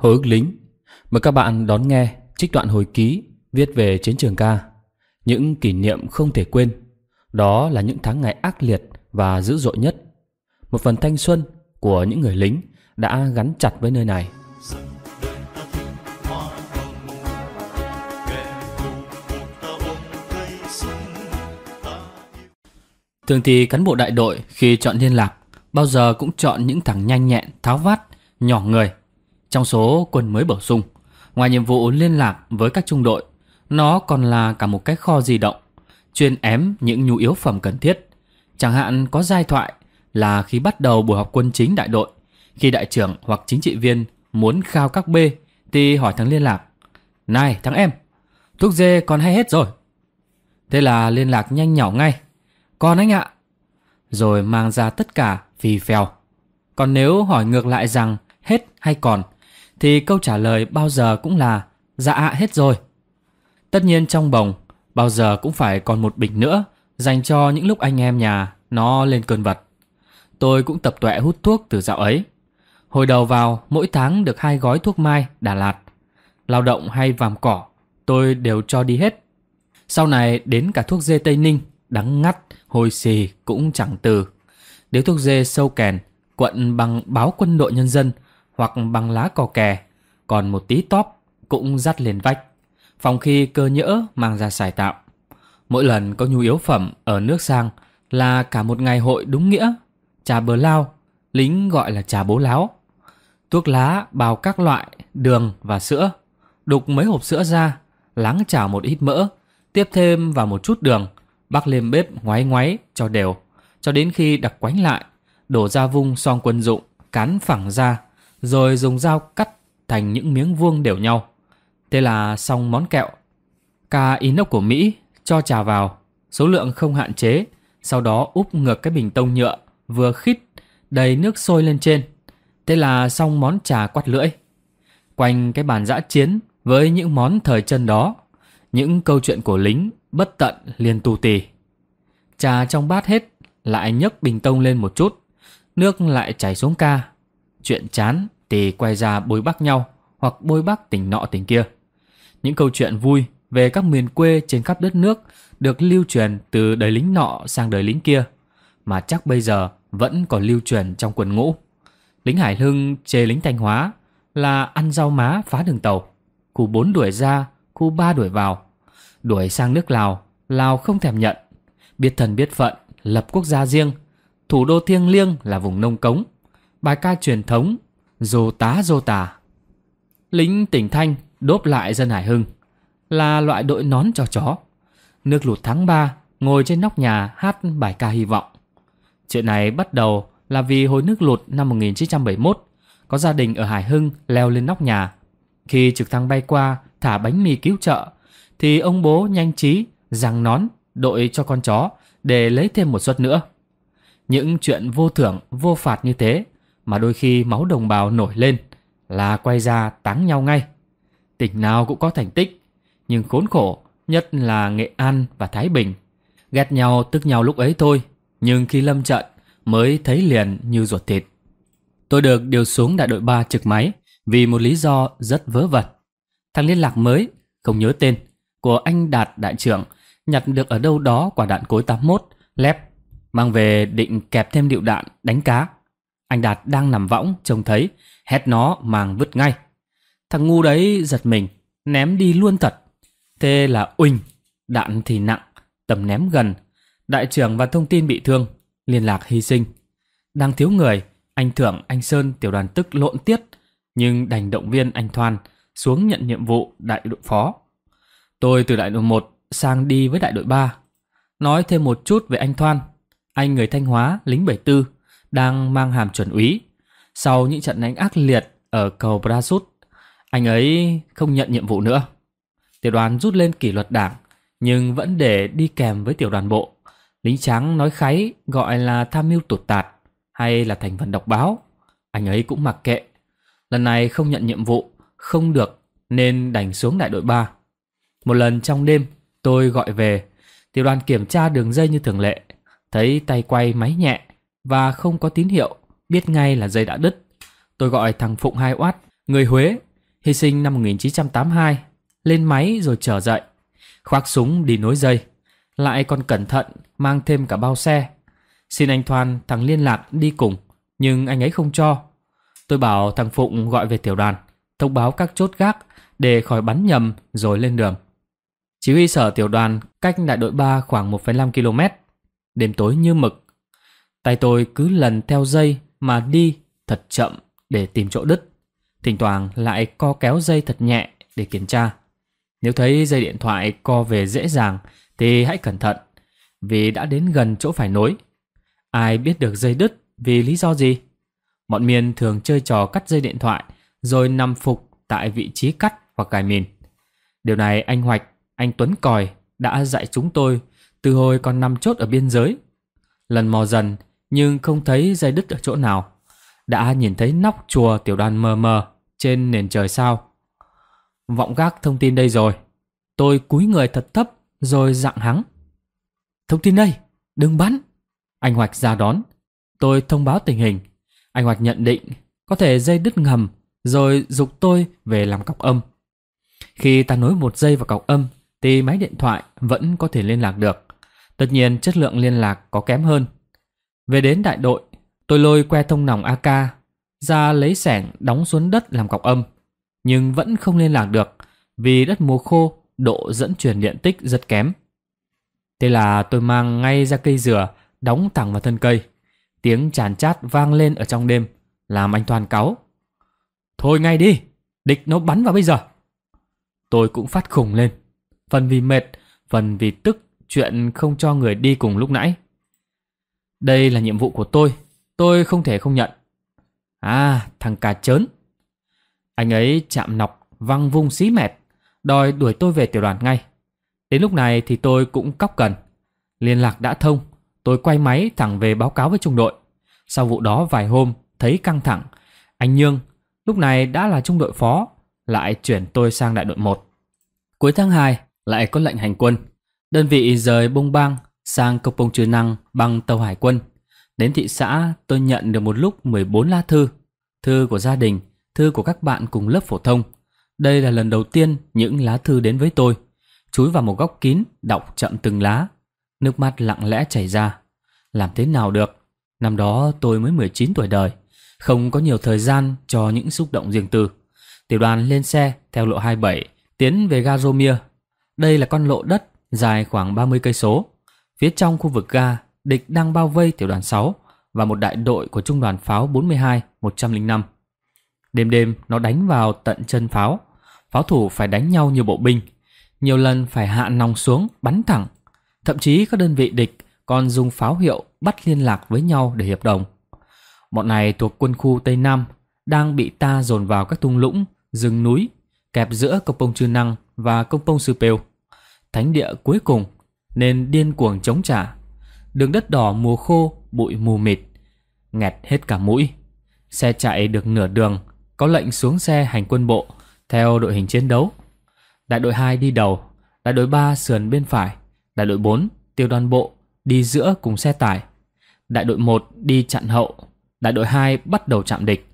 Hồi ức lính Mời các bạn đón nghe trích đoạn hồi ký viết về chiến trường ca Những kỷ niệm không thể quên Đó là những tháng ngày ác liệt và dữ dội nhất Một phần thanh xuân của những người lính đã gắn chặt với nơi này Thường thì cán bộ đại đội khi chọn liên lạc bao giờ cũng chọn những thằng nhanh nhẹn, tháo vát, nhỏ người trong số quân mới bổ sung, ngoài nhiệm vụ liên lạc với các trung đội, nó còn là cả một cái kho di động, chuyên ém những nhu yếu phẩm cần thiết. Chẳng hạn có giai thoại là khi bắt đầu buổi họp quân chính đại đội, khi đại trưởng hoặc chính trị viên muốn khao các bê thì hỏi thằng liên lạc. Này thằng em, thuốc dê còn hay hết rồi. Thế là liên lạc nhanh nhỏ ngay. con anh ạ. Rồi mang ra tất cả phì phèo. Còn nếu hỏi ngược lại rằng hết hay còn thì câu trả lời bao giờ cũng là dạ hết rồi. Tất nhiên trong bồng bao giờ cũng phải còn một bình nữa dành cho những lúc anh em nhà nó lên cơn vật. Tôi cũng tập tuệ hút thuốc từ dạo ấy. Hồi đầu vào mỗi tháng được hai gói thuốc mai Đà Lạt. Lao động hay vàm cỏ tôi đều cho đi hết. Sau này đến cả thuốc dê Tây Ninh đắng ngắt, hồi xì cũng chẳng từ. Điếu thuốc dê sâu kèn, quận bằng báo quân đội nhân dân – hoặc bằng lá cò kè, còn một tí tóp cũng dắt lên vách, phòng khi cơ nhỡ mang ra xài tạm. Mỗi lần có nhu yếu phẩm ở nước sang là cả một ngày hội đúng nghĩa, trà bờ lao, lính gọi là trà bố láo. Thuốc lá bào các loại, đường và sữa, đục mấy hộp sữa ra, láng chảo một ít mỡ, tiếp thêm vào một chút đường, bắc lên bếp ngoáy ngoáy cho đều, cho đến khi đặc quánh lại, đổ ra vung song quân dụng, cán phẳng ra rồi dùng dao cắt thành những miếng vuông đều nhau. Thế là xong món kẹo. Ca inox của Mỹ cho trà vào, số lượng không hạn chế, sau đó úp ngược cái bình tông nhựa vừa khít đầy nước sôi lên trên. Thế là xong món trà quắt lưỡi. Quanh cái bàn giã chiến với những món thời chân đó, những câu chuyện của lính bất tận liền tù tì. Trà trong bát hết, lại nhấc bình tông lên một chút, nước lại chảy xuống ca. Chuyện chán thì quay ra bối bác nhau hoặc bối bác tỉnh nọ tỉnh kia. Những câu chuyện vui về các miền quê trên khắp đất nước được lưu truyền từ đời lính nọ sang đời lính kia, mà chắc bây giờ vẫn còn lưu truyền trong quần ngũ. Lính Hải Hưng chê lính Thanh Hóa là ăn rau má phá đường tàu, khu 4 đuổi ra, khu 3 đuổi vào, đuổi sang nước Lào, Lào không thèm nhận, biết thần biết phận, lập quốc gia riêng, thủ đô thiêng liêng là vùng nông cống. Bài ca truyền thống dô tá dô tà. Lính tỉnh Thanh đốp lại dân Hải Hưng là loại đội nón cho chó. Nước lụt tháng 3 ngồi trên nóc nhà hát bài ca hy vọng. Chuyện này bắt đầu là vì hồi nước lụt năm 1971 có gia đình ở Hải Hưng leo lên nóc nhà. Khi trực thăng bay qua thả bánh mì cứu trợ thì ông bố nhanh trí giằng nón đội cho con chó để lấy thêm một suất nữa. Những chuyện vô thưởng, vô phạt như thế mà đôi khi máu đồng bào nổi lên là quay ra táng nhau ngay. Tỉnh nào cũng có thành tích, nhưng khốn khổ nhất là Nghệ An và Thái Bình. Ghét nhau tức nhau lúc ấy thôi, nhưng khi lâm trận mới thấy liền như ruột thịt. Tôi được điều xuống đại đội 3 trực máy vì một lý do rất vớ vẩn. Thằng liên lạc mới, không nhớ tên, của anh Đạt đại trưởng nhặt được ở đâu đó quả đạn cối 81 lép mang về định kẹp thêm điệu đạn đánh cá anh Đạt đang nằm võng trông thấy, hét nó màng vứt ngay. Thằng ngu đấy giật mình, ném đi luôn thật. Thế là uỳnh, đạn thì nặng, tầm ném gần. Đại trưởng và thông tin bị thương, liên lạc hy sinh. Đang thiếu người, anh Thưởng, anh Sơn tiểu đoàn tức lộn tiết, nhưng đành động viên anh Thoan xuống nhận nhiệm vụ đại đội phó. Tôi từ đại đội 1 sang đi với đại đội 3. Nói thêm một chút về anh Thoan, anh người Thanh Hóa, lính 74, đang mang hàm chuẩn úy. Sau những trận đánh ác liệt ở cầu Brasut, anh ấy không nhận nhiệm vụ nữa. Tiểu đoàn rút lên kỷ luật đảng, nhưng vẫn để đi kèm với tiểu đoàn bộ. Lính trắng nói kháy gọi là tham mưu tụt tạt hay là thành phần độc báo. Anh ấy cũng mặc kệ. Lần này không nhận nhiệm vụ, không được nên đành xuống đại đội 3. Một lần trong đêm, tôi gọi về. Tiểu đoàn kiểm tra đường dây như thường lệ, thấy tay quay máy nhẹ và không có tín hiệu, biết ngay là dây đã đứt. Tôi gọi thằng Phụng Hai Oát, người Huế, hy sinh năm 1982, lên máy rồi trở dậy. Khoác súng đi nối dây, lại còn cẩn thận mang thêm cả bao xe. Xin anh Thoan thằng liên lạc đi cùng, nhưng anh ấy không cho. Tôi bảo thằng Phụng gọi về tiểu đoàn, thông báo các chốt gác để khỏi bắn nhầm rồi lên đường. Chỉ huy sở tiểu đoàn cách đại đội 3 khoảng 1,5 km. Đêm tối như mực, Tay tôi cứ lần theo dây mà đi thật chậm để tìm chỗ đứt. Thỉnh thoảng lại co kéo dây thật nhẹ để kiểm tra. Nếu thấy dây điện thoại co về dễ dàng thì hãy cẩn thận vì đã đến gần chỗ phải nối. Ai biết được dây đứt vì lý do gì? Bọn miền thường chơi trò cắt dây điện thoại rồi nằm phục tại vị trí cắt hoặc cài mìn. Điều này anh Hoạch, anh Tuấn Còi đã dạy chúng tôi từ hồi còn nằm chốt ở biên giới. Lần mò dần nhưng không thấy dây đứt ở chỗ nào. Đã nhìn thấy nóc chùa tiểu đoàn mờ mờ trên nền trời sao. Vọng gác thông tin đây rồi. Tôi cúi người thật thấp rồi dặng hắn Thông tin đây, đừng bắn. Anh Hoạch ra đón. Tôi thông báo tình hình. Anh Hoạch nhận định có thể dây đứt ngầm rồi dục tôi về làm cọc âm. Khi ta nối một dây vào cọc âm thì máy điện thoại vẫn có thể liên lạc được. Tất nhiên chất lượng liên lạc có kém hơn về đến đại đội, tôi lôi que thông nòng AK ra lấy sẻng đóng xuống đất làm cọc âm, nhưng vẫn không liên lạc được vì đất mùa khô độ dẫn truyền điện tích rất kém. Thế là tôi mang ngay ra cây dừa đóng thẳng vào thân cây. Tiếng chàn chát vang lên ở trong đêm làm anh Toàn cáu. Thôi ngay đi, địch nó bắn vào bây giờ. Tôi cũng phát khủng lên, phần vì mệt, phần vì tức chuyện không cho người đi cùng lúc nãy. Đây là nhiệm vụ của tôi, tôi không thể không nhận. À, thằng cà chớn. Anh ấy chạm nọc, văng vung xí mẹt, đòi đuổi tôi về tiểu đoàn ngay. Đến lúc này thì tôi cũng cóc cần. Liên lạc đã thông, tôi quay máy thẳng về báo cáo với trung đội. Sau vụ đó vài hôm, thấy căng thẳng. Anh Nhương, lúc này đã là trung đội phó, lại chuyển tôi sang đại đội 1. Cuối tháng 2, lại có lệnh hành quân. Đơn vị rời bông bang sang Công Chư Năng bằng tàu hải quân. Đến thị xã, tôi nhận được một lúc 14 lá thư. Thư của gia đình, thư của các bạn cùng lớp phổ thông. Đây là lần đầu tiên những lá thư đến với tôi. Chúi vào một góc kín, đọc chậm từng lá. Nước mắt lặng lẽ chảy ra. Làm thế nào được? Năm đó tôi mới 19 tuổi đời. Không có nhiều thời gian cho những xúc động riêng tư. Tiểu đoàn lên xe theo lộ 27 tiến về ga Đây là con lộ đất dài khoảng 30 cây số. Phía trong khu vực ga, địch đang bao vây tiểu đoàn 6 và một đại đội của trung đoàn pháo 42-105. Đêm đêm nó đánh vào tận chân pháo, pháo thủ phải đánh nhau như bộ binh, nhiều lần phải hạ nòng xuống bắn thẳng. Thậm chí các đơn vị địch còn dùng pháo hiệu bắt liên lạc với nhau để hiệp đồng. Bọn này thuộc quân khu Tây Nam đang bị ta dồn vào các thung lũng, rừng núi, kẹp giữa công bông Chư Năng và công bông Sư Pêu, thánh địa cuối cùng nên điên cuồng chống trả. Đường đất đỏ mùa khô, bụi mù mịt, nghẹt hết cả mũi. Xe chạy được nửa đường, có lệnh xuống xe hành quân bộ theo đội hình chiến đấu. Đại đội 2 đi đầu, đại đội 3 sườn bên phải, đại đội 4 tiêu đoàn bộ đi giữa cùng xe tải. Đại đội 1 đi chặn hậu, đại đội 2 bắt đầu chạm địch.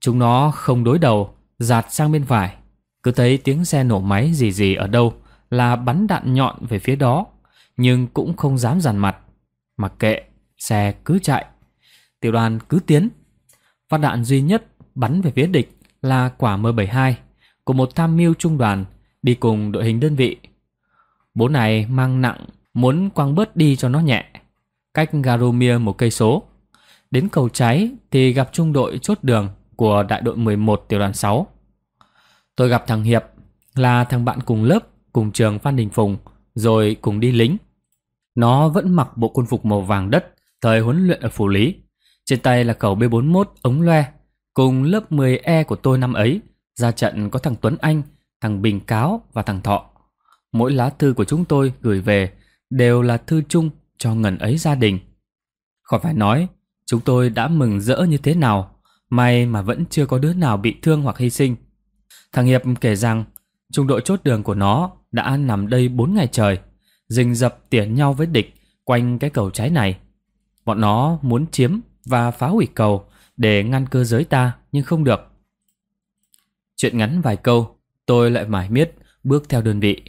Chúng nó không đối đầu, giạt sang bên phải. Cứ thấy tiếng xe nổ máy gì gì ở đâu là bắn đạn nhọn về phía đó nhưng cũng không dám giàn mặt. Mặc kệ, xe cứ chạy. Tiểu đoàn cứ tiến. Phát đạn duy nhất bắn về phía địch là quả M72 của một tham mưu trung đoàn đi cùng đội hình đơn vị. Bố này mang nặng, muốn quăng bớt đi cho nó nhẹ. Cách Garomir một cây số. Đến cầu cháy thì gặp trung đội chốt đường của đại đội 11 tiểu đoàn 6. Tôi gặp thằng Hiệp là thằng bạn cùng lớp, cùng trường Phan Đình Phùng, rồi cùng đi lính. Nó vẫn mặc bộ quân phục màu vàng đất thời huấn luyện ở phủ lý. Trên tay là khẩu B41 ống loe. Cùng lớp 10E của tôi năm ấy, ra trận có thằng Tuấn Anh, thằng Bình Cáo và thằng Thọ. Mỗi lá thư của chúng tôi gửi về đều là thư chung cho ngần ấy gia đình. Khỏi phải nói, chúng tôi đã mừng rỡ như thế nào, may mà vẫn chưa có đứa nào bị thương hoặc hy sinh. Thằng Hiệp kể rằng, trung đội chốt đường của nó đã nằm đây 4 ngày trời, rình rập tiền nhau với địch quanh cái cầu trái này. Bọn nó muốn chiếm và phá hủy cầu để ngăn cơ giới ta nhưng không được. Chuyện ngắn vài câu, tôi lại mải miết bước theo đơn vị.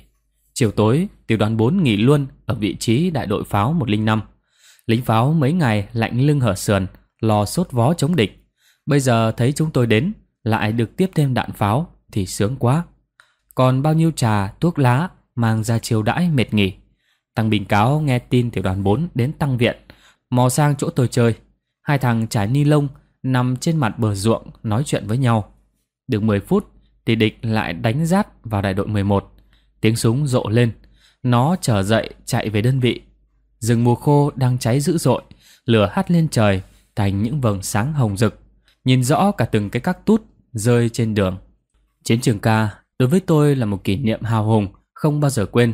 Chiều tối, tiểu đoàn bốn nghỉ luôn ở vị trí đại đội pháo một năm Lính pháo mấy ngày lạnh lưng hở sườn, lo sốt vó chống địch. Bây giờ thấy chúng tôi đến, lại được tiếp thêm đạn pháo thì sướng quá. Còn bao nhiêu trà, thuốc lá mang ra chiều đãi mệt nghỉ tăng Bình Cáo nghe tin tiểu đoàn 4 đến tăng viện, mò sang chỗ tôi chơi. Hai thằng trải ni lông nằm trên mặt bờ ruộng nói chuyện với nhau. Được 10 phút thì địch lại đánh rát vào đại đội 11. Tiếng súng rộ lên, nó trở dậy chạy về đơn vị. Rừng mùa khô đang cháy dữ dội, lửa hắt lên trời thành những vầng sáng hồng rực. Nhìn rõ cả từng cái cắc tút rơi trên đường. Chiến trường ca đối với tôi là một kỷ niệm hào hùng không bao giờ quên.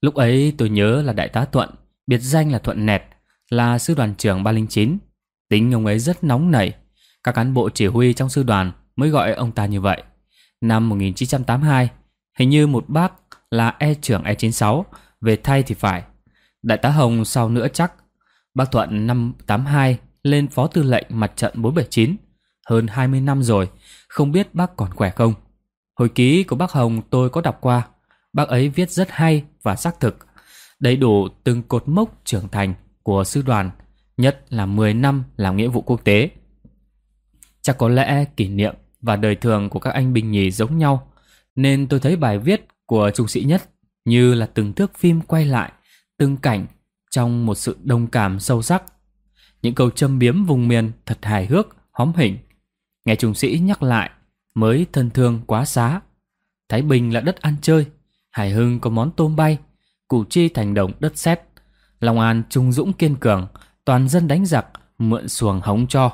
Lúc ấy tôi nhớ là Đại tá Thuận, biệt danh là Thuận Nẹt, là sư đoàn trưởng 309. Tính ông ấy rất nóng nảy, các cán bộ chỉ huy trong sư đoàn mới gọi ông ta như vậy. Năm 1982, hình như một bác là E trưởng E96 về thay thì phải. Đại tá Hồng sau nữa chắc. Bác Thuận năm 82 lên phó tư lệnh mặt trận 479, hơn 20 năm rồi, không biết bác còn khỏe không. Hồi ký của bác Hồng tôi có đọc qua, bác ấy viết rất hay và xác thực, đầy đủ từng cột mốc trưởng thành của sư đoàn, nhất là 10 năm làm nghĩa vụ quốc tế. Chắc có lẽ kỷ niệm và đời thường của các anh binh nhì giống nhau, nên tôi thấy bài viết của trung sĩ nhất như là từng thước phim quay lại, từng cảnh trong một sự đồng cảm sâu sắc. Những câu châm biếm vùng miền thật hài hước, hóm hỉnh. Nghe trung sĩ nhắc lại mới thân thương quá xá. Thái Bình là đất ăn chơi, Hải Hưng có món tôm bay, Củ Chi thành đồng đất sét, Long An trung dũng kiên cường, toàn dân đánh giặc, mượn xuồng hống cho.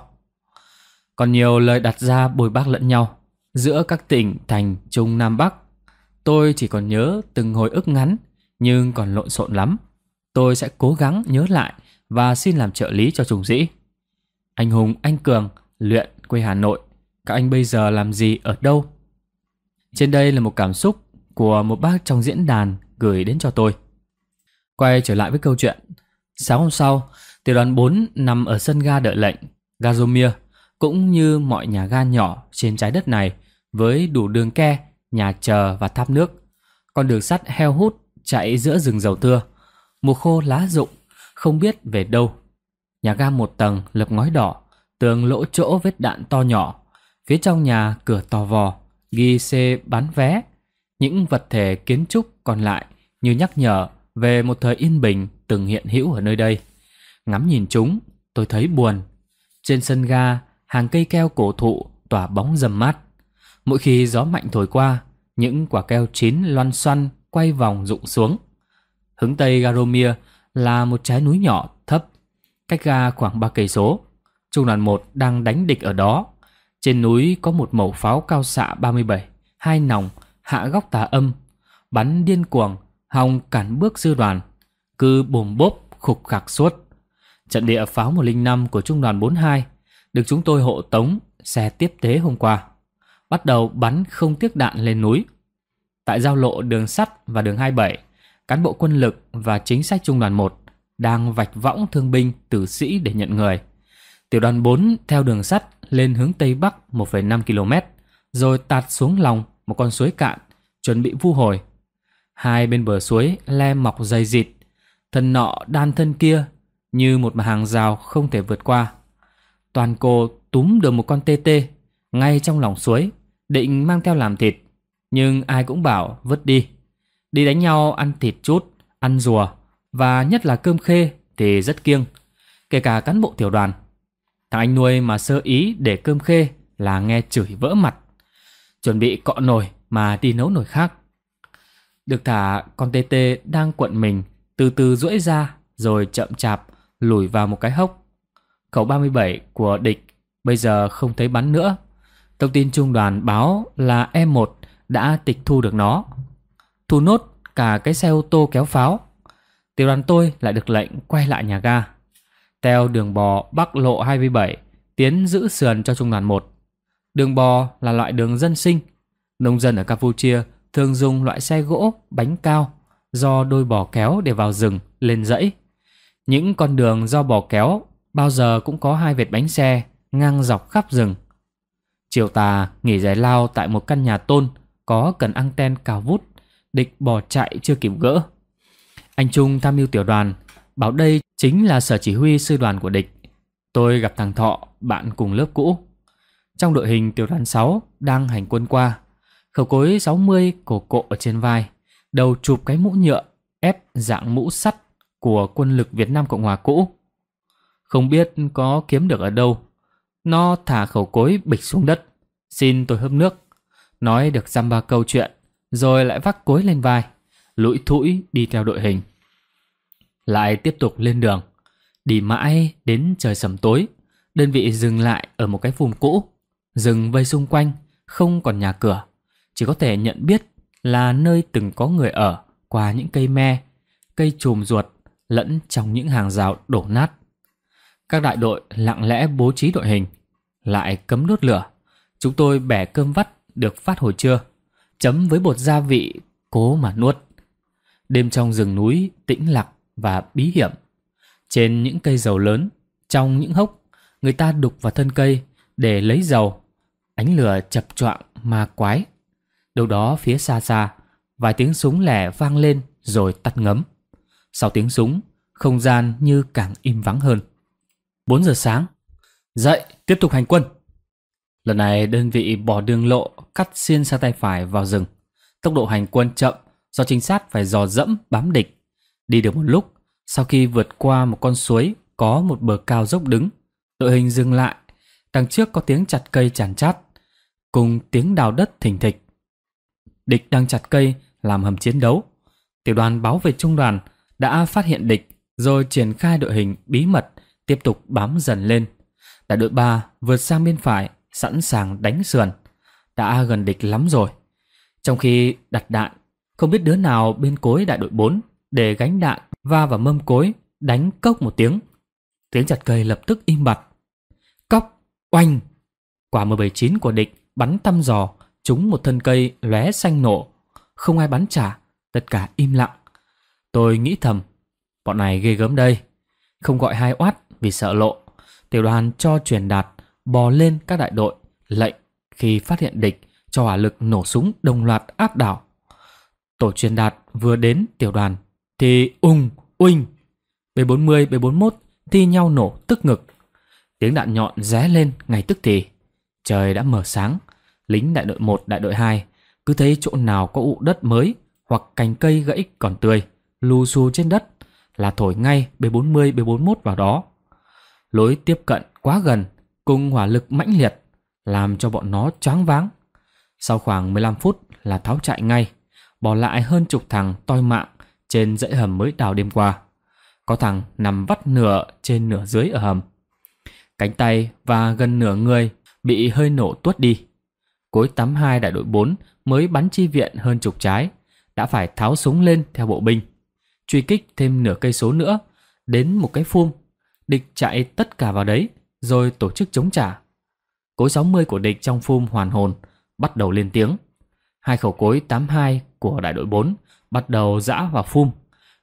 Còn nhiều lời đặt ra bồi bác lẫn nhau giữa các tỉnh thành Trung Nam Bắc. Tôi chỉ còn nhớ từng hồi ức ngắn nhưng còn lộn xộn lắm. Tôi sẽ cố gắng nhớ lại và xin làm trợ lý cho trùng dĩ. Anh Hùng, anh Cường, luyện quê Hà Nội. Các anh bây giờ làm gì ở đâu? Trên đây là một cảm xúc của một bác trong diễn đàn gửi đến cho tôi. Quay trở lại với câu chuyện. Sáng hôm sau, tiểu đoàn 4 nằm ở sân ga đợi lệnh, Gazomir, cũng như mọi nhà ga nhỏ trên trái đất này với đủ đường ke, nhà chờ và tháp nước. Con đường sắt heo hút chạy giữa rừng dầu thưa, mùa khô lá rụng, không biết về đâu. Nhà ga một tầng lập ngói đỏ, tường lỗ chỗ vết đạn to nhỏ, phía trong nhà cửa to vò, ghi xe bán vé, những vật thể kiến trúc còn lại như nhắc nhở về một thời yên bình từng hiện hữu ở nơi đây. Ngắm nhìn chúng, tôi thấy buồn. Trên sân ga, hàng cây keo cổ thụ tỏa bóng rầm mát. Mỗi khi gió mạnh thổi qua, những quả keo chín loan xoăn quay vòng rụng xuống. Hướng Tây Garomir là một trái núi nhỏ thấp, cách ga khoảng 3 cây số. Trung đoàn 1 đang đánh địch ở đó. Trên núi có một mẩu pháo cao xạ 37, hai nòng hạ góc tà âm, bắn điên cuồng, hòng cản bước sư đoàn, cứ bồm bốp khục khạc suốt. Trận địa pháo 105 của trung đoàn 42 được chúng tôi hộ tống xe tiếp tế hôm qua, bắt đầu bắn không tiếc đạn lên núi. Tại giao lộ đường sắt và đường 27, cán bộ quân lực và chính sách trung đoàn 1 đang vạch võng thương binh tử sĩ để nhận người. Tiểu đoàn 4 theo đường sắt lên hướng Tây Bắc 1,5 km, rồi tạt xuống lòng một con suối cạn, chuẩn bị vu hồi. Hai bên bờ suối le mọc dày dịt, thân nọ đan thân kia như một mặt hàng rào không thể vượt qua. Toàn cô túm được một con tê tê ngay trong lòng suối, định mang theo làm thịt, nhưng ai cũng bảo vứt đi. Đi đánh nhau ăn thịt chút, ăn rùa và nhất là cơm khê thì rất kiêng, kể cả cán bộ tiểu đoàn. Thằng anh nuôi mà sơ ý để cơm khê là nghe chửi vỡ mặt. Chuẩn bị cọ nồi mà đi nấu nồi khác Được thả con tê tê đang cuộn mình Từ từ duỗi ra rồi chậm chạp lùi vào một cái hốc Khẩu 37 của địch bây giờ không thấy bắn nữa Thông tin trung đoàn báo là E1 đã tịch thu được nó Thu nốt cả cái xe ô tô kéo pháo Tiểu đoàn tôi lại được lệnh quay lại nhà ga Theo đường bò Bắc Lộ 27 Tiến giữ sườn cho trung đoàn 1 Đường bò là loại đường dân sinh. Nông dân ở Campuchia thường dùng loại xe gỗ, bánh cao do đôi bò kéo để vào rừng, lên dãy. Những con đường do bò kéo bao giờ cũng có hai vệt bánh xe ngang dọc khắp rừng. Chiều tà nghỉ giải lao tại một căn nhà tôn có cần ten cao vút, địch bò chạy chưa kịp gỡ. Anh Trung tham mưu tiểu đoàn, bảo đây chính là sở chỉ huy sư đoàn của địch. Tôi gặp thằng Thọ, bạn cùng lớp cũ trong đội hình tiểu đoàn 6 đang hành quân qua. Khẩu cối 60 cổ cộ ở trên vai, đầu chụp cái mũ nhựa ép dạng mũ sắt của quân lực Việt Nam Cộng Hòa cũ. Không biết có kiếm được ở đâu, nó thả khẩu cối bịch xuống đất, xin tôi hớp nước. Nói được dăm ba câu chuyện, rồi lại vác cối lên vai, lũi thủi đi theo đội hình. Lại tiếp tục lên đường, đi mãi đến trời sầm tối, đơn vị dừng lại ở một cái vùng cũ Rừng vây xung quanh, không còn nhà cửa, chỉ có thể nhận biết là nơi từng có người ở qua những cây me, cây chùm ruột lẫn trong những hàng rào đổ nát. Các đại đội lặng lẽ bố trí đội hình, lại cấm đốt lửa. Chúng tôi bẻ cơm vắt được phát hồi trưa, chấm với bột gia vị cố mà nuốt. Đêm trong rừng núi tĩnh lặng và bí hiểm. Trên những cây dầu lớn, trong những hốc, người ta đục vào thân cây để lấy dầu Ánh lửa chập choạng ma quái. Đâu đó phía xa xa, vài tiếng súng lẻ vang lên rồi tắt ngấm. Sau tiếng súng, không gian như càng im vắng hơn. 4 giờ sáng, dậy, tiếp tục hành quân. Lần này đơn vị bỏ đường lộ cắt xiên sang tay phải vào rừng. Tốc độ hành quân chậm do trinh sát phải dò dẫm bám địch. Đi được một lúc, sau khi vượt qua một con suối có một bờ cao dốc đứng, đội hình dừng lại. Đằng trước có tiếng chặt cây chản chát cùng tiếng đào đất thình thịch. Địch đang chặt cây làm hầm chiến đấu. Tiểu đoàn báo về trung đoàn đã phát hiện địch rồi triển khai đội hình bí mật tiếp tục bám dần lên. Đại đội 3 vượt sang bên phải sẵn sàng đánh sườn. Đã gần địch lắm rồi. Trong khi đặt đạn, không biết đứa nào bên cối đại đội 4 để gánh đạn va vào mâm cối đánh cốc một tiếng. Tiếng chặt cây lập tức im bặt. cốc oanh! Quả 179 của địch bắn thăm dò, chúng một thân cây lóe xanh nổ. Không ai bắn trả, tất cả im lặng. Tôi nghĩ thầm, bọn này ghê gớm đây. Không gọi hai oát vì sợ lộ. Tiểu đoàn cho truyền đạt, bò lên các đại đội, lệnh khi phát hiện địch cho hỏa lực nổ súng đồng loạt áp đảo. Tổ truyền đạt vừa đến tiểu đoàn thì ung, uinh. B40, B41 thi nhau nổ tức ngực. Tiếng đạn nhọn ré lên ngay tức thì. Trời đã mở sáng lính đại đội 1, đại đội 2 cứ thấy chỗ nào có ụ đất mới hoặc cành cây gãy còn tươi, lù xù trên đất là thổi ngay B40, B41 vào đó. Lối tiếp cận quá gần cùng hỏa lực mãnh liệt làm cho bọn nó choáng váng. Sau khoảng 15 phút là tháo chạy ngay, bỏ lại hơn chục thằng toi mạng trên dãy hầm mới đào đêm qua. Có thằng nằm vắt nửa trên nửa dưới ở hầm. Cánh tay và gần nửa người bị hơi nổ tuốt đi cối 82 đại đội 4 mới bắn chi viện hơn chục trái, đã phải tháo súng lên theo bộ binh. Truy kích thêm nửa cây số nữa, đến một cái phum, địch chạy tất cả vào đấy, rồi tổ chức chống trả. Cối 60 của địch trong phum hoàn hồn, bắt đầu lên tiếng. Hai khẩu cối 82 của đại đội 4 bắt đầu dã vào phum.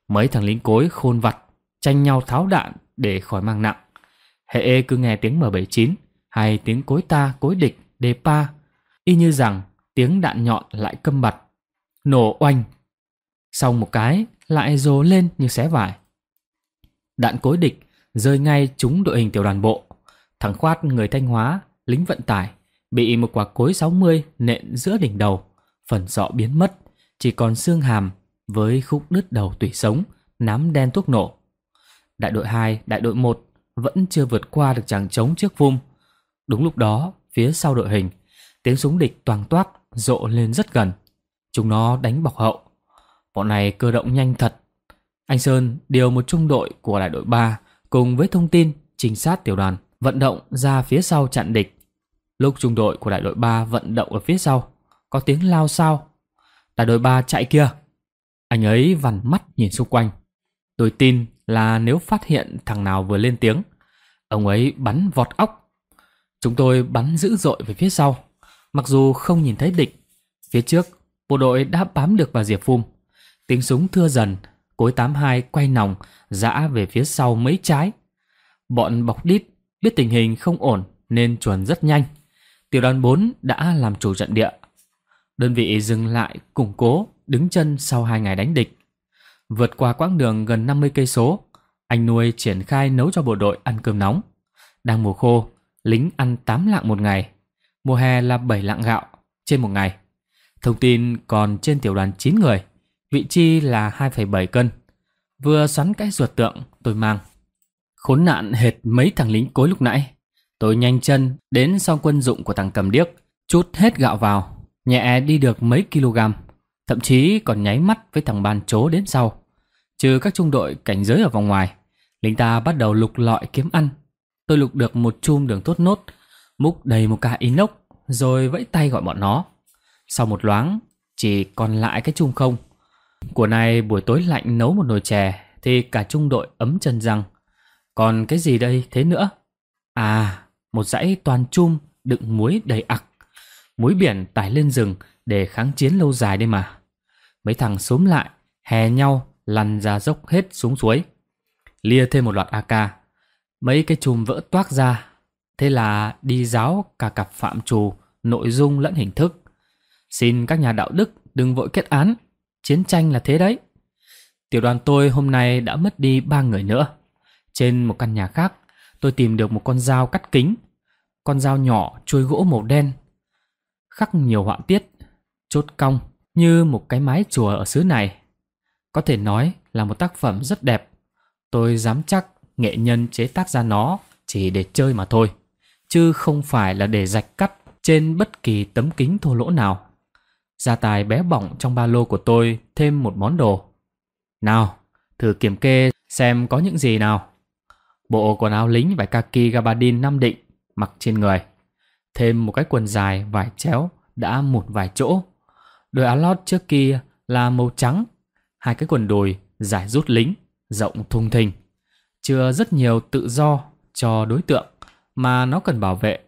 Mấy thằng lính cối khôn vặt, tranh nhau tháo đạn để khỏi mang nặng. Hệ cứ nghe tiếng M79 hay tiếng cối ta cối địch đề pa Y như rằng tiếng đạn nhọn lại câm bặt, nổ oanh. Xong một cái lại rồ lên như xé vải. Đạn cối địch rơi ngay trúng đội hình tiểu đoàn bộ. Thằng khoát người Thanh Hóa, lính vận tải, bị một quả cối 60 nện giữa đỉnh đầu, phần sọ biến mất, chỉ còn xương hàm với khúc đứt đầu tủy sống, nắm đen thuốc nổ. Đại đội 2, đại đội 1 vẫn chưa vượt qua được chàng trống trước phum. Đúng lúc đó, phía sau đội hình Tiếng súng địch toàng toát rộ lên rất gần. Chúng nó đánh bọc hậu. Bọn này cơ động nhanh thật. Anh Sơn điều một trung đội của đại đội 3 cùng với thông tin trinh sát tiểu đoàn vận động ra phía sau chặn địch. Lúc trung đội của đại đội 3 vận động ở phía sau, có tiếng lao sao. Đại đội 3 chạy kia. Anh ấy vằn mắt nhìn xung quanh. Tôi tin là nếu phát hiện thằng nào vừa lên tiếng, ông ấy bắn vọt óc. Chúng tôi bắn dữ dội về phía sau. Mặc dù không nhìn thấy địch, phía trước bộ đội đã bám được vào Diệp Phum. Tiếng súng thưa dần, cối 82 quay nòng, giã về phía sau mấy trái. Bọn bọc đít biết tình hình không ổn nên chuẩn rất nhanh. Tiểu đoàn 4 đã làm chủ trận địa. Đơn vị dừng lại củng cố, đứng chân sau hai ngày đánh địch. Vượt qua quãng đường gần 50 cây số, anh nuôi triển khai nấu cho bộ đội ăn cơm nóng. Đang mùa khô, lính ăn 8 lạng một ngày, Mùa hè là 7 lạng gạo trên một ngày. Thông tin còn trên tiểu đoàn 9 người, vị chi là 2,7 cân. Vừa xoắn cái ruột tượng tôi mang. Khốn nạn hệt mấy thằng lính cối lúc nãy. Tôi nhanh chân đến sau quân dụng của thằng cầm điếc, chút hết gạo vào, nhẹ đi được mấy kg, thậm chí còn nháy mắt với thằng ban chố đến sau. Trừ các trung đội cảnh giới ở vòng ngoài, lính ta bắt đầu lục lọi kiếm ăn. Tôi lục được một chum đường tốt nốt múc đầy một ca inox rồi vẫy tay gọi bọn nó. Sau một loáng, chỉ còn lại cái chung không. Của này buổi tối lạnh nấu một nồi chè thì cả trung đội ấm chân răng. Còn cái gì đây thế nữa? À, một dãy toàn chum đựng muối đầy ặc. Muối biển tải lên rừng để kháng chiến lâu dài đây mà. Mấy thằng xúm lại, hè nhau, lăn ra dốc hết xuống suối. Lia thêm một loạt AK. Mấy cái chùm vỡ toác ra Thế là đi giáo cả cặp phạm trù, nội dung lẫn hình thức. Xin các nhà đạo đức đừng vội kết án, chiến tranh là thế đấy. Tiểu đoàn tôi hôm nay đã mất đi ba người nữa. Trên một căn nhà khác, tôi tìm được một con dao cắt kính. Con dao nhỏ chuôi gỗ màu đen. Khắc nhiều họa tiết, chốt cong như một cái mái chùa ở xứ này. Có thể nói là một tác phẩm rất đẹp. Tôi dám chắc nghệ nhân chế tác ra nó chỉ để chơi mà thôi chứ không phải là để rạch cắt trên bất kỳ tấm kính thô lỗ nào. Gia tài bé bỏng trong ba lô của tôi thêm một món đồ. Nào, thử kiểm kê xem có những gì nào. Bộ quần áo lính vải kaki gabardine Nam Định mặc trên người. Thêm một cái quần dài vải chéo đã một vài chỗ. Đôi áo lót trước kia là màu trắng. Hai cái quần đùi giải rút lính, rộng thùng thình. Chưa rất nhiều tự do cho đối tượng mà nó cần bảo vệ.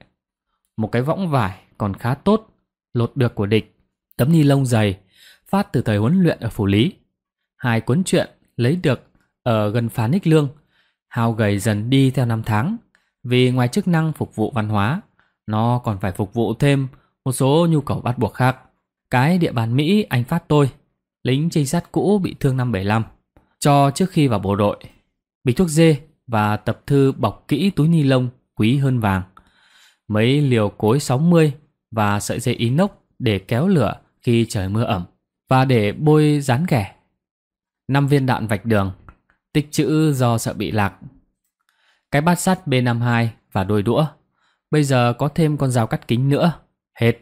Một cái võng vải còn khá tốt, lột được của địch, tấm ni lông dày, phát từ thời huấn luyện ở Phủ Lý. Hai cuốn truyện lấy được ở gần phá Ních Lương, hao gầy dần đi theo năm tháng, vì ngoài chức năng phục vụ văn hóa, nó còn phải phục vụ thêm một số nhu cầu bắt buộc khác. Cái địa bàn Mỹ anh phát tôi, lính trinh sát cũ bị thương năm 75, cho trước khi vào bộ đội, bị thuốc dê và tập thư bọc kỹ túi ni lông quý hơn vàng. Mấy liều cối 60 và sợi dây inox để kéo lửa khi trời mưa ẩm và để bôi rán ghẻ. 5 viên đạn vạch đường, tích chữ do sợ bị lạc. Cái bát sắt B52 và đôi đũa. Bây giờ có thêm con dao cắt kính nữa, hết.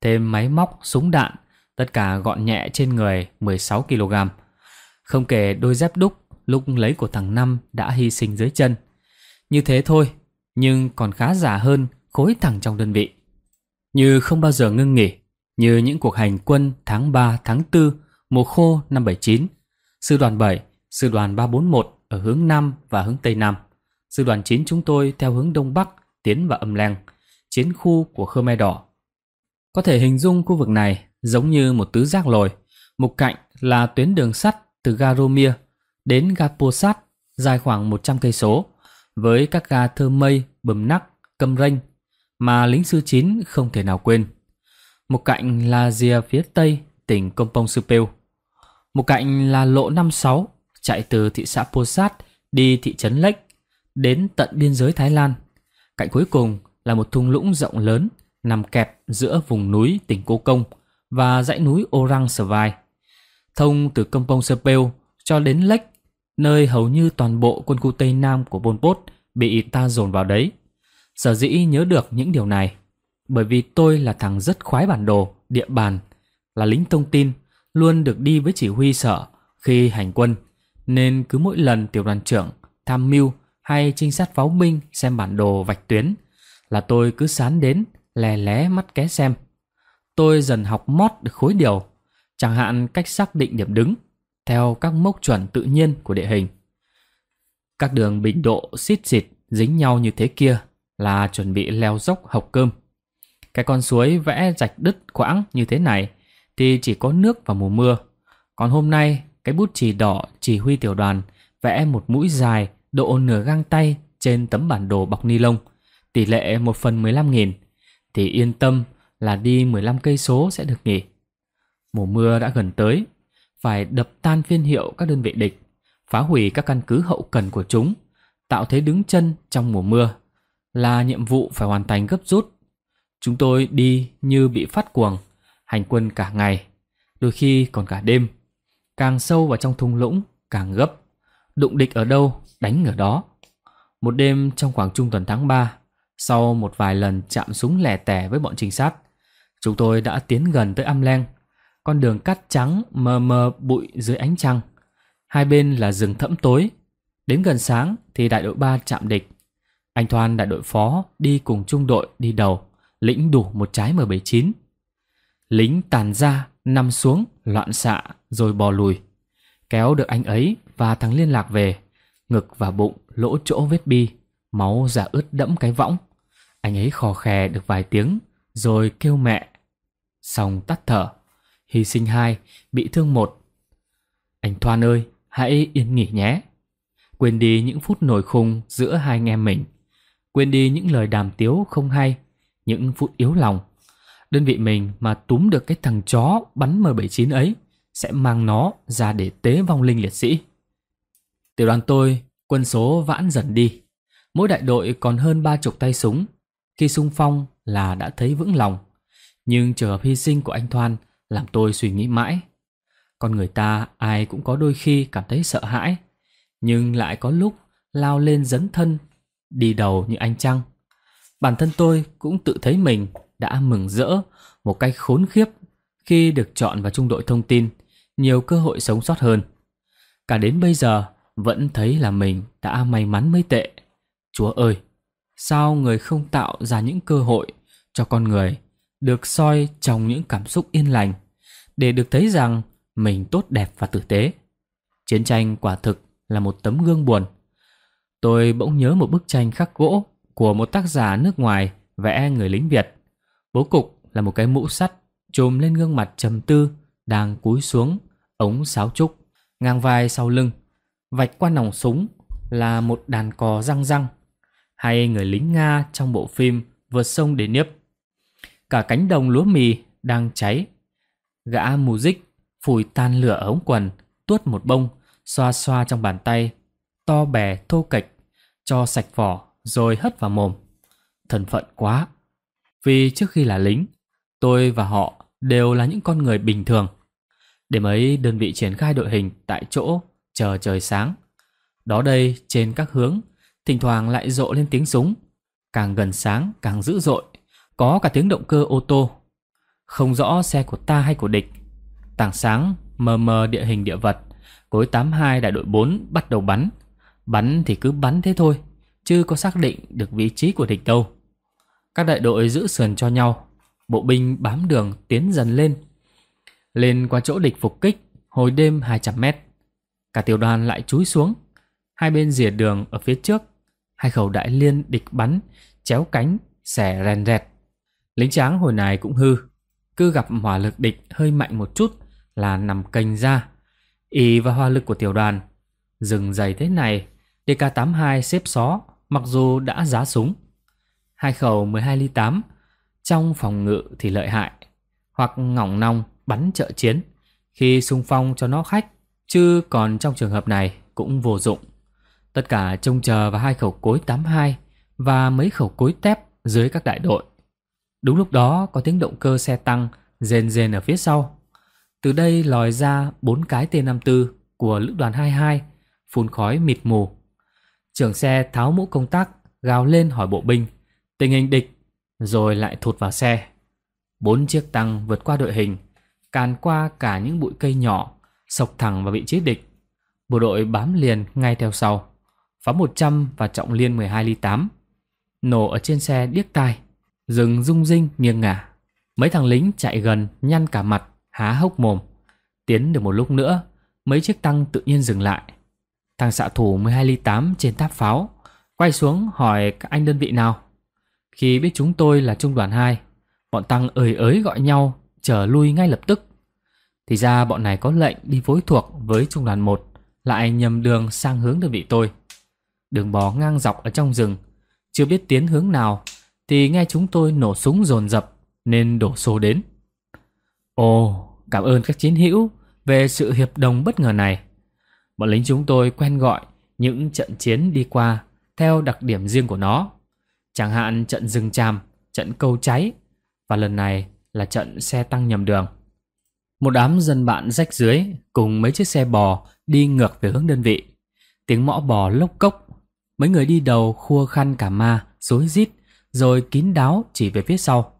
Thêm máy móc, súng đạn, tất cả gọn nhẹ trên người 16 kg. Không kể đôi dép đúc lúc lấy của thằng Năm đã hy sinh dưới chân. Như thế thôi nhưng còn khá giả hơn khối thẳng trong đơn vị. Như không bao giờ ngưng nghỉ, như những cuộc hành quân tháng 3, tháng 4, mùa khô năm 79, sư đoàn 7, sư đoàn 341 ở hướng Nam và hướng Tây Nam, sư đoàn 9 chúng tôi theo hướng Đông Bắc tiến vào âm leng, chiến khu của Khmer Đỏ. Có thể hình dung khu vực này giống như một tứ giác lồi, một cạnh là tuyến đường sắt từ ga đến ga dài khoảng 100 cây số, với các ga Thơm Mây, Bầm Nắc, Câm Ranh mà lính sư 9 không thể nào quên. Một cạnh là rìa phía tây tỉnh Kompong Supeu. Một cạnh là lộ 56 chạy từ thị xã Posat đi thị trấn Lech đến tận biên giới Thái Lan. Cạnh cuối cùng là một thung lũng rộng lớn nằm kẹp giữa vùng núi tỉnh Cô Công và dãy núi Orang Svai. Thông từ Kompong Supeu cho đến Lech nơi hầu như toàn bộ quân khu Tây Nam của Pol Pot bị ta dồn vào đấy. Sở dĩ nhớ được những điều này, bởi vì tôi là thằng rất khoái bản đồ, địa bàn, là lính thông tin, luôn được đi với chỉ huy sở khi hành quân, nên cứ mỗi lần tiểu đoàn trưởng, tham mưu hay trinh sát pháo binh xem bản đồ vạch tuyến là tôi cứ sán đến lè lé mắt ké xem. Tôi dần học mót được khối điều, chẳng hạn cách xác định điểm đứng, theo các mốc chuẩn tự nhiên của địa hình. Các đường bình độ xít xịt dính nhau như thế kia là chuẩn bị leo dốc học cơm. Cái con suối vẽ rạch đứt quãng như thế này thì chỉ có nước vào mùa mưa. Còn hôm nay, cái bút chì đỏ chỉ huy tiểu đoàn vẽ một mũi dài độ nửa găng tay trên tấm bản đồ bọc ni lông, tỷ lệ 1 phần 15 nghìn, thì yên tâm là đi 15 cây số sẽ được nghỉ. Mùa mưa đã gần tới, phải đập tan phiên hiệu các đơn vị địch, phá hủy các căn cứ hậu cần của chúng, tạo thế đứng chân trong mùa mưa là nhiệm vụ phải hoàn thành gấp rút. Chúng tôi đi như bị phát cuồng, hành quân cả ngày, đôi khi còn cả đêm. Càng sâu vào trong thung lũng, càng gấp. Đụng địch ở đâu, đánh ở đó. Một đêm trong khoảng trung tuần tháng 3, sau một vài lần chạm súng lẻ tẻ với bọn trinh sát, chúng tôi đã tiến gần tới Am Leng con đường cát trắng mờ mờ bụi dưới ánh trăng. Hai bên là rừng thẫm tối. Đến gần sáng thì đại đội 3 chạm địch. Anh Thoan đại đội phó đi cùng trung đội đi đầu, lĩnh đủ một trái M79. Lính tàn ra, nằm xuống, loạn xạ rồi bò lùi. Kéo được anh ấy và thằng liên lạc về, ngực và bụng lỗ chỗ vết bi, máu giả ướt đẫm cái võng. Anh ấy khò khè được vài tiếng rồi kêu mẹ, xong tắt thở hy sinh hai, bị thương một. Anh Thoan ơi, hãy yên nghỉ nhé. Quên đi những phút nổi khung giữa hai anh em mình. Quên đi những lời đàm tiếu không hay, những phút yếu lòng. Đơn vị mình mà túm được cái thằng chó bắn M79 ấy sẽ mang nó ra để tế vong linh liệt sĩ. Tiểu đoàn tôi, quân số vãn dần đi. Mỗi đại đội còn hơn ba chục tay súng. Khi sung phong là đã thấy vững lòng. Nhưng trường hợp hy sinh của anh Thoan – làm tôi suy nghĩ mãi. Con người ta ai cũng có đôi khi cảm thấy sợ hãi, nhưng lại có lúc lao lên dấn thân, đi đầu như anh trăng. Bản thân tôi cũng tự thấy mình đã mừng rỡ một cách khốn khiếp khi được chọn vào trung đội thông tin, nhiều cơ hội sống sót hơn. Cả đến bây giờ vẫn thấy là mình đã may mắn mới tệ. Chúa ơi, sao người không tạo ra những cơ hội cho con người được soi trong những cảm xúc yên lành để được thấy rằng mình tốt đẹp và tử tế. Chiến tranh quả thực là một tấm gương buồn. Tôi bỗng nhớ một bức tranh khắc gỗ của một tác giả nước ngoài vẽ người lính Việt. Bố cục là một cái mũ sắt trùm lên gương mặt trầm tư đang cúi xuống, ống sáo trúc ngang vai sau lưng, vạch qua nòng súng là một đàn cò răng răng, hay người lính Nga trong bộ phim Vượt sông để Niếp. Cả cánh đồng lúa mì đang cháy Gã mù dích phủi tan lửa ống quần, tuốt một bông, xoa xoa trong bàn tay, to bè thô kệch, cho sạch vỏ rồi hất vào mồm. Thần phận quá. Vì trước khi là lính, tôi và họ đều là những con người bình thường. để ấy đơn vị triển khai đội hình tại chỗ chờ trời sáng. Đó đây trên các hướng, thỉnh thoảng lại rộ lên tiếng súng. Càng gần sáng càng dữ dội, có cả tiếng động cơ ô tô không rõ xe của ta hay của địch Tảng sáng mờ mờ địa hình địa vật Cối 82 đại đội 4 bắt đầu bắn Bắn thì cứ bắn thế thôi Chứ có xác định được vị trí của địch đâu Các đại đội giữ sườn cho nhau Bộ binh bám đường tiến dần lên Lên qua chỗ địch phục kích Hồi đêm 200 mét Cả tiểu đoàn lại chúi xuống Hai bên rìa đường ở phía trước Hai khẩu đại liên địch bắn Chéo cánh, xẻ rèn rẹt Lính tráng hồi này cũng hư cứ gặp hỏa lực địch hơi mạnh một chút là nằm cành ra. Ý và hỏa lực của tiểu đoàn. dừng dày thế này, DK82 xếp xó mặc dù đã giá súng. Hai khẩu 12 ly 8, trong phòng ngự thì lợi hại. Hoặc ngỏng nong bắn trợ chiến khi xung phong cho nó khách. Chứ còn trong trường hợp này cũng vô dụng. Tất cả trông chờ vào hai khẩu cối 82 và mấy khẩu cối tép dưới các đại đội. Đúng lúc đó có tiếng động cơ xe tăng rền rền ở phía sau. Từ đây lòi ra bốn cái T-54 của lữ đoàn 22, phun khói mịt mù. Trưởng xe tháo mũ công tác, gào lên hỏi bộ binh, tình hình địch, rồi lại thụt vào xe. Bốn chiếc tăng vượt qua đội hình, càn qua cả những bụi cây nhỏ, sộc thẳng vào vị trí địch. Bộ đội bám liền ngay theo sau, phá 100 và trọng liên 12 ly 8. Nổ ở trên xe điếc tai, Rừng rung rinh nghiêng ngả. Mấy thằng lính chạy gần nhăn cả mặt, há hốc mồm. Tiến được một lúc nữa, mấy chiếc tăng tự nhiên dừng lại. Thằng xạ thủ 12 ly 8 trên tháp pháo quay xuống hỏi các anh đơn vị nào. Khi biết chúng tôi là trung đoàn 2, bọn tăng ơi ới gọi nhau, trở lui ngay lập tức. Thì ra bọn này có lệnh đi phối thuộc với trung đoàn 1, lại nhầm đường sang hướng đơn vị tôi. Đường bò ngang dọc ở trong rừng, chưa biết tiến hướng nào thì nghe chúng tôi nổ súng dồn dập nên đổ xô đến. Ồ, cảm ơn các chiến hữu về sự hiệp đồng bất ngờ này. Bọn lính chúng tôi quen gọi những trận chiến đi qua theo đặc điểm riêng của nó. Chẳng hạn trận rừng tràm, trận câu cháy và lần này là trận xe tăng nhầm đường. Một đám dân bạn rách dưới cùng mấy chiếc xe bò đi ngược về hướng đơn vị. Tiếng mõ bò lốc cốc, mấy người đi đầu khua khăn cả ma, rối rít rồi kín đáo chỉ về phía sau.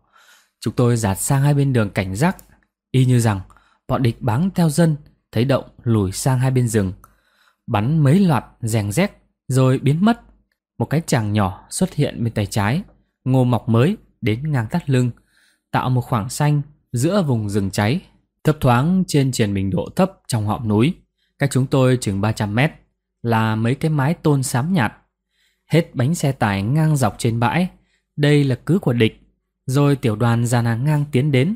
Chúng tôi dạt sang hai bên đường cảnh giác, y như rằng bọn địch bám theo dân, thấy động lùi sang hai bên rừng. Bắn mấy loạt rèn rét rồi biến mất. Một cái chàng nhỏ xuất hiện bên tay trái, ngô mọc mới đến ngang thắt lưng, tạo một khoảng xanh giữa vùng rừng cháy. Thấp thoáng trên triển bình độ thấp trong họng núi, cách chúng tôi chừng 300 mét là mấy cái mái tôn xám nhạt. Hết bánh xe tải ngang dọc trên bãi, đây là cứ của địch. Rồi tiểu đoàn dàn hàng ngang tiến đến.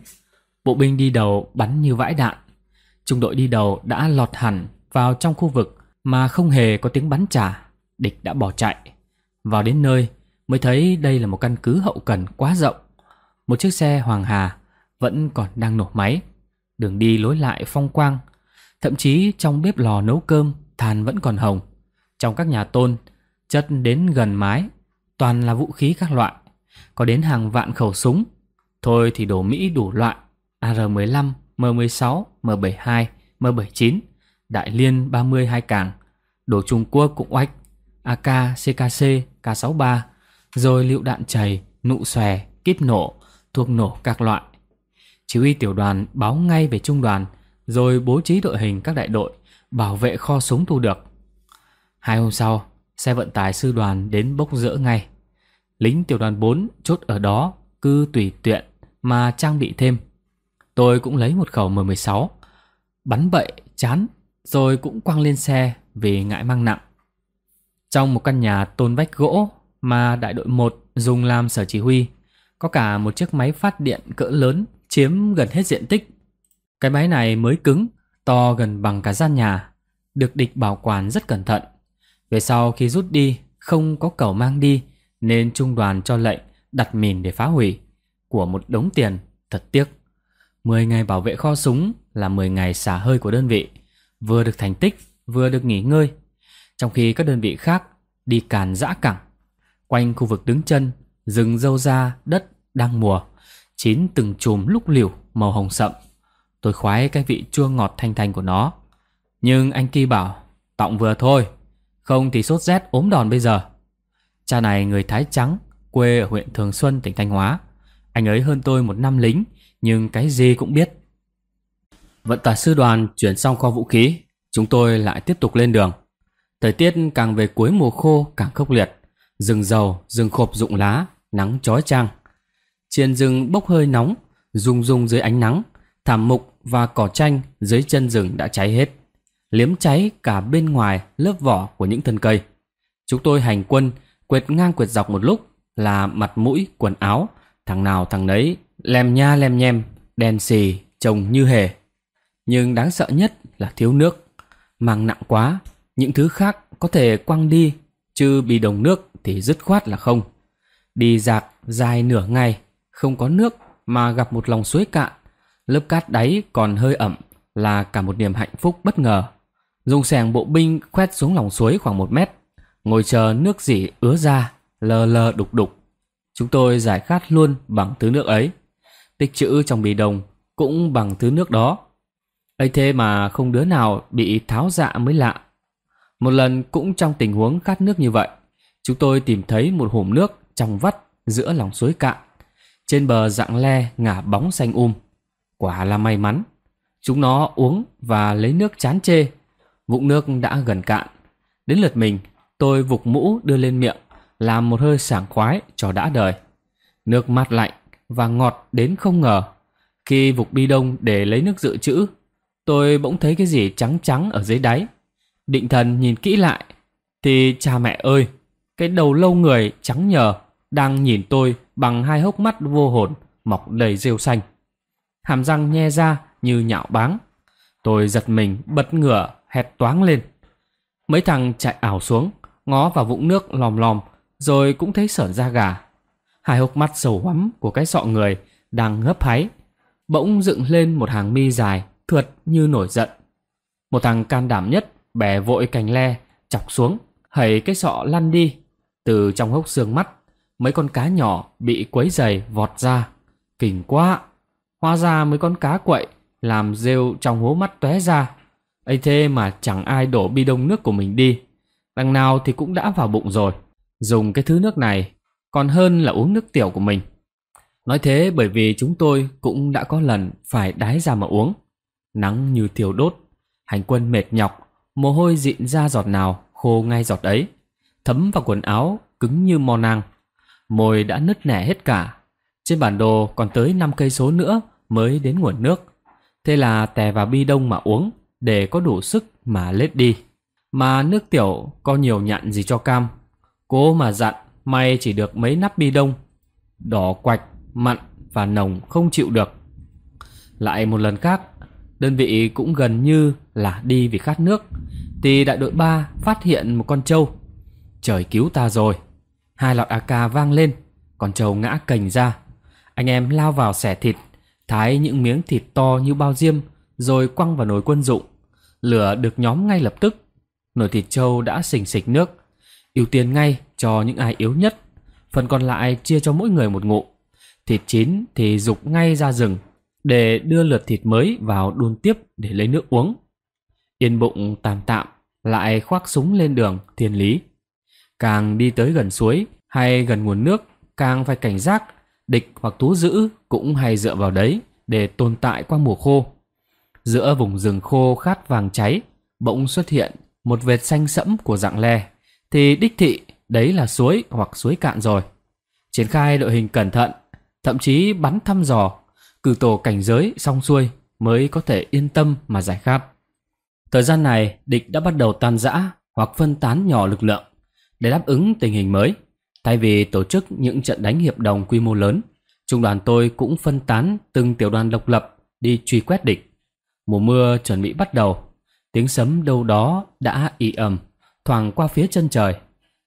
Bộ binh đi đầu bắn như vãi đạn. Trung đội đi đầu đã lọt hẳn vào trong khu vực mà không hề có tiếng bắn trả. Địch đã bỏ chạy. Vào đến nơi mới thấy đây là một căn cứ hậu cần quá rộng. Một chiếc xe Hoàng Hà vẫn còn đang nổ máy. Đường đi lối lại phong quang. Thậm chí trong bếp lò nấu cơm than vẫn còn hồng. Trong các nhà tôn, chất đến gần mái toàn là vũ khí các loại có đến hàng vạn khẩu súng. Thôi thì đổ Mỹ đủ loại, AR-15, M16, M72, M79, Đại Liên 32 càng, đổ Trung Quốc cũng oách, AK, CKC, K63, rồi lựu đạn chày, nụ xòe, kíp nổ, thuốc nổ các loại. Chỉ huy tiểu đoàn báo ngay về trung đoàn, rồi bố trí đội hình các đại đội, bảo vệ kho súng thu được. Hai hôm sau, xe vận tải sư đoàn đến bốc rỡ ngay lính tiểu đoàn 4 chốt ở đó cứ tùy tiện mà trang bị thêm. Tôi cũng lấy một khẩu M16, bắn bậy, chán, rồi cũng quăng lên xe vì ngại mang nặng. Trong một căn nhà tôn vách gỗ mà đại đội 1 dùng làm sở chỉ huy, có cả một chiếc máy phát điện cỡ lớn chiếm gần hết diện tích. Cái máy này mới cứng, to gần bằng cả gian nhà, được địch bảo quản rất cẩn thận. Về sau khi rút đi, không có cầu mang đi nên trung đoàn cho lệnh đặt mìn để phá hủy Của một đống tiền Thật tiếc 10 ngày bảo vệ kho súng là 10 ngày xả hơi của đơn vị Vừa được thành tích vừa được nghỉ ngơi Trong khi các đơn vị khác đi càn dã cẳng Quanh khu vực đứng chân Rừng dâu ra đất đang mùa Chín từng chùm lúc liều màu hồng sậm Tôi khoái cái vị chua ngọt thanh thanh của nó Nhưng anh Kỳ bảo Tọng vừa thôi Không thì sốt rét ốm đòn bây giờ Cha này người Thái Trắng, quê ở huyện Thường Xuân, tỉnh Thanh Hóa. Anh ấy hơn tôi một năm lính, nhưng cái gì cũng biết. Vận tải sư đoàn chuyển xong kho vũ khí, chúng tôi lại tiếp tục lên đường. Thời tiết càng về cuối mùa khô càng khốc liệt. Rừng dầu, rừng khộp rụng lá, nắng chói chang. Trên rừng bốc hơi nóng, rung rung dưới ánh nắng, thảm mục và cỏ chanh dưới chân rừng đã cháy hết. Liếm cháy cả bên ngoài lớp vỏ của những thân cây. Chúng tôi hành quân quệt ngang quệt dọc một lúc là mặt mũi, quần áo, thằng nào thằng nấy, lem nha lem nhem, đen xì, trông như hề. Nhưng đáng sợ nhất là thiếu nước, mang nặng quá, những thứ khác có thể quăng đi, chứ bị đồng nước thì dứt khoát là không. Đi dạc dài nửa ngày, không có nước mà gặp một lòng suối cạn, lớp cát đáy còn hơi ẩm là cả một niềm hạnh phúc bất ngờ. Dùng sẻng bộ binh khoét xuống lòng suối khoảng một mét ngồi chờ nước dỉ ứa ra, lờ lờ đục đục. Chúng tôi giải khát luôn bằng thứ nước ấy. Tích chữ trong bì đồng cũng bằng thứ nước đó. ấy thế mà không đứa nào bị tháo dạ mới lạ. Một lần cũng trong tình huống khát nước như vậy, chúng tôi tìm thấy một hổm nước trong vắt giữa lòng suối cạn. Trên bờ dạng le ngả bóng xanh um. Quả là may mắn. Chúng nó uống và lấy nước chán chê. Vũng nước đã gần cạn. Đến lượt mình Tôi vục mũ đưa lên miệng, làm một hơi sảng khoái cho đã đời. Nước mát lạnh và ngọt đến không ngờ. Khi vục bi đông để lấy nước dự trữ, tôi bỗng thấy cái gì trắng trắng ở dưới đáy. Định thần nhìn kỹ lại, thì cha mẹ ơi, cái đầu lâu người trắng nhờ đang nhìn tôi bằng hai hốc mắt vô hồn mọc đầy rêu xanh. Hàm răng nhe ra như nhạo báng. Tôi giật mình bật ngửa hét toáng lên. Mấy thằng chạy ảo xuống, ngó vào vũng nước lòm lòm, rồi cũng thấy sởn da gà. Hai hốc mắt sầu hoắm của cái sọ người đang ngấp háy, bỗng dựng lên một hàng mi dài, thượt như nổi giận. Một thằng can đảm nhất bẻ vội cành le, chọc xuống, hầy cái sọ lăn đi. Từ trong hốc xương mắt, mấy con cá nhỏ bị quấy dày vọt ra. Kinh quá! Hóa ra mấy con cá quậy, làm rêu trong hố mắt tóe ra. ấy thế mà chẳng ai đổ bi đông nước của mình đi Đằng nào thì cũng đã vào bụng rồi Dùng cái thứ nước này Còn hơn là uống nước tiểu của mình Nói thế bởi vì chúng tôi cũng đã có lần phải đái ra mà uống. Nắng như thiêu đốt, hành quân mệt nhọc, mồ hôi dịn ra giọt nào khô ngay giọt ấy. Thấm vào quần áo, cứng như mò nang. Môi đã nứt nẻ hết cả. Trên bản đồ còn tới năm cây số nữa mới đến nguồn nước. Thế là tè vào bi đông mà uống để có đủ sức mà lết đi. Mà nước tiểu có nhiều nhạn gì cho cam Cố mà dặn May chỉ được mấy nắp bi đông Đỏ quạch, mặn và nồng không chịu được Lại một lần khác Đơn vị cũng gần như là đi vì khát nước Thì đại đội 3 phát hiện một con trâu Trời cứu ta rồi Hai loạt AK vang lên Con trâu ngã cành ra Anh em lao vào xẻ thịt Thái những miếng thịt to như bao diêm Rồi quăng vào nồi quân dụng Lửa được nhóm ngay lập tức nồi thịt trâu đã sình sịch nước, ưu tiên ngay cho những ai yếu nhất, phần còn lại chia cho mỗi người một ngụ. Thịt chín thì dục ngay ra rừng để đưa lượt thịt mới vào đun tiếp để lấy nước uống. Yên bụng tạm tạm lại khoác súng lên đường thiên lý. Càng đi tới gần suối hay gần nguồn nước càng phải cảnh giác, địch hoặc thú dữ cũng hay dựa vào đấy để tồn tại qua mùa khô. Giữa vùng rừng khô khát vàng cháy, bỗng xuất hiện một vệt xanh sẫm của dạng le thì đích thị đấy là suối hoặc suối cạn rồi. Triển khai đội hình cẩn thận, thậm chí bắn thăm dò, cử tổ cảnh giới xong xuôi mới có thể yên tâm mà giải khát. Thời gian này địch đã bắt đầu tan rã hoặc phân tán nhỏ lực lượng để đáp ứng tình hình mới. Thay vì tổ chức những trận đánh hiệp đồng quy mô lớn, trung đoàn tôi cũng phân tán từng tiểu đoàn độc lập đi truy quét địch. Mùa mưa chuẩn bị bắt đầu Tiếng sấm đâu đó đã y ầm thoảng qua phía chân trời.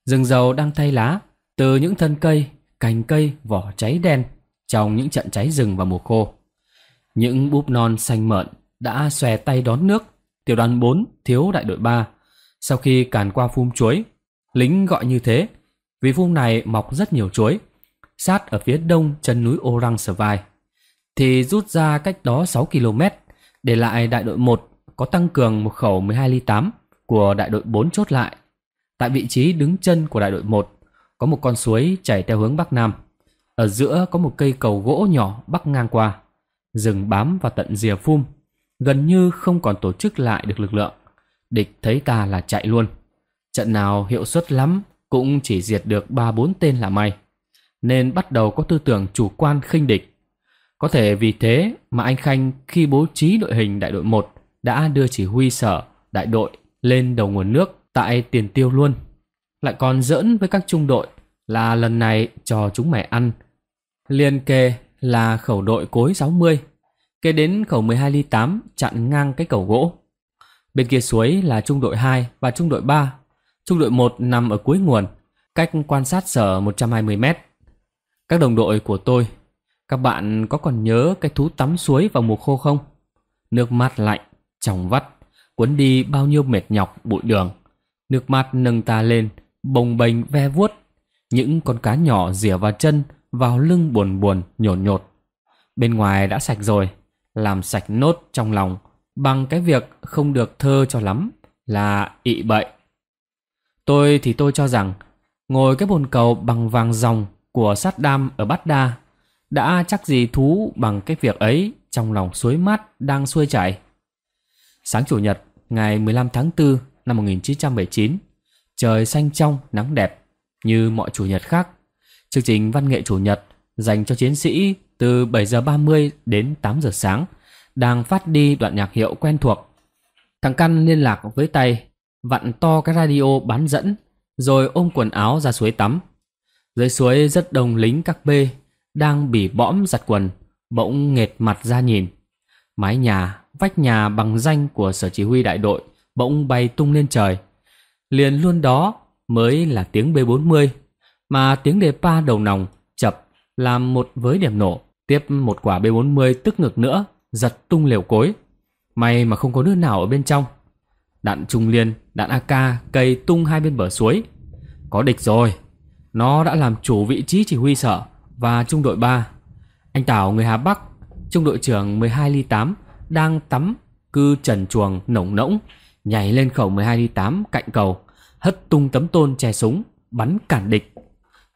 Rừng dầu đang thay lá từ những thân cây, cành cây vỏ cháy đen trong những trận cháy rừng vào mùa khô. Những búp non xanh mợn đã xòe tay đón nước. Tiểu đoàn 4 thiếu đại đội 3. Sau khi càn qua phum chuối, lính gọi như thế vì phum này mọc rất nhiều chuối, sát ở phía đông chân núi Orang Servite. Thì rút ra cách đó 6 km, để lại đại đội 1 có tăng cường một khẩu 12 ly 8 của đại đội 4 chốt lại. Tại vị trí đứng chân của đại đội 1 có một con suối chảy theo hướng bắc nam. Ở giữa có một cây cầu gỗ nhỏ bắc ngang qua, rừng bám vào tận rìa phum, gần như không còn tổ chức lại được lực lượng. Địch thấy ta là chạy luôn. Trận nào hiệu suất lắm cũng chỉ diệt được 3-4 tên là may. Nên bắt đầu có tư tưởng chủ quan khinh địch. Có thể vì thế mà anh Khanh khi bố trí đội hình đại đội 1 đã đưa chỉ huy sở, đại đội lên đầu nguồn nước tại tiền tiêu luôn. Lại còn giỡn với các trung đội là lần này cho chúng mày ăn. Liên kề là khẩu đội cối 60, kế đến khẩu 12 ly 8 chặn ngang cái cầu gỗ. Bên kia suối là trung đội 2 và trung đội 3. Trung đội 1 nằm ở cuối nguồn, cách quan sát sở 120 mét. Các đồng đội của tôi, các bạn có còn nhớ cái thú tắm suối vào mùa khô không? Nước mát lạnh, trong vắt, cuốn đi bao nhiêu mệt nhọc bụi đường. Nước mắt nâng ta lên, bồng bềnh ve vuốt. Những con cá nhỏ rỉa vào chân, vào lưng buồn buồn, nhột nhột. Bên ngoài đã sạch rồi, làm sạch nốt trong lòng bằng cái việc không được thơ cho lắm là ị bậy. Tôi thì tôi cho rằng ngồi cái bồn cầu bằng vàng dòng của sát đam ở Bát Đa đã chắc gì thú bằng cái việc ấy trong lòng suối mát đang xuôi chảy. Sáng Chủ nhật, ngày 15 tháng 4 năm 1979, trời xanh trong, nắng đẹp như mọi Chủ nhật khác. Chương trình văn nghệ Chủ nhật dành cho chiến sĩ từ 7 giờ 30 đến 8 giờ sáng đang phát đi đoạn nhạc hiệu quen thuộc. Thằng Căn liên lạc với tay, vặn to cái radio bán dẫn, rồi ôm quần áo ra suối tắm. Dưới suối rất đông lính các bê đang bỉ bõm giặt quần, bỗng nghệt mặt ra nhìn. Mái nhà vách nhà bằng danh của sở chỉ huy đại đội bỗng bay tung lên trời. Liền luôn đó mới là tiếng B40, mà tiếng đề pa đầu nòng chập làm một với điểm nổ, tiếp một quả B40 tức ngực nữa, giật tung lều cối. May mà không có đứa nào ở bên trong. Đạn trung liên, đạn AK cây tung hai bên bờ suối. Có địch rồi. Nó đã làm chủ vị trí chỉ huy sở và trung đội 3. Anh Tảo người Hà Bắc, trung đội trưởng 12 ly 8 đang tắm cư trần chuồng nổng nỗng nhảy lên khẩu 12 đi 8 cạnh cầu hất tung tấm tôn che súng bắn cản địch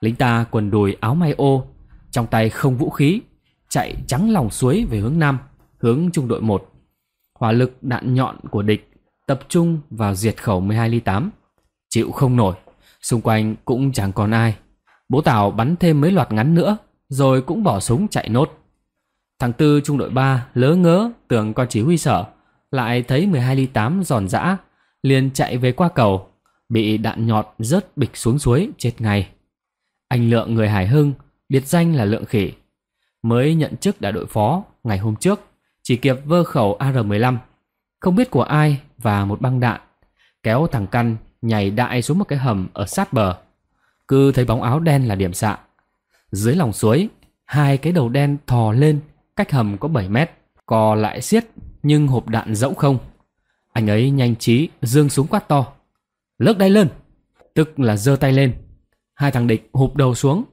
lính ta quần đùi áo may ô trong tay không vũ khí chạy trắng lòng suối về hướng nam hướng trung đội 1 hỏa lực đạn nhọn của địch tập trung vào diệt khẩu 12 ly 8 chịu không nổi xung quanh cũng chẳng còn ai bố tào bắn thêm mấy loạt ngắn nữa rồi cũng bỏ súng chạy nốt Thằng Tư trung đội 3 lỡ ngỡ tưởng con chỉ huy sở, lại thấy 12 ly 8 giòn giã, liền chạy về qua cầu, bị đạn nhọt rớt bịch xuống suối chết ngay. Anh Lượng người Hải Hưng, biệt danh là Lượng Khỉ, mới nhận chức đại đội phó ngày hôm trước, chỉ kịp vơ khẩu AR-15, không biết của ai và một băng đạn, kéo thằng Căn nhảy đại xuống một cái hầm ở sát bờ. Cứ thấy bóng áo đen là điểm xạ. Dưới lòng suối, hai cái đầu đen thò lên cách hầm có 7 mét, co lại xiết nhưng hộp đạn rỗng không. Anh ấy nhanh trí dương súng quát to. Lướt đáy lên, tức là giơ tay lên. Hai thằng địch hụp đầu xuống,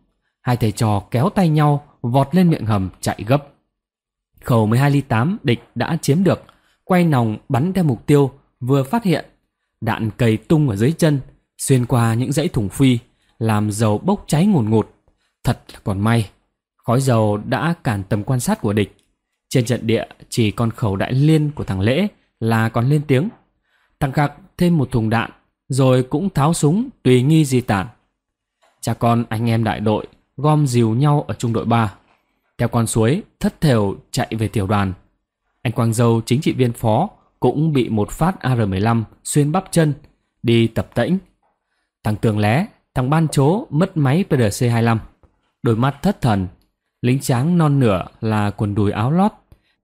hai thầy trò kéo tay nhau vọt lên miệng hầm chạy gấp. Khẩu 12 ly 8 địch đã chiếm được, quay nòng bắn theo mục tiêu vừa phát hiện. Đạn cầy tung ở dưới chân, xuyên qua những dãy thùng phi, làm dầu bốc cháy ngùn ngụt. Thật là còn may Khói dầu đã cản tầm quan sát của địch. Trên trận địa chỉ còn khẩu đại liên của thằng Lễ là còn lên tiếng. Thằng Khạc thêm một thùng đạn rồi cũng tháo súng tùy nghi di tản. Cha con anh em đại đội gom dìu nhau ở trung đội 3. Theo con suối thất thều chạy về tiểu đoàn. Anh Quang Dâu chính trị viên phó cũng bị một phát AR-15 xuyên bắp chân đi tập tễnh. Thằng Tường Lé, thằng Ban Chố mất máy PDC-25. Đôi mắt thất thần lính tráng non nửa là quần đùi áo lót,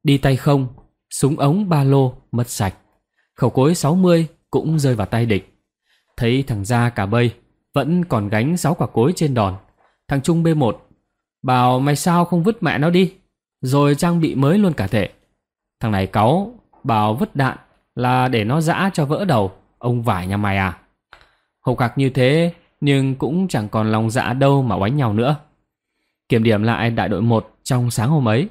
đi tay không, súng ống ba lô mất sạch. Khẩu cối 60 cũng rơi vào tay địch. Thấy thằng gia cả bây vẫn còn gánh 6 quả cối trên đòn. Thằng Trung B1 bảo mày sao không vứt mẹ nó đi, rồi trang bị mới luôn cả thể. Thằng này cáu bảo vứt đạn là để nó dã cho vỡ đầu, ông vải nhà mày à. Hộc hạc như thế nhưng cũng chẳng còn lòng dạ đâu mà oánh nhau nữa. Kiểm điểm lại đại đội 1 trong sáng hôm ấy,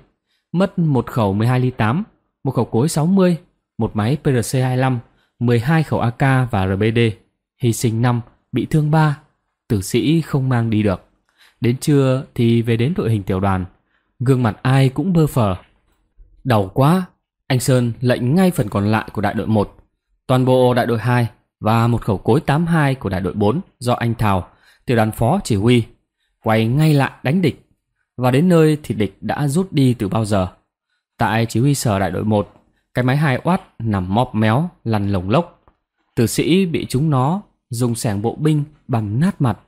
mất một khẩu 12 ly 8, một khẩu cối 60, một máy PRC-25, 12 khẩu AK và RBD, hy sinh 5, bị thương 3, tử sĩ không mang đi được. Đến trưa thì về đến đội hình tiểu đoàn, gương mặt ai cũng bơ phờ. Đau quá, anh Sơn lệnh ngay phần còn lại của đại đội 1, toàn bộ đại đội 2 và một khẩu cối 82 của đại đội 4 do anh Thảo, tiểu đoàn phó chỉ huy, quay ngay lại đánh địch và đến nơi thì địch đã rút đi từ bao giờ. Tại chỉ huy sở đại đội 1, cái máy 2 oát nằm móp méo, lăn lồng lốc. Tử sĩ bị chúng nó dùng sẻng bộ binh bằm nát mặt.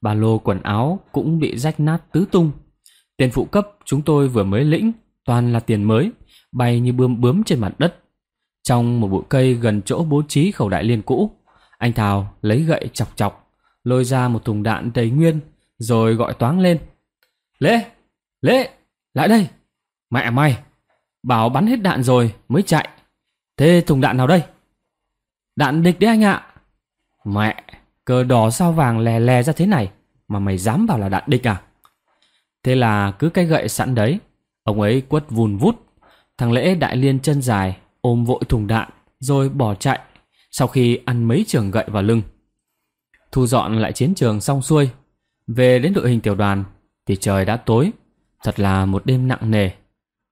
Ba lô quần áo cũng bị rách nát tứ tung. Tiền phụ cấp chúng tôi vừa mới lĩnh, toàn là tiền mới, bay như bươm bướm trên mặt đất. Trong một bụi cây gần chỗ bố trí khẩu đại liên cũ, anh Thảo lấy gậy chọc chọc, lôi ra một thùng đạn đầy nguyên, rồi gọi toáng lên. Lễ! Lễ! Lại đây! Mẹ mày! Bảo bắn hết đạn rồi mới chạy. Thế thùng đạn nào đây? Đạn địch đấy anh ạ. Mẹ! Cờ đỏ sao vàng lè lè ra thế này mà mày dám bảo là đạn địch à? Thế là cứ cái gậy sẵn đấy, ông ấy quất vùn vút. Thằng Lễ đại liên chân dài, ôm vội thùng đạn, rồi bỏ chạy, sau khi ăn mấy trường gậy vào lưng. Thu dọn lại chiến trường xong xuôi, về đến đội hình tiểu đoàn, thì trời đã tối. Thật là một đêm nặng nề.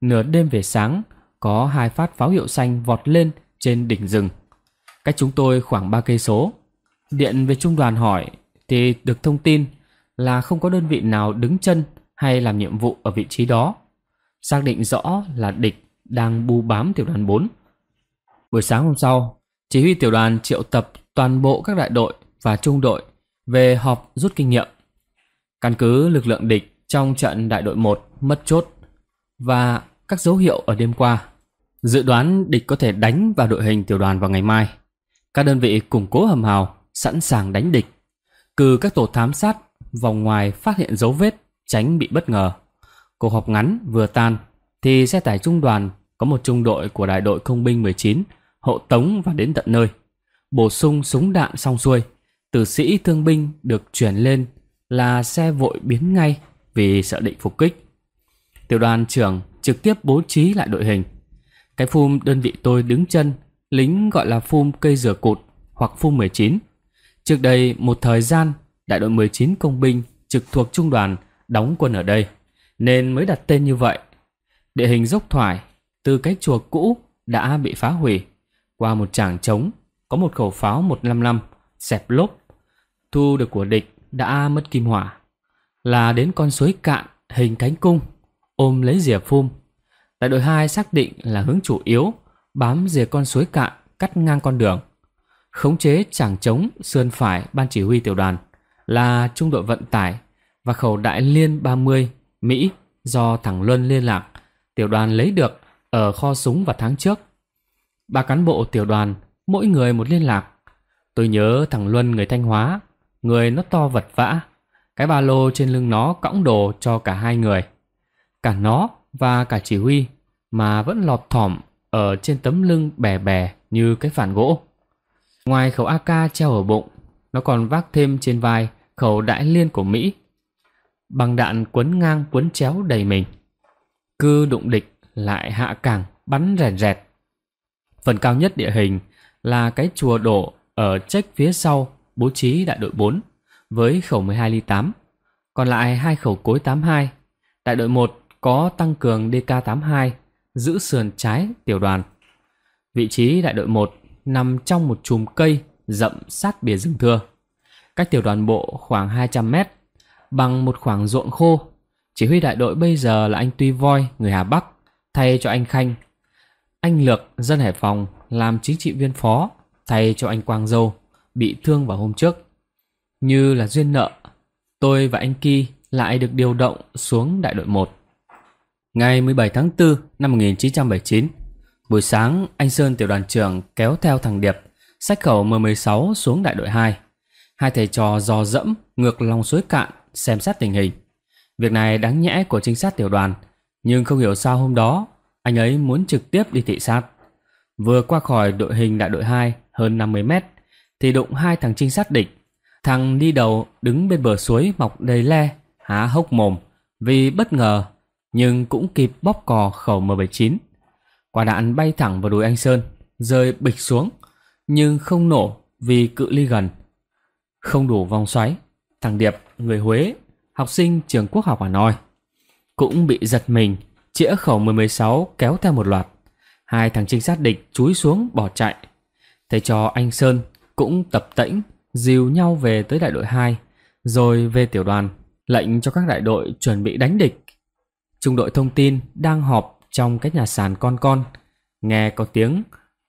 Nửa đêm về sáng, có hai phát pháo hiệu xanh vọt lên trên đỉnh rừng. Cách chúng tôi khoảng ba cây số. Điện về trung đoàn hỏi thì được thông tin là không có đơn vị nào đứng chân hay làm nhiệm vụ ở vị trí đó. Xác định rõ là địch đang bu bám tiểu đoàn 4. Buổi sáng hôm sau, chỉ huy tiểu đoàn triệu tập toàn bộ các đại đội và trung đội về họp rút kinh nghiệm. Căn cứ lực lượng địch trong trận đại đội 1 mất chốt và các dấu hiệu ở đêm qua, dự đoán địch có thể đánh vào đội hình tiểu đoàn vào ngày mai. Các đơn vị củng cố hầm hào, sẵn sàng đánh địch. Cử các tổ thám sát vòng ngoài phát hiện dấu vết, tránh bị bất ngờ. Cuộc họp ngắn vừa tan thì xe tải trung đoàn có một trung đội của đại đội công binh 19 hộ tống và đến tận nơi. Bổ sung súng đạn xong xuôi, tử sĩ thương binh được chuyển lên là xe vội biến ngay vì sợ định phục kích. Tiểu đoàn trưởng trực tiếp bố trí lại đội hình. Cái phum đơn vị tôi đứng chân, lính gọi là phum cây rửa cụt hoặc phum 19. Trước đây một thời gian, đại đội 19 công binh trực thuộc trung đoàn đóng quân ở đây, nên mới đặt tên như vậy. Địa hình dốc thoải từ cái chùa cũ đã bị phá hủy. Qua một tràng trống, có một khẩu pháo 155 xẹp lốp, thu được của địch đã mất kim hỏa là đến con suối cạn hình cánh cung ôm lấy rìa phum đại đội 2 xác định là hướng chủ yếu bám rìa con suối cạn cắt ngang con đường khống chế chẳng chống sườn phải ban chỉ huy tiểu đoàn là trung đội vận tải và khẩu đại liên 30 Mỹ do thằng Luân liên lạc tiểu đoàn lấy được ở kho súng vào tháng trước ba cán bộ tiểu đoàn mỗi người một liên lạc tôi nhớ thằng Luân người Thanh Hóa Người nó to vật vã, cái ba lô trên lưng nó cõng đồ cho cả hai người. Cả nó và cả chỉ huy mà vẫn lọt thỏm ở trên tấm lưng bè bè như cái phản gỗ. Ngoài khẩu AK treo ở bụng, nó còn vác thêm trên vai khẩu đại liên của Mỹ. Bằng đạn quấn ngang quấn chéo đầy mình. Cứ đụng địch lại hạ càng bắn rèn rẹt. Phần cao nhất địa hình là cái chùa đổ ở trách phía sau bố trí đại đội 4 với khẩu 12 ly 8, còn lại hai khẩu cối 82. Đại đội 1 có tăng cường DK82 giữ sườn trái tiểu đoàn. Vị trí đại đội 1 nằm trong một chùm cây rậm sát bìa rừng thưa. Cách tiểu đoàn bộ khoảng 200 mét bằng một khoảng ruộng khô. Chỉ huy đại đội bây giờ là anh Tuy Voi, người Hà Bắc, thay cho anh Khanh. Anh Lược, dân Hải Phòng, làm chính trị viên phó, thay cho anh Quang Dâu bị thương vào hôm trước. Như là duyên nợ, tôi và anh Ki lại được điều động xuống đại đội 1. Ngày 17 tháng 4 năm 1979, buổi sáng anh Sơn tiểu đoàn trưởng kéo theo thằng Điệp, sách khẩu M16 xuống đại đội 2. Hai thầy trò dò dẫm ngược lòng suối cạn xem xét tình hình. Việc này đáng nhẽ của trinh sát tiểu đoàn, nhưng không hiểu sao hôm đó anh ấy muốn trực tiếp đi thị sát. Vừa qua khỏi đội hình đại đội 2 hơn 50 mét, thì đụng hai thằng trinh sát địch. Thằng đi đầu đứng bên bờ suối mọc đầy le, há hốc mồm vì bất ngờ nhưng cũng kịp bóp cò khẩu M79. Quả đạn bay thẳng vào đùi anh Sơn, rơi bịch xuống nhưng không nổ vì cự ly gần. Không đủ vòng xoáy, thằng Điệp, người Huế, học sinh trường quốc học Hà Nội, cũng bị giật mình, chĩa khẩu M16 kéo theo một loạt. Hai thằng trinh sát địch chúi xuống bỏ chạy. Thầy cho anh Sơn cũng tập tễnh dìu nhau về tới đại đội 2, rồi về tiểu đoàn, lệnh cho các đại đội chuẩn bị đánh địch. Trung đội thông tin đang họp trong cái nhà sàn con con, nghe có tiếng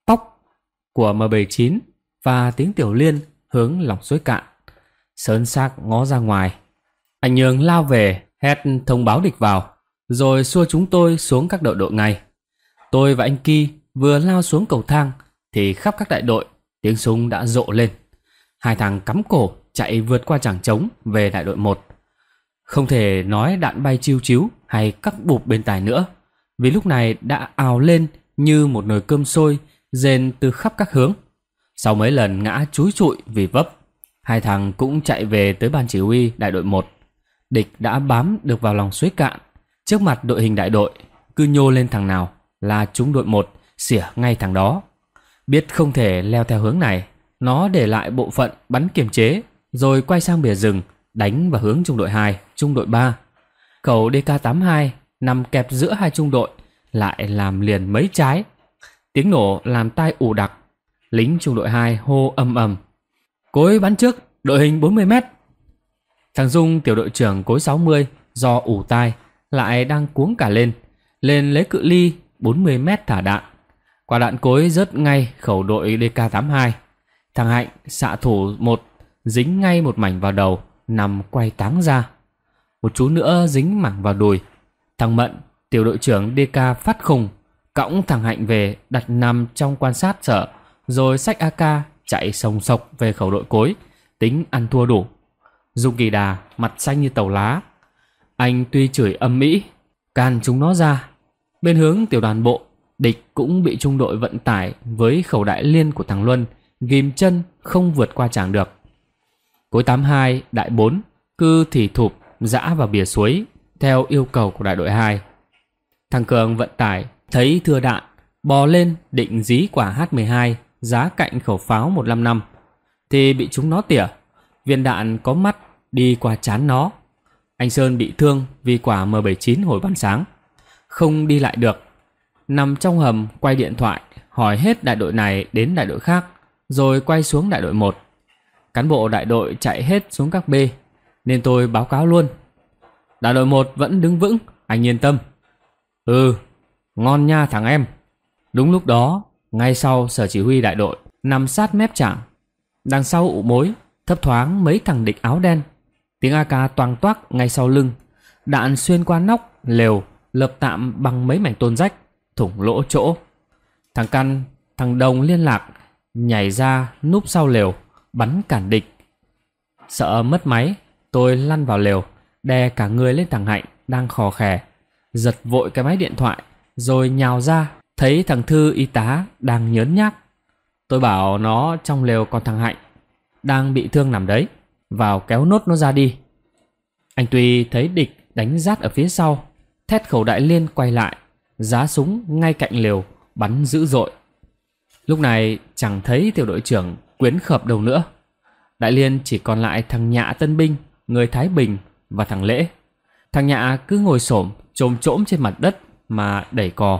póc của M79 và tiếng tiểu liên hướng lòng suối cạn. Sớn xác ngó ra ngoài. Anh Nhường lao về, hét thông báo địch vào, rồi xua chúng tôi xuống các đội đội ngay. Tôi và anh Ki vừa lao xuống cầu thang thì khắp các đại đội Tiếng súng đã rộ lên. Hai thằng cắm cổ chạy vượt qua chẳng trống về đại đội 1. Không thể nói đạn bay chiêu chiếu hay cắt bụp bên tài nữa, vì lúc này đã ào lên như một nồi cơm sôi rền từ khắp các hướng. Sau mấy lần ngã chúi trụi vì vấp, hai thằng cũng chạy về tới ban chỉ huy đại đội 1. Địch đã bám được vào lòng suối cạn, trước mặt đội hình đại đội, cứ nhô lên thằng nào là chúng đội 1, xỉa ngay thằng đó. Biết không thể leo theo hướng này, nó để lại bộ phận bắn kiềm chế, rồi quay sang bìa rừng, đánh vào hướng trung đội 2, trung đội 3. Khẩu DK82 nằm kẹp giữa hai trung đội, lại làm liền mấy trái. Tiếng nổ làm tai ù đặc, lính trung đội 2 hô âm ầm. Cối bắn trước, đội hình 40 m Thằng Dung tiểu đội trưởng cối 60 do ủ tai lại đang cuống cả lên, lên lấy cự ly 40 m thả đạn. Quả đạn cối rớt ngay khẩu đội DK82. Thằng Hạnh xạ thủ một dính ngay một mảnh vào đầu, nằm quay táng ra. Một chú nữa dính mảng vào đùi. Thằng Mận, tiểu đội trưởng DK phát khùng, cõng thằng Hạnh về đặt nằm trong quan sát sở, rồi xách AK chạy sồng sọc về khẩu đội cối, tính ăn thua đủ. Dung Kỳ Đà mặt xanh như tàu lá. Anh tuy chửi âm mỹ, can chúng nó ra. Bên hướng tiểu đoàn bộ Địch cũng bị trung đội vận tải với khẩu đại liên của thằng Luân ghim chân không vượt qua chàng được. Cối 82, đại 4, cư thì thụp, dã vào bìa suối, theo yêu cầu của đại đội 2. Thằng Cường vận tải thấy thừa đạn, bò lên định dí quả H12 giá cạnh khẩu pháo 15 năm thì bị chúng nó tỉa. Viên đạn có mắt đi qua chán nó. Anh Sơn bị thương vì quả M79 hồi ban sáng. Không đi lại được nằm trong hầm quay điện thoại, hỏi hết đại đội này đến đại đội khác, rồi quay xuống đại đội một Cán bộ đại đội chạy hết xuống các B, nên tôi báo cáo luôn. Đại đội một vẫn đứng vững, anh yên tâm. Ừ, ngon nha thằng em. Đúng lúc đó, ngay sau sở chỉ huy đại đội, nằm sát mép trảng. Đằng sau ụ mối, thấp thoáng mấy thằng địch áo đen. Tiếng AK toàng toác ngay sau lưng. Đạn xuyên qua nóc, lều, lợp tạm bằng mấy mảnh tôn rách thủng lỗ chỗ. Thằng Căn, thằng Đồng liên lạc, nhảy ra núp sau lều, bắn cản địch. Sợ mất máy, tôi lăn vào lều, đè cả người lên thằng Hạnh đang khò khè. Giật vội cái máy điện thoại, rồi nhào ra, thấy thằng Thư y tá đang nhớn nhác. Tôi bảo nó trong lều còn thằng Hạnh, đang bị thương nằm đấy, vào kéo nốt nó ra đi. Anh Tuy thấy địch đánh rát ở phía sau, thét khẩu đại liên quay lại, giá súng ngay cạnh liều, bắn dữ dội. Lúc này chẳng thấy tiểu đội trưởng quyến khợp đầu nữa. Đại liên chỉ còn lại thằng Nhạ tân binh, người Thái Bình và thằng Lễ. Thằng Nhạ cứ ngồi xổm trồm trỗm trên mặt đất mà đẩy cò.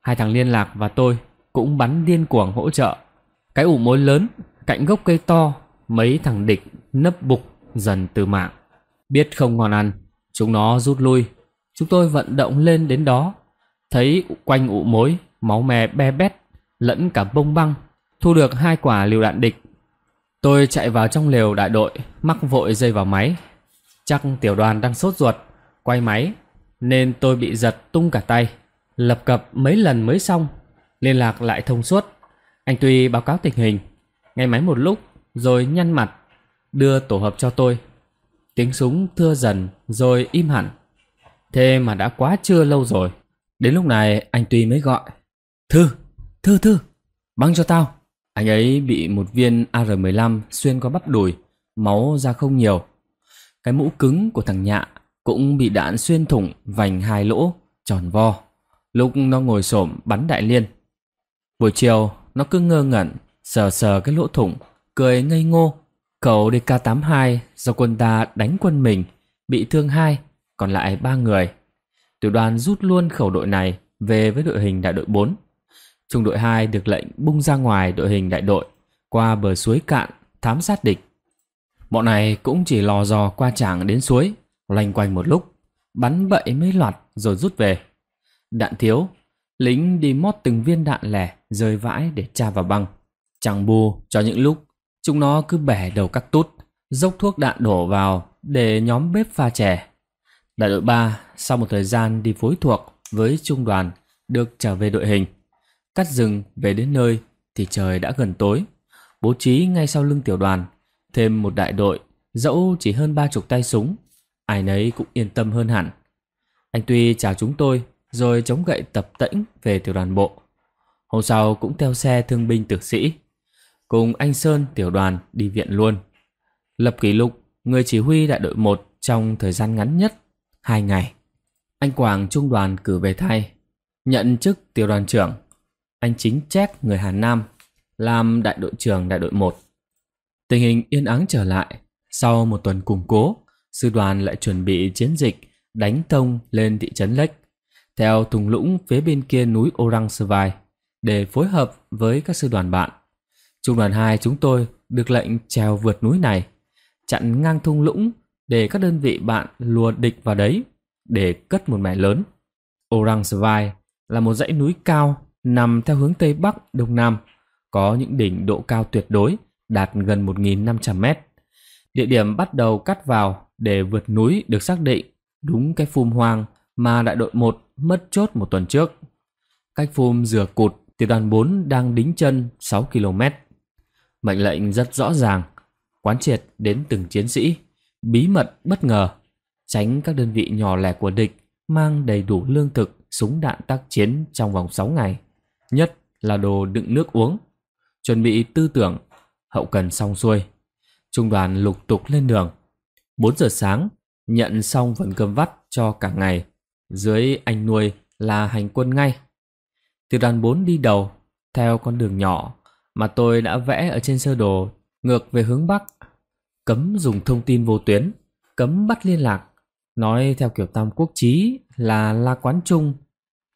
Hai thằng liên lạc và tôi cũng bắn điên cuồng hỗ trợ. Cái ủ mối lớn, cạnh gốc cây to, mấy thằng địch nấp bục dần từ mạng. Biết không ngon ăn, chúng nó rút lui. Chúng tôi vận động lên đến đó Thấy quanh ụ mối, máu me be bét, lẫn cả bông băng, thu được hai quả liều đạn địch. Tôi chạy vào trong lều đại đội, mắc vội dây vào máy. Chắc tiểu đoàn đang sốt ruột, quay máy, nên tôi bị giật tung cả tay. Lập cập mấy lần mới xong, liên lạc lại thông suốt. Anh Tuy báo cáo tình hình, nghe máy một lúc rồi nhăn mặt, đưa tổ hợp cho tôi. Tiếng súng thưa dần rồi im hẳn. Thế mà đã quá trưa lâu rồi. Đến lúc này anh Tuy mới gọi Thư, Thư Thư, băng cho tao Anh ấy bị một viên AR-15 xuyên qua bắp đùi Máu ra không nhiều Cái mũ cứng của thằng Nhạ Cũng bị đạn xuyên thủng vành hai lỗ Tròn vo Lúc nó ngồi xổm bắn đại liên Buổi chiều nó cứ ngơ ngẩn Sờ sờ cái lỗ thủng Cười ngây ngô Cậu DK82 do quân ta đánh quân mình Bị thương hai Còn lại ba người tiểu đoàn rút luôn khẩu đội này về với đội hình đại đội 4. Trung đội 2 được lệnh bung ra ngoài đội hình đại đội, qua bờ suối cạn, thám sát địch. Bọn này cũng chỉ lò dò qua tràng đến suối, loanh quanh một lúc, bắn bậy mấy loạt rồi rút về. Đạn thiếu, lính đi mót từng viên đạn lẻ rơi vãi để tra vào băng. Chẳng bù cho những lúc, chúng nó cứ bẻ đầu các tút, dốc thuốc đạn đổ vào để nhóm bếp pha chè Đại đội 3 sau một thời gian đi phối thuộc với trung đoàn được trở về đội hình. Cắt rừng về đến nơi thì trời đã gần tối. Bố trí ngay sau lưng tiểu đoàn thêm một đại đội dẫu chỉ hơn ba chục tay súng. Ai nấy cũng yên tâm hơn hẳn. Anh Tuy chào chúng tôi rồi chống gậy tập tĩnh về tiểu đoàn bộ. Hôm sau cũng theo xe thương binh tử sĩ. Cùng anh Sơn tiểu đoàn đi viện luôn. Lập kỷ lục người chỉ huy đại đội 1 trong thời gian ngắn nhất 2 ngày. Anh Quảng trung đoàn cử về thay, nhận chức tiểu đoàn trưởng. Anh chính Chét người Hà Nam, làm đại đội trưởng đại đội 1. Tình hình yên ắng trở lại, sau một tuần củng cố, sư đoàn lại chuẩn bị chiến dịch đánh tông lên thị trấn Lách, theo thùng lũng phía bên kia núi Orang Svai để phối hợp với các sư đoàn bạn. Trung đoàn 2 chúng tôi được lệnh trèo vượt núi này, chặn ngang thung lũng để các đơn vị bạn lùa địch vào đấy để cất một mẻ lớn. Orang là một dãy núi cao nằm theo hướng Tây Bắc Đông Nam, có những đỉnh độ cao tuyệt đối đạt gần 1.500 mét. Địa điểm bắt đầu cắt vào để vượt núi được xác định đúng cái phum hoang mà đại đội 1 mất chốt một tuần trước. Cách phum dừa cụt tiểu đoàn 4 đang đính chân 6 km. Mệnh lệnh rất rõ ràng, quán triệt đến từng chiến sĩ bí mật bất ngờ, tránh các đơn vị nhỏ lẻ của địch mang đầy đủ lương thực, súng đạn tác chiến trong vòng 6 ngày, nhất là đồ đựng nước uống. Chuẩn bị tư tưởng, hậu cần xong xuôi, trung đoàn lục tục lên đường. 4 giờ sáng, nhận xong phần cơm vắt cho cả ngày, dưới anh nuôi là hành quân ngay. tiểu đoàn 4 đi đầu, theo con đường nhỏ mà tôi đã vẽ ở trên sơ đồ, ngược về hướng Bắc cấm dùng thông tin vô tuyến, cấm bắt liên lạc. Nói theo kiểu tam quốc chí là la quán trung,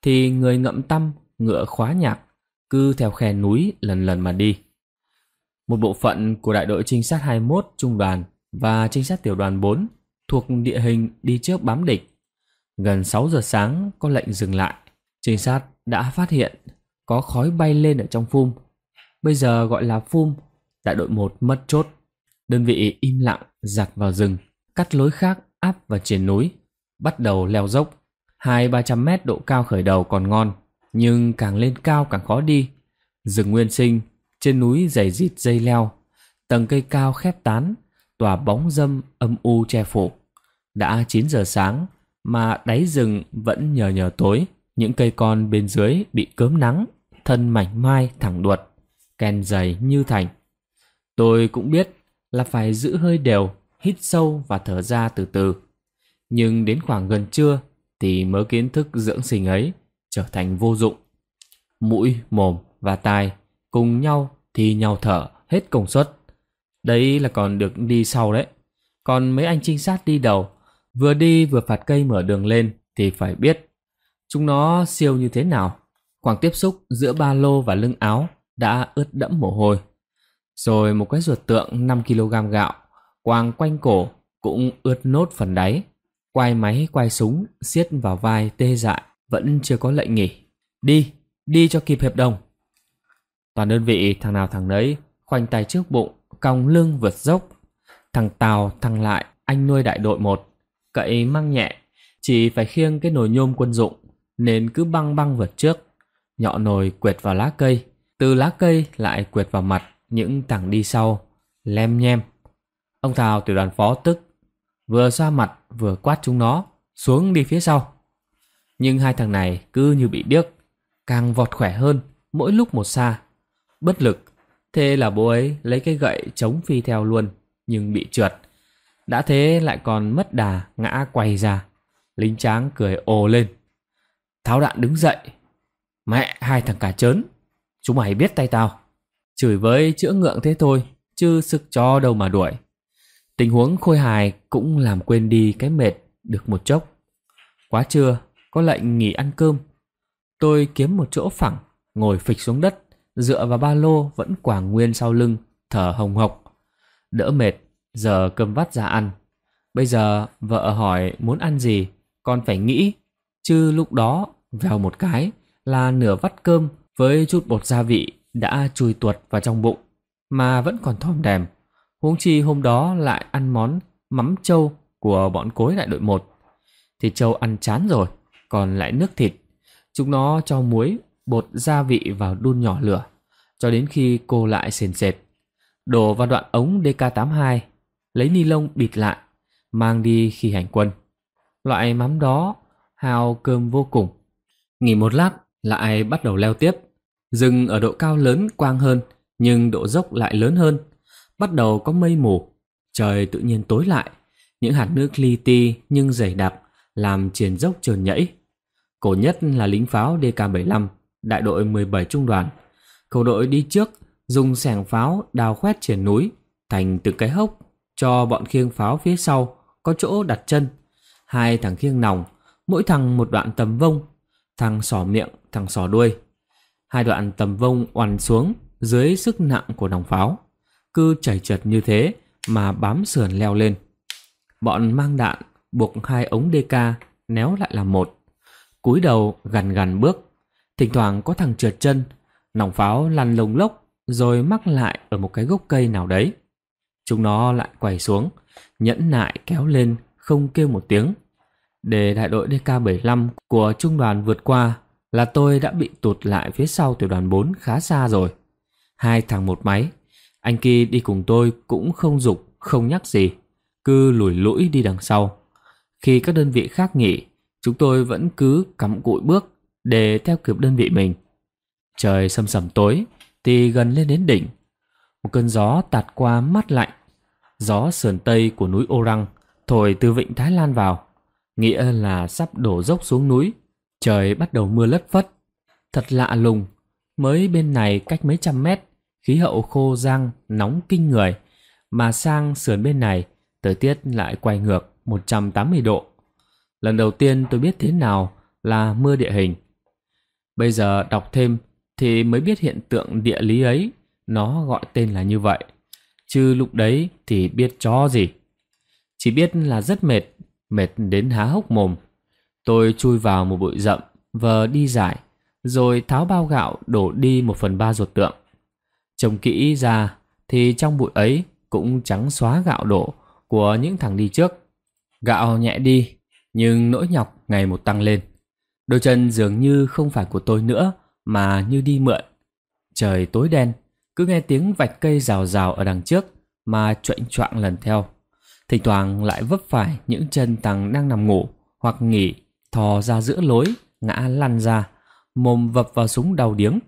thì người ngậm tâm, ngựa khóa nhạc, cứ theo khe núi lần lần mà đi. Một bộ phận của đại đội trinh sát 21 trung đoàn và trinh sát tiểu đoàn 4 thuộc địa hình đi trước bám địch. Gần 6 giờ sáng có lệnh dừng lại. Trinh sát đã phát hiện có khói bay lên ở trong phum. Bây giờ gọi là phum, đại đội 1 mất chốt. Đơn vị im lặng giặt vào rừng, cắt lối khác áp và trên núi, bắt đầu leo dốc. Hai ba trăm mét độ cao khởi đầu còn ngon, nhưng càng lên cao càng khó đi. Rừng nguyên sinh, trên núi dày rịt dây leo, tầng cây cao khép tán, tỏa bóng dâm âm u che phủ. Đã 9 giờ sáng mà đáy rừng vẫn nhờ nhờ tối, những cây con bên dưới bị cớm nắng, thân mảnh mai thẳng đuột, ken dày như thành. Tôi cũng biết là phải giữ hơi đều, hít sâu và thở ra từ từ. Nhưng đến khoảng gần trưa thì mớ kiến thức dưỡng sinh ấy trở thành vô dụng. Mũi, mồm và tai cùng nhau thì nhau thở hết công suất. Đấy là còn được đi sau đấy. Còn mấy anh trinh sát đi đầu, vừa đi vừa phạt cây mở đường lên thì phải biết chúng nó siêu như thế nào. Khoảng tiếp xúc giữa ba lô và lưng áo đã ướt đẫm mồ hôi. Rồi một cái ruột tượng 5kg gạo, quàng quanh cổ cũng ướt nốt phần đáy. Quay máy quay súng, siết vào vai tê dại, vẫn chưa có lệnh nghỉ. Đi, đi cho kịp hợp đồng. Toàn đơn vị thằng nào thằng nấy, khoanh tay trước bụng, cong lưng vượt dốc. Thằng tàu thằng Lại, anh nuôi đại đội một, cậy mang nhẹ, chỉ phải khiêng cái nồi nhôm quân dụng, nên cứ băng băng vượt trước. Nhọ nồi quệt vào lá cây, từ lá cây lại quệt vào mặt, những thằng đi sau lem nhem. Ông thào tiểu đoàn phó tức, vừa xoa mặt vừa quát chúng nó xuống đi phía sau. Nhưng hai thằng này cứ như bị điếc, càng vọt khỏe hơn mỗi lúc một xa. Bất lực, thế là bố ấy lấy cái gậy chống phi theo luôn nhưng bị trượt. Đã thế lại còn mất đà ngã quay ra. Lính tráng cười ồ lên. Tháo đạn đứng dậy. Mẹ hai thằng cả trớn. Chúng mày biết tay tao. Chửi với chữa ngượng thế thôi, chứ sức cho đâu mà đuổi. Tình huống khôi hài cũng làm quên đi cái mệt được một chốc. Quá trưa, có lệnh nghỉ ăn cơm. Tôi kiếm một chỗ phẳng, ngồi phịch xuống đất, dựa vào ba lô vẫn quàng nguyên sau lưng, thở hồng hộc. Đỡ mệt, giờ cơm vắt ra ăn. Bây giờ vợ hỏi muốn ăn gì, con phải nghĩ. Chứ lúc đó, vào một cái là nửa vắt cơm với chút bột gia vị đã chui tuột vào trong bụng mà vẫn còn thòm đèm. Huống chi hôm đó lại ăn món mắm trâu của bọn cối đại đội một, thì trâu ăn chán rồi, còn lại nước thịt. Chúng nó cho muối, bột gia vị vào đun nhỏ lửa, cho đến khi cô lại sền sệt. Đổ vào đoạn ống DK82, lấy ni lông bịt lại, mang đi khi hành quân. Loại mắm đó hao cơm vô cùng. Nghỉ một lát, lại bắt đầu leo tiếp. Rừng ở độ cao lớn quang hơn, nhưng độ dốc lại lớn hơn. Bắt đầu có mây mù, trời tự nhiên tối lại. Những hạt nước li ti nhưng dày đặc, làm triền dốc trơn nhẫy. Cổ nhất là lính pháo DK-75, đại đội 17 trung đoàn. Cầu đội đi trước, dùng sẻng pháo đào khoét triển núi, thành từng cái hốc, cho bọn khiêng pháo phía sau, có chỗ đặt chân. Hai thằng khiêng nòng, mỗi thằng một đoạn tầm vông, thằng sỏ miệng, thằng sỏ đuôi. Hai đoạn tầm vông oằn xuống dưới sức nặng của nòng pháo. Cứ chảy trượt như thế mà bám sườn leo lên. Bọn mang đạn buộc hai ống DK néo lại làm một. Cúi đầu gằn gằn bước. Thỉnh thoảng có thằng trượt chân, nòng pháo lăn lồng lốc rồi mắc lại ở một cái gốc cây nào đấy. Chúng nó lại quay xuống, nhẫn nại kéo lên không kêu một tiếng. Để đại đội DK-75 của trung đoàn vượt qua là tôi đã bị tụt lại phía sau tiểu đoàn 4 khá xa rồi. Hai thằng một máy, anh kia đi cùng tôi cũng không dục, không nhắc gì, cứ lủi lũi đi đằng sau. Khi các đơn vị khác nghỉ, chúng tôi vẫn cứ cắm cụi bước để theo kịp đơn vị mình. Trời sầm sầm tối thì gần lên đến đỉnh. Một cơn gió tạt qua mắt lạnh. Gió sườn tây của núi Orang thổi từ vịnh Thái Lan vào. Nghĩa là sắp đổ dốc xuống núi Trời bắt đầu mưa lất phất, thật lạ lùng, mới bên này cách mấy trăm mét, khí hậu khô rang, nóng kinh người, mà sang sườn bên này, thời tiết lại quay ngược 180 độ. Lần đầu tiên tôi biết thế nào là mưa địa hình. Bây giờ đọc thêm thì mới biết hiện tượng địa lý ấy nó gọi tên là như vậy. Chứ lúc đấy thì biết cho gì. Chỉ biết là rất mệt, mệt đến há hốc mồm. Tôi chui vào một bụi rậm, vờ đi giải, rồi tháo bao gạo đổ đi một phần ba ruột tượng. Trông kỹ ra thì trong bụi ấy cũng trắng xóa gạo đổ của những thằng đi trước. Gạo nhẹ đi, nhưng nỗi nhọc ngày một tăng lên. Đôi chân dường như không phải của tôi nữa mà như đi mượn. Trời tối đen, cứ nghe tiếng vạch cây rào rào ở đằng trước mà chuệnh choạng lần theo. Thỉnh thoảng lại vấp phải những chân thằng đang nằm ngủ hoặc nghỉ thò ra giữa lối, ngã lăn ra, mồm vập vào súng đau điếng.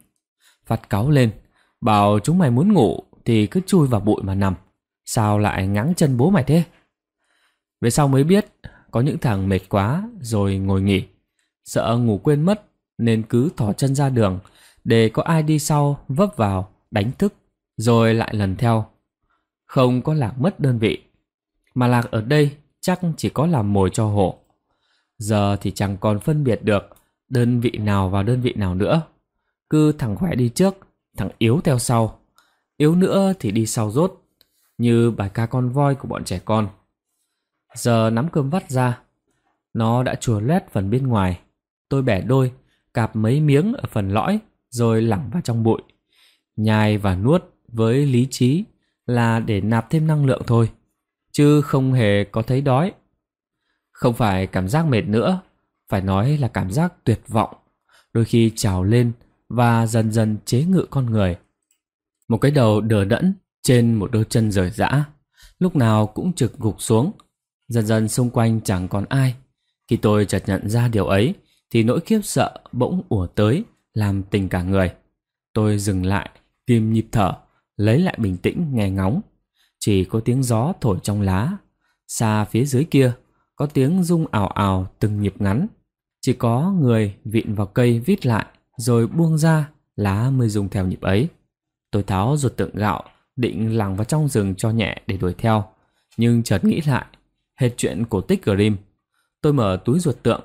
Phát cáo lên, bảo chúng mày muốn ngủ thì cứ chui vào bụi mà nằm. Sao lại ngáng chân bố mày thế? Về sau mới biết, có những thằng mệt quá rồi ngồi nghỉ. Sợ ngủ quên mất nên cứ thò chân ra đường để có ai đi sau vấp vào, đánh thức, rồi lại lần theo. Không có lạc mất đơn vị. Mà lạc ở đây chắc chỉ có làm mồi cho hổ. Giờ thì chẳng còn phân biệt được đơn vị nào vào đơn vị nào nữa. Cứ thằng khỏe đi trước, thằng yếu theo sau. Yếu nữa thì đi sau rốt, như bài ca con voi của bọn trẻ con. Giờ nắm cơm vắt ra, nó đã chùa lét phần bên ngoài. Tôi bẻ đôi, cạp mấy miếng ở phần lõi rồi lẳng vào trong bụi. Nhai và nuốt với lý trí là để nạp thêm năng lượng thôi, chứ không hề có thấy đói không phải cảm giác mệt nữa, phải nói là cảm giác tuyệt vọng, đôi khi trào lên và dần dần chế ngự con người. Một cái đầu đờ đẫn trên một đôi chân rời rã, lúc nào cũng trực gục xuống. Dần dần xung quanh chẳng còn ai. Khi tôi chợt nhận ra điều ấy, thì nỗi khiếp sợ bỗng ùa tới, làm tình cả người. Tôi dừng lại, kìm nhịp thở, lấy lại bình tĩnh nghe ngóng. Chỉ có tiếng gió thổi trong lá. Xa phía dưới kia có tiếng rung ảo ảo từng nhịp ngắn. Chỉ có người vịn vào cây vít lại, rồi buông ra, lá mới rung theo nhịp ấy. Tôi tháo ruột tượng gạo, định làng vào trong rừng cho nhẹ để đuổi theo. Nhưng chợt nghĩ lại, hết chuyện cổ tích Grimm. Tôi mở túi ruột tượng,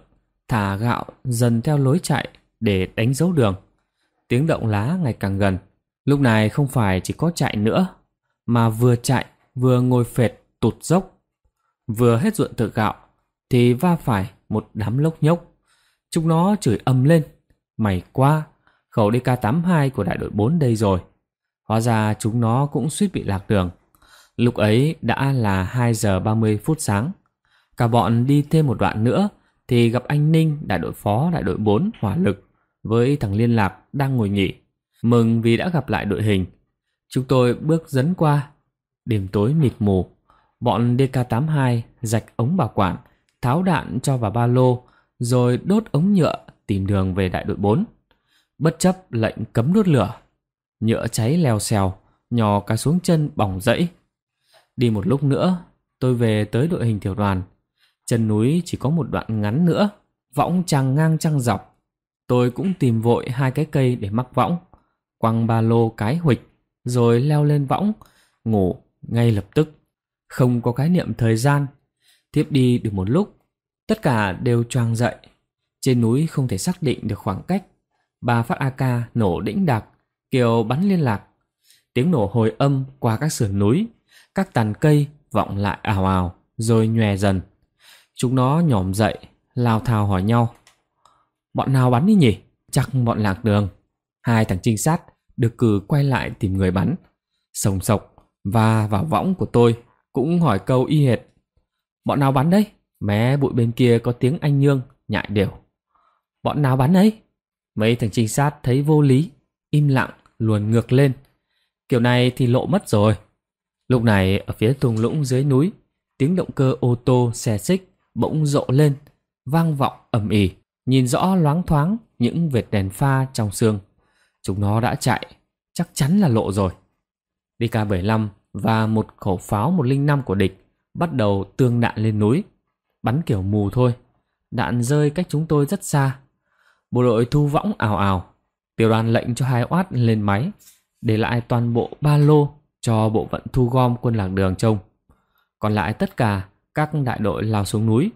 thả gạo dần theo lối chạy để đánh dấu đường. Tiếng động lá ngày càng gần. Lúc này không phải chỉ có chạy nữa, mà vừa chạy vừa ngồi phệt tụt dốc. Vừa hết ruộng tự gạo, thì va phải một đám lốc nhốc. Chúng nó chửi ầm lên, mày qua, khẩu DK82 của đại đội 4 đây rồi. Hóa ra chúng nó cũng suýt bị lạc đường. Lúc ấy đã là 2 giờ 30 phút sáng. Cả bọn đi thêm một đoạn nữa thì gặp anh Ninh, đại đội phó đại đội 4 hỏa lực với thằng liên lạc đang ngồi nghỉ. Mừng vì đã gặp lại đội hình. Chúng tôi bước dấn qua. Đêm tối mịt mù, bọn DK82 rạch ống bảo quản tháo đạn cho vào ba lô, rồi đốt ống nhựa tìm đường về đại đội 4. Bất chấp lệnh cấm đốt lửa, nhựa cháy leo xèo, nhỏ cả xuống chân bỏng rẫy. Đi một lúc nữa, tôi về tới đội hình tiểu đoàn. Chân núi chỉ có một đoạn ngắn nữa, võng trăng ngang trăng dọc. Tôi cũng tìm vội hai cái cây để mắc võng, quăng ba lô cái huỵch rồi leo lên võng, ngủ ngay lập tức. Không có khái niệm thời gian Tiếp đi được một lúc, tất cả đều choang dậy. Trên núi không thể xác định được khoảng cách. Ba phát AK nổ đĩnh đặc kiểu bắn liên lạc. Tiếng nổ hồi âm qua các sườn núi, các tàn cây vọng lại ào ào, rồi nhòe dần. Chúng nó nhòm dậy, lao thao hỏi nhau. Bọn nào bắn đi nhỉ? Chắc bọn lạc đường. Hai thằng trinh sát được cử quay lại tìm người bắn. Sồng sộc và vào võng của tôi cũng hỏi câu y hệt Bọn nào bắn đấy? Mé bụi bên kia có tiếng anh nhương, nhại đều. Bọn nào bắn ấy? Mấy thằng trinh sát thấy vô lý, im lặng, luồn ngược lên. Kiểu này thì lộ mất rồi. Lúc này ở phía thùng lũng dưới núi, tiếng động cơ ô tô xe xích bỗng rộ lên, vang vọng ầm ỉ nhìn rõ loáng thoáng những vệt đèn pha trong sương. Chúng nó đã chạy, chắc chắn là lộ rồi. DK-75 và một khẩu pháo 105 của địch bắt đầu tương đạn lên núi, bắn kiểu mù thôi. Đạn rơi cách chúng tôi rất xa. Bộ đội thu võng ảo ảo, tiểu đoàn lệnh cho hai oát lên máy, để lại toàn bộ ba lô cho bộ phận thu gom quân lạc đường trông. Còn lại tất cả các đại đội lao xuống núi.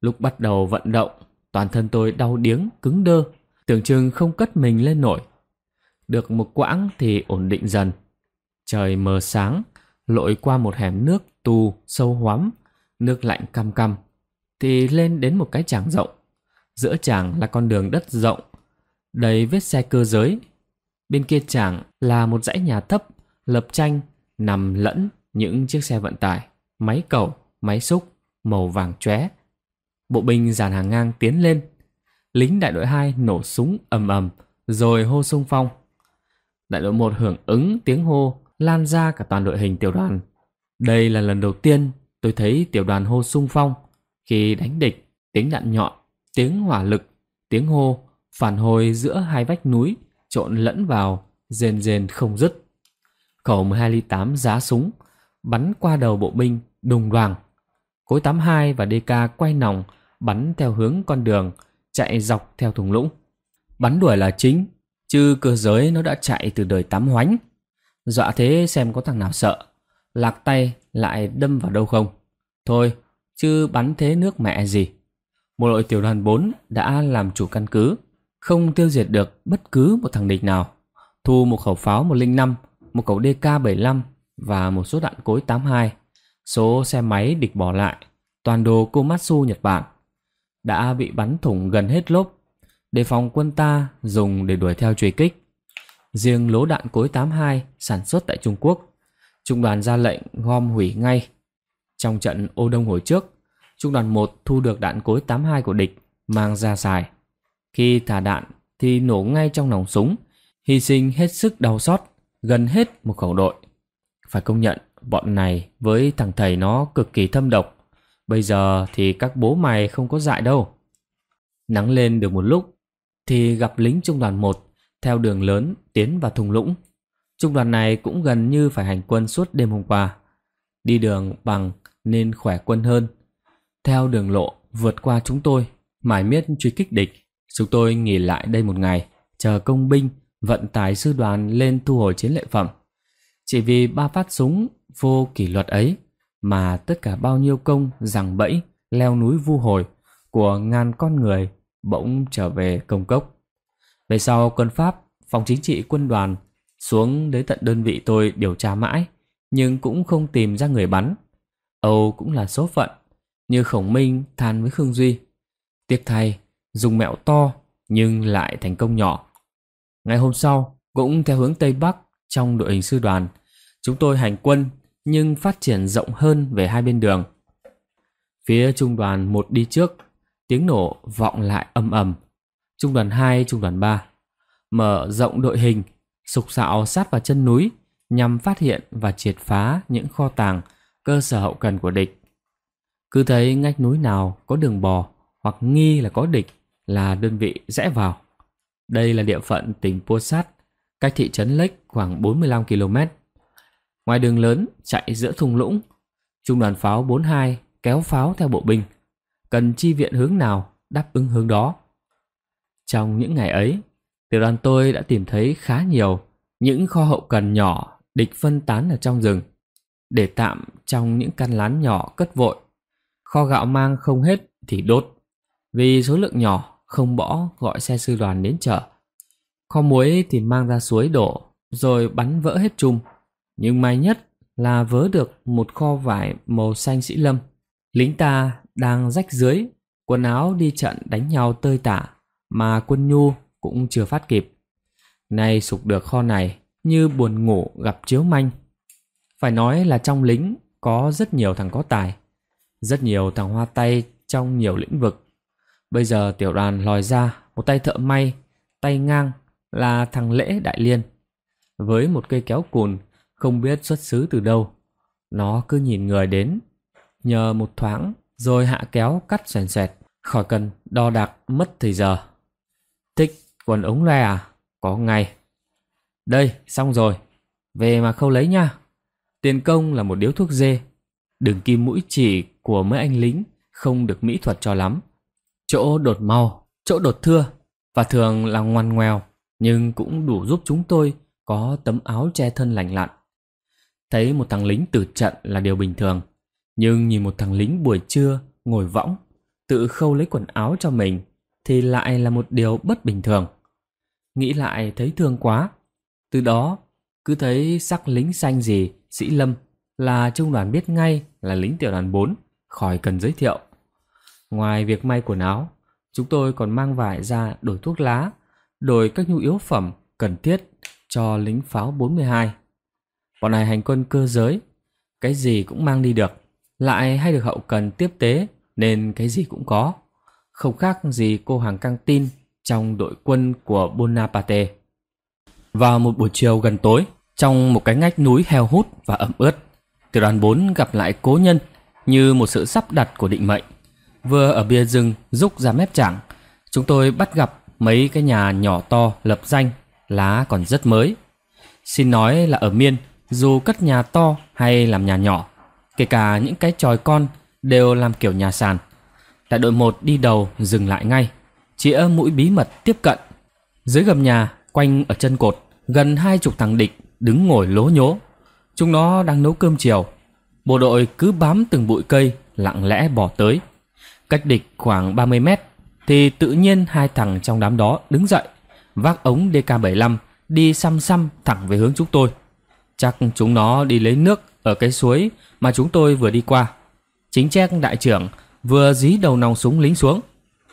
Lúc bắt đầu vận động, toàn thân tôi đau điếng, cứng đơ, tưởng chừng không cất mình lên nổi. Được một quãng thì ổn định dần. Trời mờ sáng, lội qua một hẻm nước tù sâu hoắm, nước lạnh cam cam, thì lên đến một cái tràng rộng. Giữa tràng là con đường đất rộng, đầy vết xe cơ giới. Bên kia tràng là một dãy nhà thấp, lập tranh, nằm lẫn những chiếc xe vận tải, máy cầu, máy xúc, màu vàng chóe. Bộ binh dàn hàng ngang tiến lên. Lính đại đội 2 nổ súng ầm ầm, rồi hô sung phong. Đại đội 1 hưởng ứng tiếng hô lan ra cả toàn đội hình tiểu đoàn đây là lần đầu tiên tôi thấy tiểu đoàn hô sung phong. Khi đánh địch, tiếng đạn nhọn, tiếng hỏa lực, tiếng hô phản hồi giữa hai vách núi trộn lẫn vào, rền rền không dứt. Khẩu 1208 giá súng bắn qua đầu bộ binh đùng đoàng. Khối 82 và DK quay nòng bắn theo hướng con đường chạy dọc theo thùng lũng. Bắn đuổi là chính, chứ cơ giới nó đã chạy từ đời tám hoánh. Dọa thế xem có thằng nào sợ lạc tay lại đâm vào đâu không. Thôi, chứ bắn thế nước mẹ gì. một đội tiểu đoàn 4 đã làm chủ căn cứ, không tiêu diệt được bất cứ một thằng địch nào. Thu một khẩu pháo 105, một khẩu DK-75 và một số đạn cối 82, số xe máy địch bỏ lại, toàn đồ Komatsu Nhật Bản. Đã bị bắn thủng gần hết lốp, đề phòng quân ta dùng để đuổi theo truy kích. Riêng lố đạn cối 82 sản xuất tại Trung Quốc Trung đoàn ra lệnh gom hủy ngay. Trong trận ô đông hồi trước, Trung đoàn 1 thu được đạn cối 82 của địch, mang ra xài. Khi thả đạn thì nổ ngay trong nòng súng, hy sinh hết sức đau xót, gần hết một khẩu đội. Phải công nhận, bọn này với thằng thầy nó cực kỳ thâm độc. Bây giờ thì các bố mày không có dại đâu. Nắng lên được một lúc, thì gặp lính trung đoàn 1 theo đường lớn tiến vào thùng lũng. Trung đoàn này cũng gần như phải hành quân suốt đêm hôm qua. Đi đường bằng nên khỏe quân hơn. Theo đường lộ vượt qua chúng tôi, mải miết truy kích địch. Chúng tôi nghỉ lại đây một ngày, chờ công binh, vận tải sư đoàn lên thu hồi chiến lợi phẩm. Chỉ vì ba phát súng vô kỷ luật ấy mà tất cả bao nhiêu công rằng bẫy, leo núi vu hồi của ngàn con người bỗng trở về công cốc. Về sau quân Pháp, phòng chính trị quân đoàn xuống đến tận đơn vị tôi điều tra mãi, nhưng cũng không tìm ra người bắn. Âu cũng là số phận, như Khổng Minh than với Khương Duy. Tiếc thay, dùng mẹo to nhưng lại thành công nhỏ. Ngày hôm sau, cũng theo hướng Tây Bắc trong đội hình sư đoàn, chúng tôi hành quân nhưng phát triển rộng hơn về hai bên đường. Phía trung đoàn một đi trước, tiếng nổ vọng lại âm ầm. Trung đoàn hai trung đoàn ba mở rộng đội hình sục sạo sát vào chân núi nhằm phát hiện và triệt phá những kho tàng, cơ sở hậu cần của địch. Cứ thấy ngách núi nào có đường bò hoặc nghi là có địch là đơn vị rẽ vào. Đây là địa phận tỉnh Pua Sát, cách thị trấn Lếch khoảng 45 km. Ngoài đường lớn chạy giữa thung lũng, trung đoàn pháo 42 kéo pháo theo bộ binh, cần chi viện hướng nào đáp ứng hướng đó. Trong những ngày ấy, tiểu đoàn tôi đã tìm thấy khá nhiều những kho hậu cần nhỏ địch phân tán ở trong rừng, để tạm trong những căn lán nhỏ cất vội. Kho gạo mang không hết thì đốt, vì số lượng nhỏ không bỏ gọi xe sư đoàn đến chở. Kho muối thì mang ra suối đổ, rồi bắn vỡ hết chung. Nhưng may nhất là vớ được một kho vải màu xanh sĩ lâm. Lính ta đang rách dưới, quần áo đi trận đánh nhau tơi tả, mà quân nhu cũng chưa phát kịp. Nay sụp được kho này như buồn ngủ gặp chiếu manh. Phải nói là trong lính có rất nhiều thằng có tài, rất nhiều thằng hoa tay trong nhiều lĩnh vực. Bây giờ tiểu đoàn lòi ra một tay thợ may, tay ngang là thằng Lễ Đại Liên. Với một cây kéo cùn không biết xuất xứ từ đâu, nó cứ nhìn người đến, nhờ một thoáng rồi hạ kéo cắt xoèn xoẹt, khỏi cần đo đạc mất thời giờ. Thích Quần ống loe à? Có ngay. Đây, xong rồi. Về mà khâu lấy nha. Tiền công là một điếu thuốc dê. đừng kim mũi chỉ của mấy anh lính không được mỹ thuật cho lắm. Chỗ đột mau, chỗ đột thưa và thường là ngoan ngoèo nhưng cũng đủ giúp chúng tôi có tấm áo che thân lành lặn. Thấy một thằng lính từ trận là điều bình thường, nhưng nhìn một thằng lính buổi trưa ngồi võng, tự khâu lấy quần áo cho mình thì lại là một điều bất bình thường nghĩ lại thấy thương quá. Từ đó, cứ thấy sắc lính xanh gì, sĩ lâm là trung đoàn biết ngay là lính tiểu đoàn 4, khỏi cần giới thiệu. Ngoài việc may quần áo, chúng tôi còn mang vải ra đổi thuốc lá, đổi các nhu yếu phẩm cần thiết cho lính pháo 42. Bọn này hành quân cơ giới, cái gì cũng mang đi được, lại hay được hậu cần tiếp tế nên cái gì cũng có. Không khác gì cô hàng căng tin trong đội quân của Bonaparte. Vào một buổi chiều gần tối, trong một cái ngách núi heo hút và ẩm ướt, tiểu đoàn 4 gặp lại cố nhân như một sự sắp đặt của định mệnh. Vừa ở bia rừng rúc ra mép chẳng, chúng tôi bắt gặp mấy cái nhà nhỏ to lập danh, lá còn rất mới. Xin nói là ở Miên, dù cất nhà to hay làm nhà nhỏ, kể cả những cái tròi con đều làm kiểu nhà sàn. Đại đội 1 đi đầu dừng lại ngay chĩa mũi bí mật tiếp cận. Dưới gầm nhà, quanh ở chân cột, gần hai chục thằng địch đứng ngồi lố nhố. Chúng nó đang nấu cơm chiều. Bộ đội cứ bám từng bụi cây, lặng lẽ bỏ tới. Cách địch khoảng ba mươi mét, thì tự nhiên hai thằng trong đám đó đứng dậy, vác ống DK-75 bảy đi xăm xăm thẳng về hướng chúng tôi. Chắc chúng nó đi lấy nước ở cái suối mà chúng tôi vừa đi qua. Chính Trek đại trưởng vừa dí đầu nòng súng lính xuống.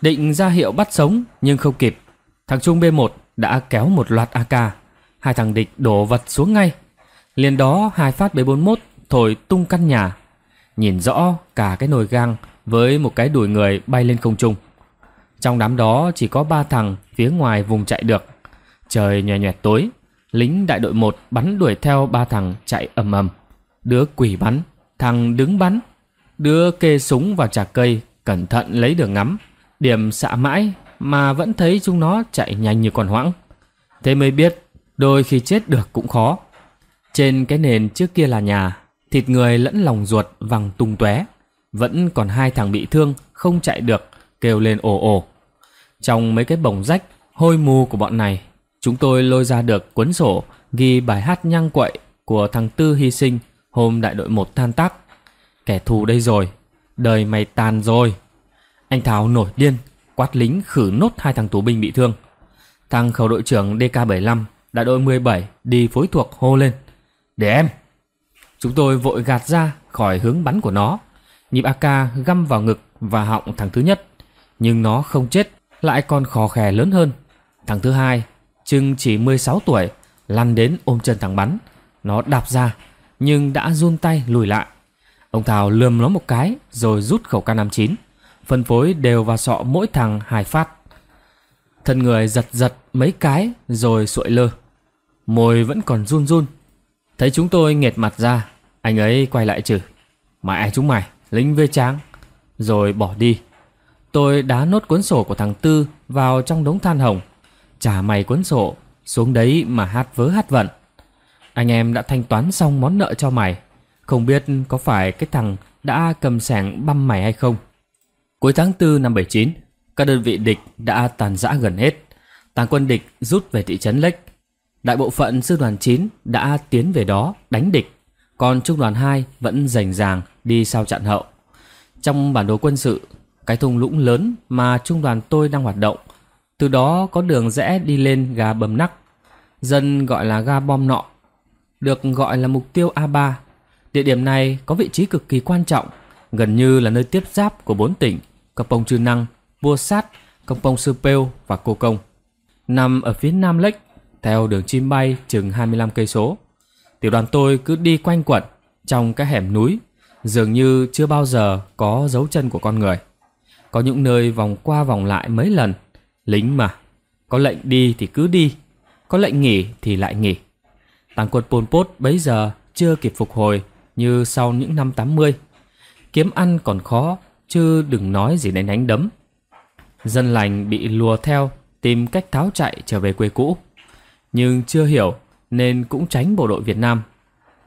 Định ra hiệu bắt sống nhưng không kịp. Thằng Trung B1 đã kéo một loạt AK. Hai thằng địch đổ vật xuống ngay. Liền đó hai phát B41 thổi tung căn nhà. Nhìn rõ cả cái nồi gang với một cái đuổi người bay lên không trung. Trong đám đó chỉ có ba thằng phía ngoài vùng chạy được. Trời nhòe nhòe tối, lính đại đội 1 bắn đuổi theo ba thằng chạy ầm ầm. Đứa quỷ bắn, thằng đứng bắn, đứa kê súng vào trà cây, cẩn thận lấy đường ngắm. Điểm xạ mãi mà vẫn thấy chúng nó chạy nhanh như con hoãng. Thế mới biết, đôi khi chết được cũng khó. Trên cái nền trước kia là nhà, thịt người lẫn lòng ruột văng tung tóe Vẫn còn hai thằng bị thương, không chạy được, kêu lên ồ ồ. Trong mấy cái bồng rách, hôi mù của bọn này, chúng tôi lôi ra được cuốn sổ ghi bài hát nhăng quậy của thằng Tư hy sinh hôm đại đội một than tác. Kẻ thù đây rồi, đời mày tàn rồi. Anh Thảo nổi điên, quát lính khử nốt hai thằng tù binh bị thương. Thằng khẩu đội trưởng DK75, đại đội 17 đi phối thuộc hô lên. Để em! Chúng tôi vội gạt ra khỏi hướng bắn của nó. Nhịp AK găm vào ngực và họng thằng thứ nhất. Nhưng nó không chết, lại còn khó khè lớn hơn. Thằng thứ hai, chừng chỉ 16 tuổi, lăn đến ôm chân thằng bắn. Nó đạp ra, nhưng đã run tay lùi lại. Ông Thảo lườm nó một cái rồi rút khẩu K59 phân phối đều vào sọ mỗi thằng hai phát. Thân người giật giật mấy cái rồi sụi lơ. Môi vẫn còn run run. Thấy chúng tôi nghệt mặt ra, anh ấy quay lại chửi. ai chúng mày, lính vê tráng. Rồi bỏ đi. Tôi đá nốt cuốn sổ của thằng Tư vào trong đống than hồng. trả mày cuốn sổ, xuống đấy mà hát vớ hát vận Anh em đã thanh toán xong món nợ cho mày. Không biết có phải cái thằng đã cầm sẻng băm mày hay không? Cuối tháng 4 năm 79, các đơn vị địch đã tàn rã gần hết. Tàng quân địch rút về thị trấn Lech. Đại bộ phận sư đoàn 9 đã tiến về đó đánh địch, còn trung đoàn 2 vẫn rảnh ràng đi sau chặn hậu. Trong bản đồ quân sự, cái thung lũng lớn mà trung đoàn tôi đang hoạt động, từ đó có đường rẽ đi lên ga bầm nắc, dân gọi là ga bom nọ, được gọi là mục tiêu A3. Địa điểm này có vị trí cực kỳ quan trọng, gần như là nơi tiếp giáp của bốn tỉnh – Công Pông Trư Năng, vua Sát, Công Pông Sư Pêu và Cô Công. Nằm ở phía nam lếch, theo đường chim bay chừng 25 cây số. Tiểu đoàn tôi cứ đi quanh quận trong các hẻm núi, dường như chưa bao giờ có dấu chân của con người. Có những nơi vòng qua vòng lại mấy lần, lính mà, có lệnh đi thì cứ đi, có lệnh nghỉ thì lại nghỉ. tăng quân Pol Pot bấy giờ chưa kịp phục hồi như sau những năm 80. Kiếm ăn còn khó chứ đừng nói gì đến đánh đấm. Dân lành bị lùa theo, tìm cách tháo chạy trở về quê cũ. Nhưng chưa hiểu nên cũng tránh bộ đội Việt Nam.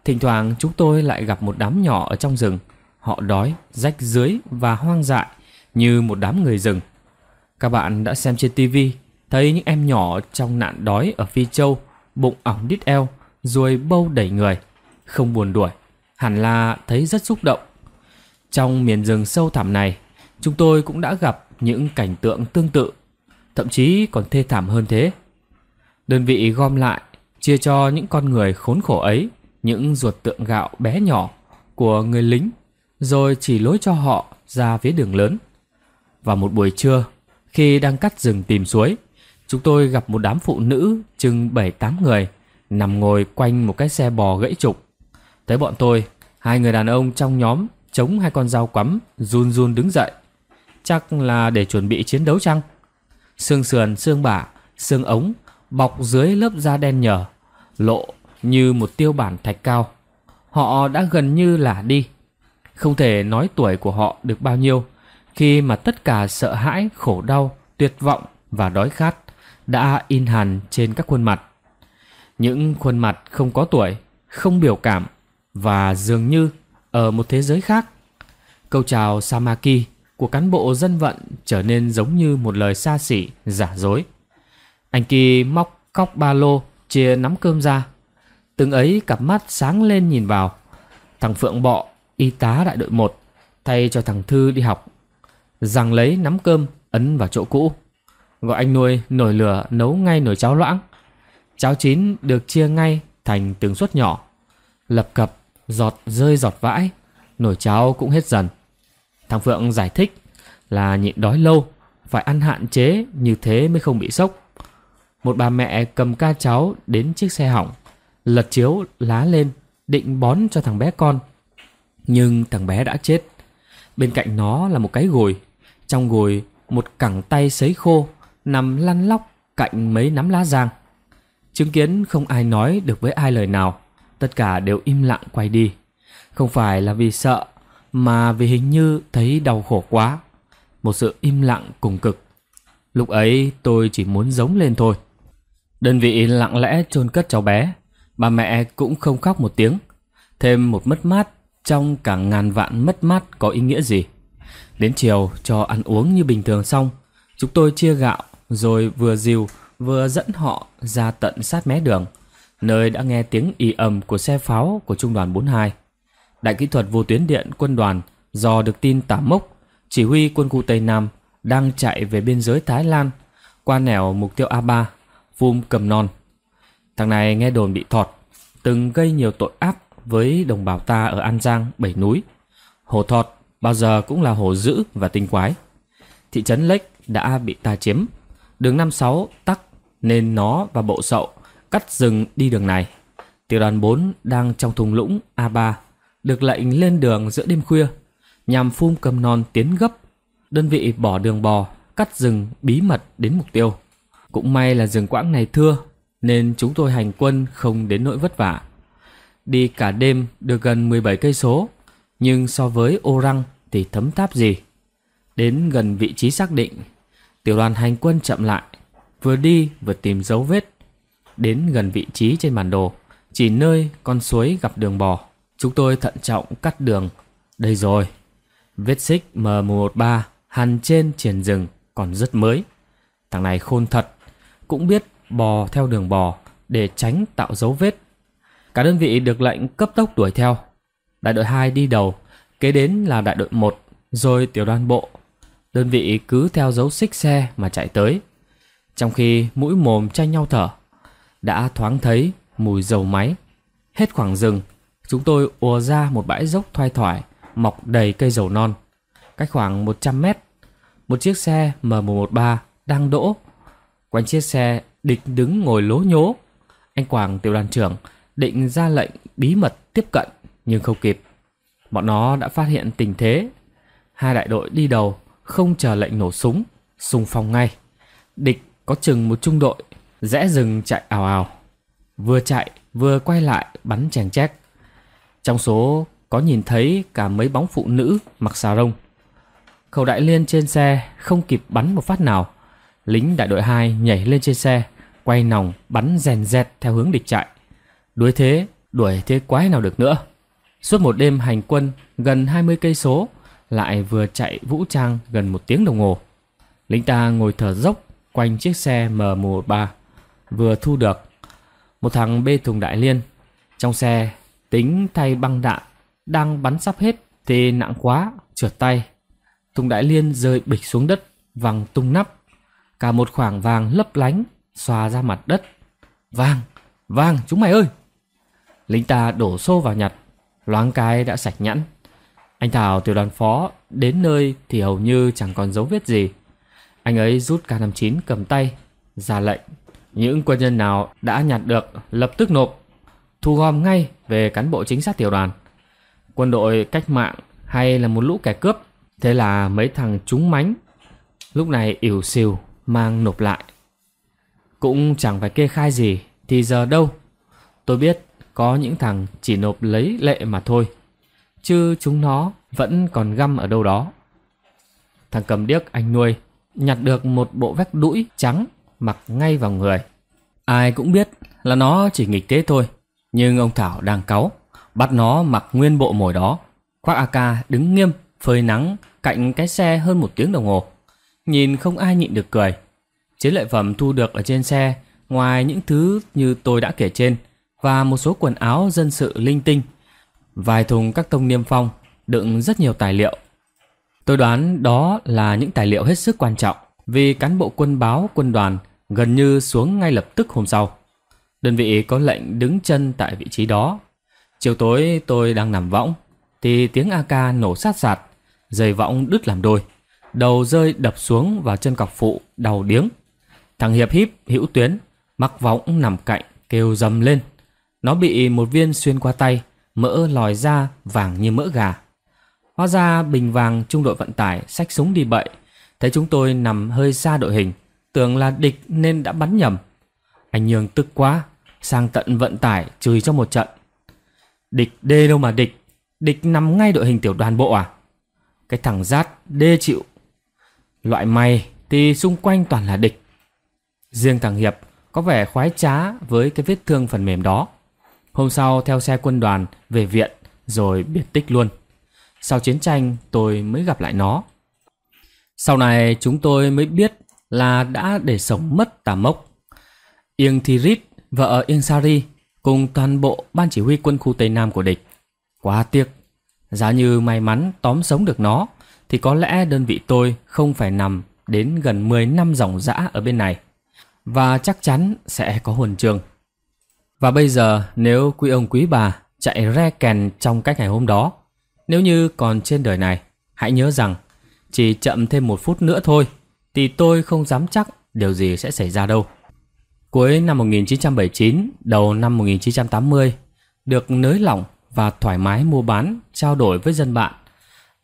Thỉnh thoảng chúng tôi lại gặp một đám nhỏ ở trong rừng. Họ đói, rách dưới và hoang dại như một đám người rừng. Các bạn đã xem trên TV thấy những em nhỏ trong nạn đói ở Phi Châu, bụng ỏng đít eo, ruồi bâu đầy người, không buồn đuổi. Hẳn là thấy rất xúc động trong miền rừng sâu thẳm này, chúng tôi cũng đã gặp những cảnh tượng tương tự, thậm chí còn thê thảm hơn thế. Đơn vị gom lại, chia cho những con người khốn khổ ấy những ruột tượng gạo bé nhỏ của người lính, rồi chỉ lối cho họ ra phía đường lớn. Vào một buổi trưa, khi đang cắt rừng tìm suối, chúng tôi gặp một đám phụ nữ chừng 7-8 người nằm ngồi quanh một cái xe bò gãy trục. thấy bọn tôi, hai người đàn ông trong nhóm chống hai con dao quắm, run run đứng dậy. Chắc là để chuẩn bị chiến đấu chăng? Xương sườn, xương bả, xương ống bọc dưới lớp da đen nhờ lộ như một tiêu bản thạch cao. Họ đã gần như là đi. Không thể nói tuổi của họ được bao nhiêu khi mà tất cả sợ hãi, khổ đau, tuyệt vọng và đói khát đã in hằn trên các khuôn mặt. Những khuôn mặt không có tuổi, không biểu cảm và dường như ở một thế giới khác. Câu chào Samaki của cán bộ dân vận trở nên giống như một lời xa xỉ, giả dối. Anh Kỳ móc cóc ba lô, chia nắm cơm ra. Từng ấy cặp mắt sáng lên nhìn vào. Thằng Phượng Bọ, y tá đại đội 1, thay cho thằng Thư đi học. Rằng lấy nắm cơm, ấn vào chỗ cũ. Gọi anh nuôi nổi lửa nấu ngay nồi cháo loãng. Cháo chín được chia ngay thành từng suất nhỏ. Lập cập Giọt rơi giọt vãi, nồi cháo cũng hết dần. Thằng Phượng giải thích là nhịn đói lâu, phải ăn hạn chế như thế mới không bị sốc. Một bà mẹ cầm ca cháu đến chiếc xe hỏng, lật chiếu lá lên, định bón cho thằng bé con. Nhưng thằng bé đã chết. Bên cạnh nó là một cái gồi, trong gồi một cẳng tay sấy khô nằm lăn lóc cạnh mấy nắm lá giang. Chứng kiến không ai nói được với ai lời nào, tất cả đều im lặng quay đi. Không phải là vì sợ, mà vì hình như thấy đau khổ quá. Một sự im lặng cùng cực. Lúc ấy tôi chỉ muốn giống lên thôi. Đơn vị lặng lẽ chôn cất cháu bé, bà mẹ cũng không khóc một tiếng. Thêm một mất mát trong cả ngàn vạn mất mát có ý nghĩa gì. Đến chiều cho ăn uống như bình thường xong, chúng tôi chia gạo rồi vừa dìu vừa dẫn họ ra tận sát mé đường nơi đã nghe tiếng y ầm của xe pháo của trung đoàn 42. Đại kỹ thuật vô tuyến điện quân đoàn do được tin tả mốc, chỉ huy quân khu Tây Nam đang chạy về biên giới Thái Lan qua nẻo mục tiêu A3, phum Cầm Non. Thằng này nghe đồn bị thọt, từng gây nhiều tội ác với đồng bào ta ở An Giang, Bảy Núi. Hồ thọt bao giờ cũng là hồ dữ và tinh quái. Thị trấn lake đã bị ta chiếm, đường 56 tắc nên nó và bộ sậu cắt rừng đi đường này. Tiểu đoàn 4 đang trong thùng lũng A3, được lệnh lên đường giữa đêm khuya, nhằm phun cầm non tiến gấp. Đơn vị bỏ đường bò, cắt rừng bí mật đến mục tiêu. Cũng may là rừng quãng này thưa, nên chúng tôi hành quân không đến nỗi vất vả. Đi cả đêm được gần 17 cây số, nhưng so với ô răng thì thấm tháp gì. Đến gần vị trí xác định, tiểu đoàn hành quân chậm lại, vừa đi vừa tìm dấu vết đến gần vị trí trên bản đồ, chỉ nơi con suối gặp đường bò. Chúng tôi thận trọng cắt đường. Đây rồi, vết xích M113 hằn trên triển rừng còn rất mới. Thằng này khôn thật, cũng biết bò theo đường bò để tránh tạo dấu vết. Cả đơn vị được lệnh cấp tốc đuổi theo. Đại đội 2 đi đầu, kế đến là đại đội 1, rồi tiểu đoàn bộ. Đơn vị cứ theo dấu xích xe mà chạy tới. Trong khi mũi mồm tranh nhau thở, đã thoáng thấy mùi dầu máy. Hết khoảng rừng, chúng tôi ùa ra một bãi dốc thoai thoải, mọc đầy cây dầu non. Cách khoảng 100 mét, một chiếc xe M113 đang đỗ. Quanh chiếc xe, địch đứng ngồi lố nhố. Anh Quảng tiểu đoàn trưởng định ra lệnh bí mật tiếp cận nhưng không kịp. Bọn nó đã phát hiện tình thế. Hai đại đội đi đầu, không chờ lệnh nổ súng, xung phong ngay. Địch có chừng một trung đội rẽ rừng chạy ào ào. Vừa chạy vừa quay lại bắn chèn chét. Trong số có nhìn thấy cả mấy bóng phụ nữ mặc xà rông. Khẩu đại liên trên xe không kịp bắn một phát nào. Lính đại đội 2 nhảy lên trên xe, quay nòng bắn rèn rẹt theo hướng địch chạy. Đuổi thế, đuổi thế quái nào được nữa. Suốt một đêm hành quân gần 20 cây số, lại vừa chạy vũ trang gần một tiếng đồng hồ. Lính ta ngồi thở dốc quanh chiếc xe M113 vừa thu được một thằng bê thùng đại liên trong xe tính thay băng đạn đang bắn sắp hết thì nặng quá trượt tay thùng đại liên rơi bịch xuống đất văng tung nắp cả một khoảng vàng lấp lánh xòa ra mặt đất vàng vàng chúng mày ơi lính ta đổ xô vào nhặt loáng cái đã sạch nhẵn anh thảo tiểu đoàn phó đến nơi thì hầu như chẳng còn dấu vết gì anh ấy rút k 59 cầm tay ra lệnh những quân nhân nào đã nhặt được lập tức nộp, thu gom ngay về cán bộ chính sát tiểu đoàn. Quân đội cách mạng hay là một lũ kẻ cướp, thế là mấy thằng trúng mánh. Lúc này ỉu xìu mang nộp lại. Cũng chẳng phải kê khai gì thì giờ đâu. Tôi biết có những thằng chỉ nộp lấy lệ mà thôi, chứ chúng nó vẫn còn găm ở đâu đó. Thằng cầm điếc anh nuôi nhặt được một bộ vest đũi trắng mặc ngay vào người. Ai cũng biết là nó chỉ nghịch thế thôi, nhưng ông Thảo đang cáu, bắt nó mặc nguyên bộ mồi đó. Khoác AK đứng nghiêm, phơi nắng cạnh cái xe hơn một tiếng đồng hồ. Nhìn không ai nhịn được cười. Chiến lợi phẩm thu được ở trên xe, ngoài những thứ như tôi đã kể trên, và một số quần áo dân sự linh tinh, vài thùng các tông niêm phong đựng rất nhiều tài liệu. Tôi đoán đó là những tài liệu hết sức quan trọng vì cán bộ quân báo quân đoàn gần như xuống ngay lập tức hôm sau. Đơn vị có lệnh đứng chân tại vị trí đó. Chiều tối tôi đang nằm võng thì tiếng AK nổ sát sạt, dây võng đứt làm đôi, đầu rơi đập xuống vào chân cọc phụ đau điếng. Thằng Hiệp híp hữu tuyến, mắc võng nằm cạnh kêu dầm lên. Nó bị một viên xuyên qua tay, mỡ lòi ra vàng như mỡ gà. Hóa ra bình vàng trung đội vận tải xách súng đi bậy Thấy chúng tôi nằm hơi xa đội hình, tưởng là địch nên đã bắn nhầm. Anh Nhường tức quá, sang tận vận tải chửi cho một trận. Địch đê đâu mà địch, địch nằm ngay đội hình tiểu đoàn bộ à? Cái thằng rát đê chịu. Loại mày thì xung quanh toàn là địch. Riêng thằng Hiệp có vẻ khoái trá với cái vết thương phần mềm đó. Hôm sau theo xe quân đoàn về viện rồi biệt tích luôn. Sau chiến tranh tôi mới gặp lại nó. Sau này chúng tôi mới biết là đã để sống mất tà mốc. Yeng Thirit, vợ Yeng Sari cùng toàn bộ ban chỉ huy quân khu Tây Nam của địch. Quá tiếc, giá như may mắn tóm sống được nó thì có lẽ đơn vị tôi không phải nằm đến gần 10 năm dòng dã ở bên này và chắc chắn sẽ có huân trường. Và bây giờ nếu quý ông quý bà chạy re kèn trong cách ngày hôm đó, nếu như còn trên đời này, hãy nhớ rằng chỉ chậm thêm một phút nữa thôi thì tôi không dám chắc điều gì sẽ xảy ra đâu. Cuối năm 1979, đầu năm 1980, được nới lỏng và thoải mái mua bán, trao đổi với dân bạn.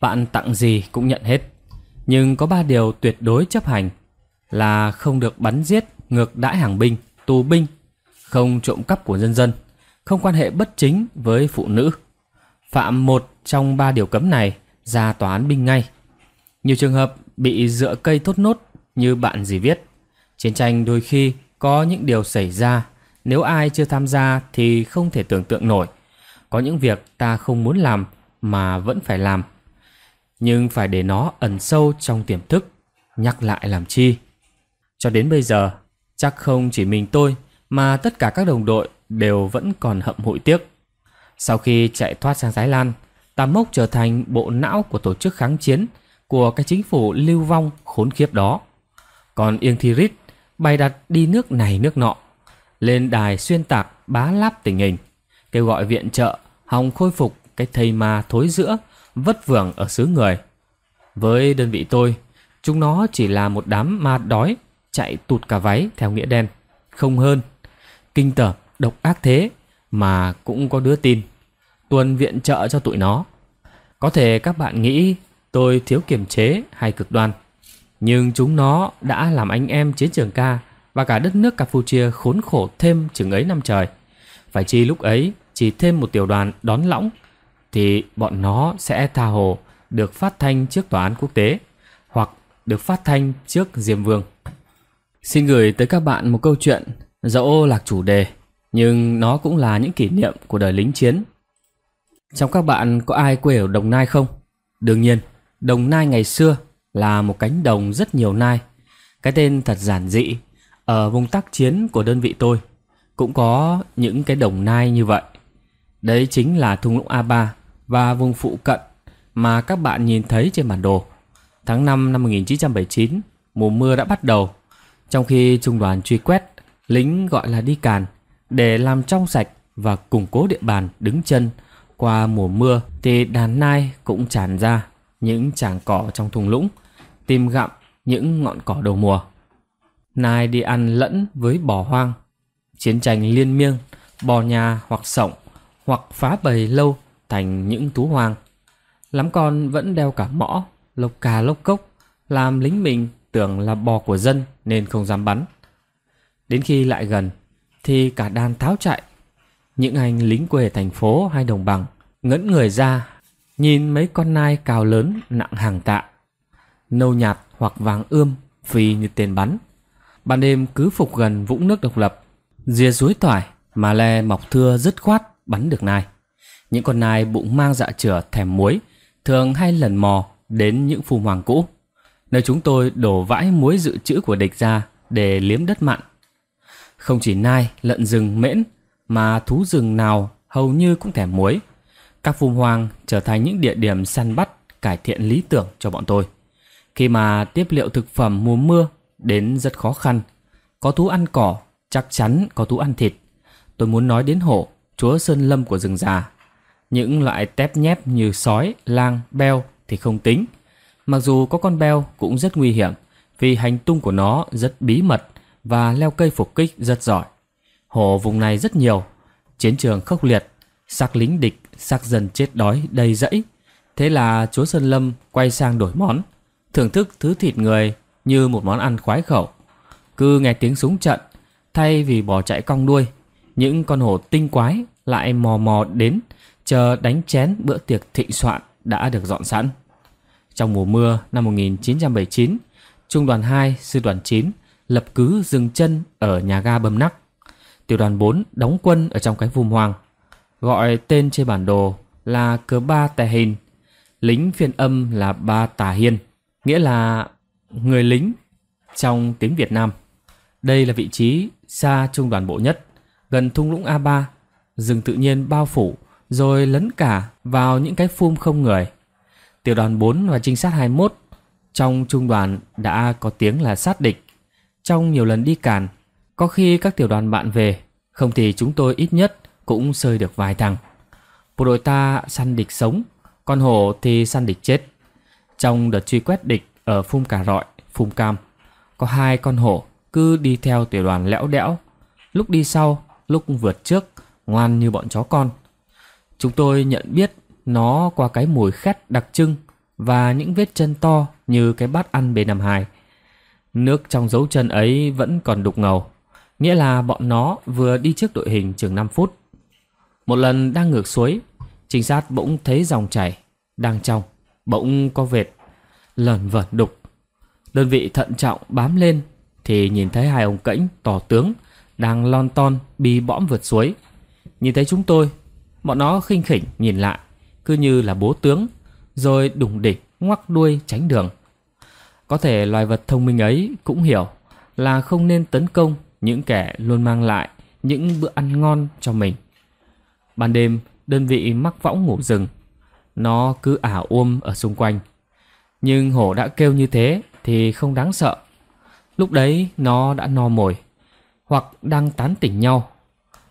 Bạn tặng gì cũng nhận hết. Nhưng có ba điều tuyệt đối chấp hành là không được bắn giết, ngược đãi hàng binh, tù binh, không trộm cắp của dân dân, không quan hệ bất chính với phụ nữ. Phạm một trong ba điều cấm này ra tòa án binh ngay. Nhiều trường hợp bị dựa cây thốt nốt như bạn gì viết. Chiến tranh đôi khi có những điều xảy ra, nếu ai chưa tham gia thì không thể tưởng tượng nổi. Có những việc ta không muốn làm mà vẫn phải làm. Nhưng phải để nó ẩn sâu trong tiềm thức, nhắc lại làm chi. Cho đến bây giờ, chắc không chỉ mình tôi mà tất cả các đồng đội đều vẫn còn hậm hụi tiếc. Sau khi chạy thoát sang Thái Lan, Tam Mốc trở thành bộ não của tổ chức kháng chiến – của cái chính phủ lưu vong khốn khiếp đó. Còn Yên Thi Rít bày đặt đi nước này nước nọ, lên đài xuyên tạc bá láp tình hình, kêu gọi viện trợ hòng khôi phục cái thầy ma thối giữa vất vưởng ở xứ người. Với đơn vị tôi, chúng nó chỉ là một đám ma đói chạy tụt cả váy theo nghĩa đen, không hơn. Kinh tởm độc ác thế mà cũng có đứa tin tuần viện trợ cho tụi nó. Có thể các bạn nghĩ tôi thiếu kiềm chế hay cực đoan. Nhưng chúng nó đã làm anh em chiến trường ca và cả đất nước Campuchia khốn khổ thêm chừng ấy năm trời. Phải chi lúc ấy chỉ thêm một tiểu đoàn đón lõng thì bọn nó sẽ tha hồ được phát thanh trước tòa án quốc tế hoặc được phát thanh trước Diêm Vương. Xin gửi tới các bạn một câu chuyện dẫu lạc chủ đề nhưng nó cũng là những kỷ niệm của đời lính chiến. Trong các bạn có ai quê ở Đồng Nai không? Đương nhiên, Đồng Nai ngày xưa là một cánh đồng rất nhiều nai. Cái tên thật giản dị, ở vùng tác chiến của đơn vị tôi cũng có những cái đồng nai như vậy. Đấy chính là thung lũng A3 và vùng phụ cận mà các bạn nhìn thấy trên bản đồ. Tháng 5 năm 1979, mùa mưa đã bắt đầu. Trong khi trung đoàn truy quét, lính gọi là đi càn để làm trong sạch và củng cố địa bàn đứng chân qua mùa mưa thì đàn nai cũng tràn ra những tràng cỏ trong thung lũng, tìm gặm những ngọn cỏ đầu mùa. Nai đi ăn lẫn với bò hoang, chiến tranh liên miên, bò nhà hoặc sổng, hoặc phá bầy lâu thành những tú hoang. Lắm con vẫn đeo cả mõ, lộc cà lốc cốc, làm lính mình tưởng là bò của dân nên không dám bắn. Đến khi lại gần thì cả đàn tháo chạy. Những anh lính quê thành phố hay đồng bằng ngẫn người ra nhìn mấy con nai cào lớn nặng hàng tạ, nâu nhạt hoặc vàng ươm phi như tên bắn. Ban đêm cứ phục gần vũng nước độc lập, rìa suối tỏi mà le mọc thưa dứt khoát bắn được nai. Những con nai bụng mang dạ chửa thèm muối thường hay lần mò đến những phù hoàng cũ, nơi chúng tôi đổ vãi muối dự trữ của địch ra để liếm đất mặn. Không chỉ nai, lợn rừng, mễn mà thú rừng nào hầu như cũng thèm muối – các vùng hoang trở thành những địa điểm săn bắt, cải thiện lý tưởng cho bọn tôi. Khi mà tiếp liệu thực phẩm mùa mưa đến rất khó khăn, có thú ăn cỏ, chắc chắn có thú ăn thịt. Tôi muốn nói đến hổ, chúa sơn lâm của rừng già. Những loại tép nhép như sói, lang, beo thì không tính. Mặc dù có con beo cũng rất nguy hiểm vì hành tung của nó rất bí mật và leo cây phục kích rất giỏi. Hổ vùng này rất nhiều, chiến trường khốc liệt, xác lính địch xác dần chết đói đầy rẫy. Thế là chúa Sơn Lâm quay sang đổi món, thưởng thức thứ thịt người như một món ăn khoái khẩu. Cứ nghe tiếng súng trận, thay vì bỏ chạy cong đuôi, những con hổ tinh quái lại mò mò đến chờ đánh chén bữa tiệc thịnh soạn đã được dọn sẵn. Trong mùa mưa năm 1979, Trung đoàn 2, Sư đoàn 9 lập cứ dừng chân ở nhà ga Bâm Nắc. Tiểu đoàn 4 đóng quân ở trong cái vùng hoàng gọi tên trên bản đồ là cờ ba tè hình, lính phiên âm là ba tà hiên, nghĩa là người lính trong tiếng Việt Nam. Đây là vị trí xa trung đoàn bộ nhất, gần thung lũng A3, rừng tự nhiên bao phủ rồi lấn cả vào những cái phum không người. Tiểu đoàn 4 và trinh sát 21 trong trung đoàn đã có tiếng là sát địch. Trong nhiều lần đi càn, có khi các tiểu đoàn bạn về, không thì chúng tôi ít nhất cũng sơi được vài thằng. Bộ đội ta săn địch sống, con hổ thì săn địch chết. Trong đợt truy quét địch ở Phung cà rọi, Phung cam, có hai con hổ cứ đi theo tiểu đoàn lẽo đẽo, lúc đi sau, lúc vượt trước, ngoan như bọn chó con. Chúng tôi nhận biết nó qua cái mùi khét đặc trưng và những vết chân to như cái bát ăn B52. Nước trong dấu chân ấy vẫn còn đục ngầu, nghĩa là bọn nó vừa đi trước đội hình chừng 5 phút. Một lần đang ngược suối, trinh sát bỗng thấy dòng chảy, đang trong, bỗng có vệt, lờn vẩn đục. Đơn vị thận trọng bám lên thì nhìn thấy hai ông cảnh tỏ tướng đang lon ton bi bõm vượt suối. Nhìn thấy chúng tôi, bọn nó khinh khỉnh nhìn lại, cứ như là bố tướng, rồi đùng đỉnh ngoắc đuôi tránh đường. Có thể loài vật thông minh ấy cũng hiểu là không nên tấn công những kẻ luôn mang lại những bữa ăn ngon cho mình. Ban đêm, đơn vị mắc võng ngủ rừng. Nó cứ ả uôm ở xung quanh. Nhưng hổ đã kêu như thế thì không đáng sợ. Lúc đấy nó đã no mồi, hoặc đang tán tỉnh nhau.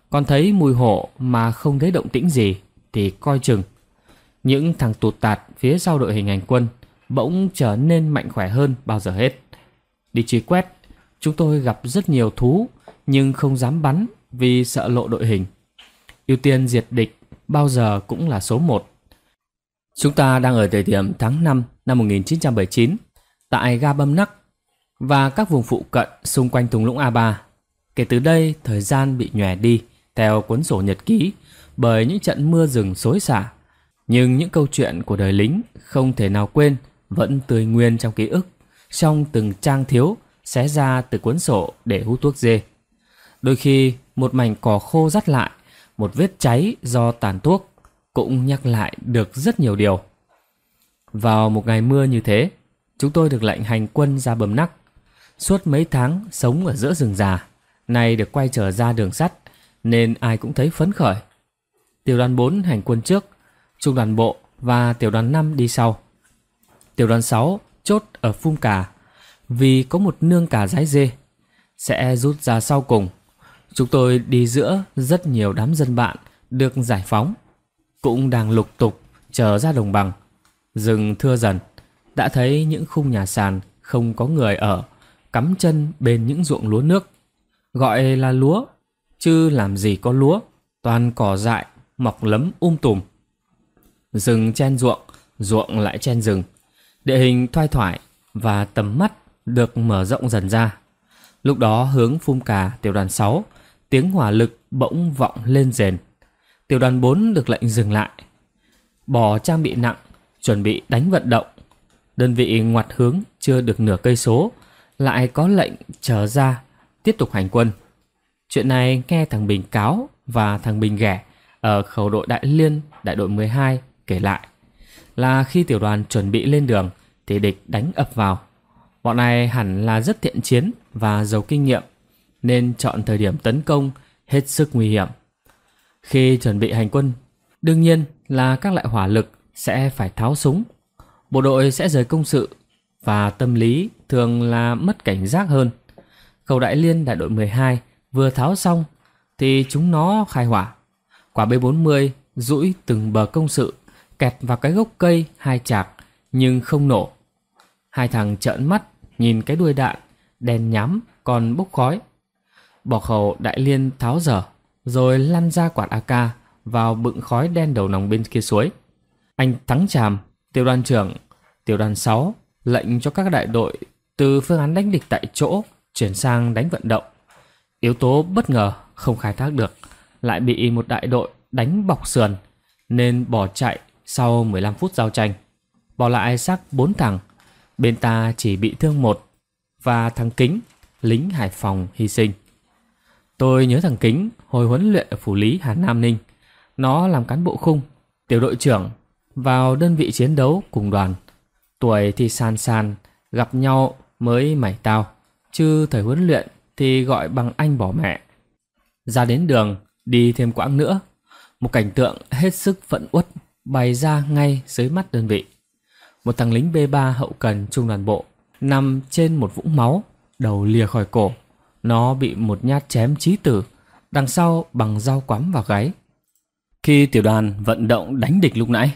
Còn thấy mùi hổ mà không thấy động tĩnh gì thì coi chừng. Những thằng tụt tạt phía sau đội hình hành quân bỗng trở nên mạnh khỏe hơn bao giờ hết. Đi truy quét, chúng tôi gặp rất nhiều thú nhưng không dám bắn vì sợ lộ đội hình ưu tiên diệt địch bao giờ cũng là số 1. Chúng ta đang ở thời điểm tháng 5 năm 1979 tại Ga Bâm Nắc và các vùng phụ cận xung quanh thung lũng A3. Kể từ đây, thời gian bị nhòe đi theo cuốn sổ nhật ký bởi những trận mưa rừng xối xả. Nhưng những câu chuyện của đời lính không thể nào quên vẫn tươi nguyên trong ký ức, trong từng trang thiếu xé ra từ cuốn sổ để hút thuốc dê. Đôi khi, một mảnh cỏ khô rắt lại một vết cháy do tàn thuốc cũng nhắc lại được rất nhiều điều. Vào một ngày mưa như thế, chúng tôi được lệnh hành quân ra bầm nắc. Suốt mấy tháng sống ở giữa rừng già, nay được quay trở ra đường sắt nên ai cũng thấy phấn khởi. Tiểu đoàn 4 hành quân trước, trung đoàn bộ và tiểu đoàn 5 đi sau. Tiểu đoàn 6 chốt ở phung cà vì có một nương cà rái dê sẽ rút ra sau cùng Chúng tôi đi giữa rất nhiều đám dân bạn được giải phóng, cũng đang lục tục chờ ra đồng bằng. Rừng thưa dần, đã thấy những khung nhà sàn không có người ở, cắm chân bên những ruộng lúa nước. Gọi là lúa, chứ làm gì có lúa, toàn cỏ dại, mọc lấm um tùm. Rừng chen ruộng, ruộng lại chen rừng. Địa hình thoai thoải và tầm mắt được mở rộng dần ra. Lúc đó hướng phum cà tiểu đoàn 6 tiếng hỏa lực bỗng vọng lên rền. Tiểu đoàn 4 được lệnh dừng lại. Bỏ trang bị nặng, chuẩn bị đánh vận động. Đơn vị ngoặt hướng chưa được nửa cây số, lại có lệnh trở ra, tiếp tục hành quân. Chuyện này nghe thằng Bình cáo và thằng Bình ghẻ ở khẩu đội Đại Liên, đại đội 12 kể lại. Là khi tiểu đoàn chuẩn bị lên đường thì địch đánh ập vào. Bọn này hẳn là rất thiện chiến và giàu kinh nghiệm nên chọn thời điểm tấn công hết sức nguy hiểm. Khi chuẩn bị hành quân, đương nhiên là các loại hỏa lực sẽ phải tháo súng. Bộ đội sẽ rời công sự và tâm lý thường là mất cảnh giác hơn. Cầu Đại Liên đại đội 12 vừa tháo xong thì chúng nó khai hỏa. Quả B40 rũi từng bờ công sự kẹt vào cái gốc cây hai chạc nhưng không nổ. Hai thằng trợn mắt nhìn cái đuôi đạn đèn nhắm còn bốc khói. Bỏ khẩu đại liên tháo dở, rồi lăn ra quạt AK vào bựng khói đen đầu nòng bên kia suối. Anh Thắng Tràm, tiểu đoàn trưởng, tiểu đoàn 6 lệnh cho các đại đội từ phương án đánh địch tại chỗ chuyển sang đánh vận động. Yếu tố bất ngờ không khai thác được, lại bị một đại đội đánh bọc sườn nên bỏ chạy sau 15 phút giao tranh. Bỏ lại xác bốn thằng, bên ta chỉ bị thương một và thằng Kính, lính Hải Phòng hy sinh. Tôi nhớ thằng Kính hồi huấn luyện ở Phủ Lý Hà Nam Ninh. Nó làm cán bộ khung, tiểu đội trưởng, vào đơn vị chiến đấu cùng đoàn. Tuổi thì san san, gặp nhau mới mảy tao. Chứ thời huấn luyện thì gọi bằng anh bỏ mẹ. Ra đến đường, đi thêm quãng nữa. Một cảnh tượng hết sức phận uất bày ra ngay dưới mắt đơn vị. Một thằng lính B3 hậu cần trung đoàn bộ nằm trên một vũng máu, đầu lìa khỏi cổ, nó bị một nhát chém chí tử, đằng sau bằng dao quắm vào gáy. Khi tiểu đoàn vận động đánh địch lúc nãy,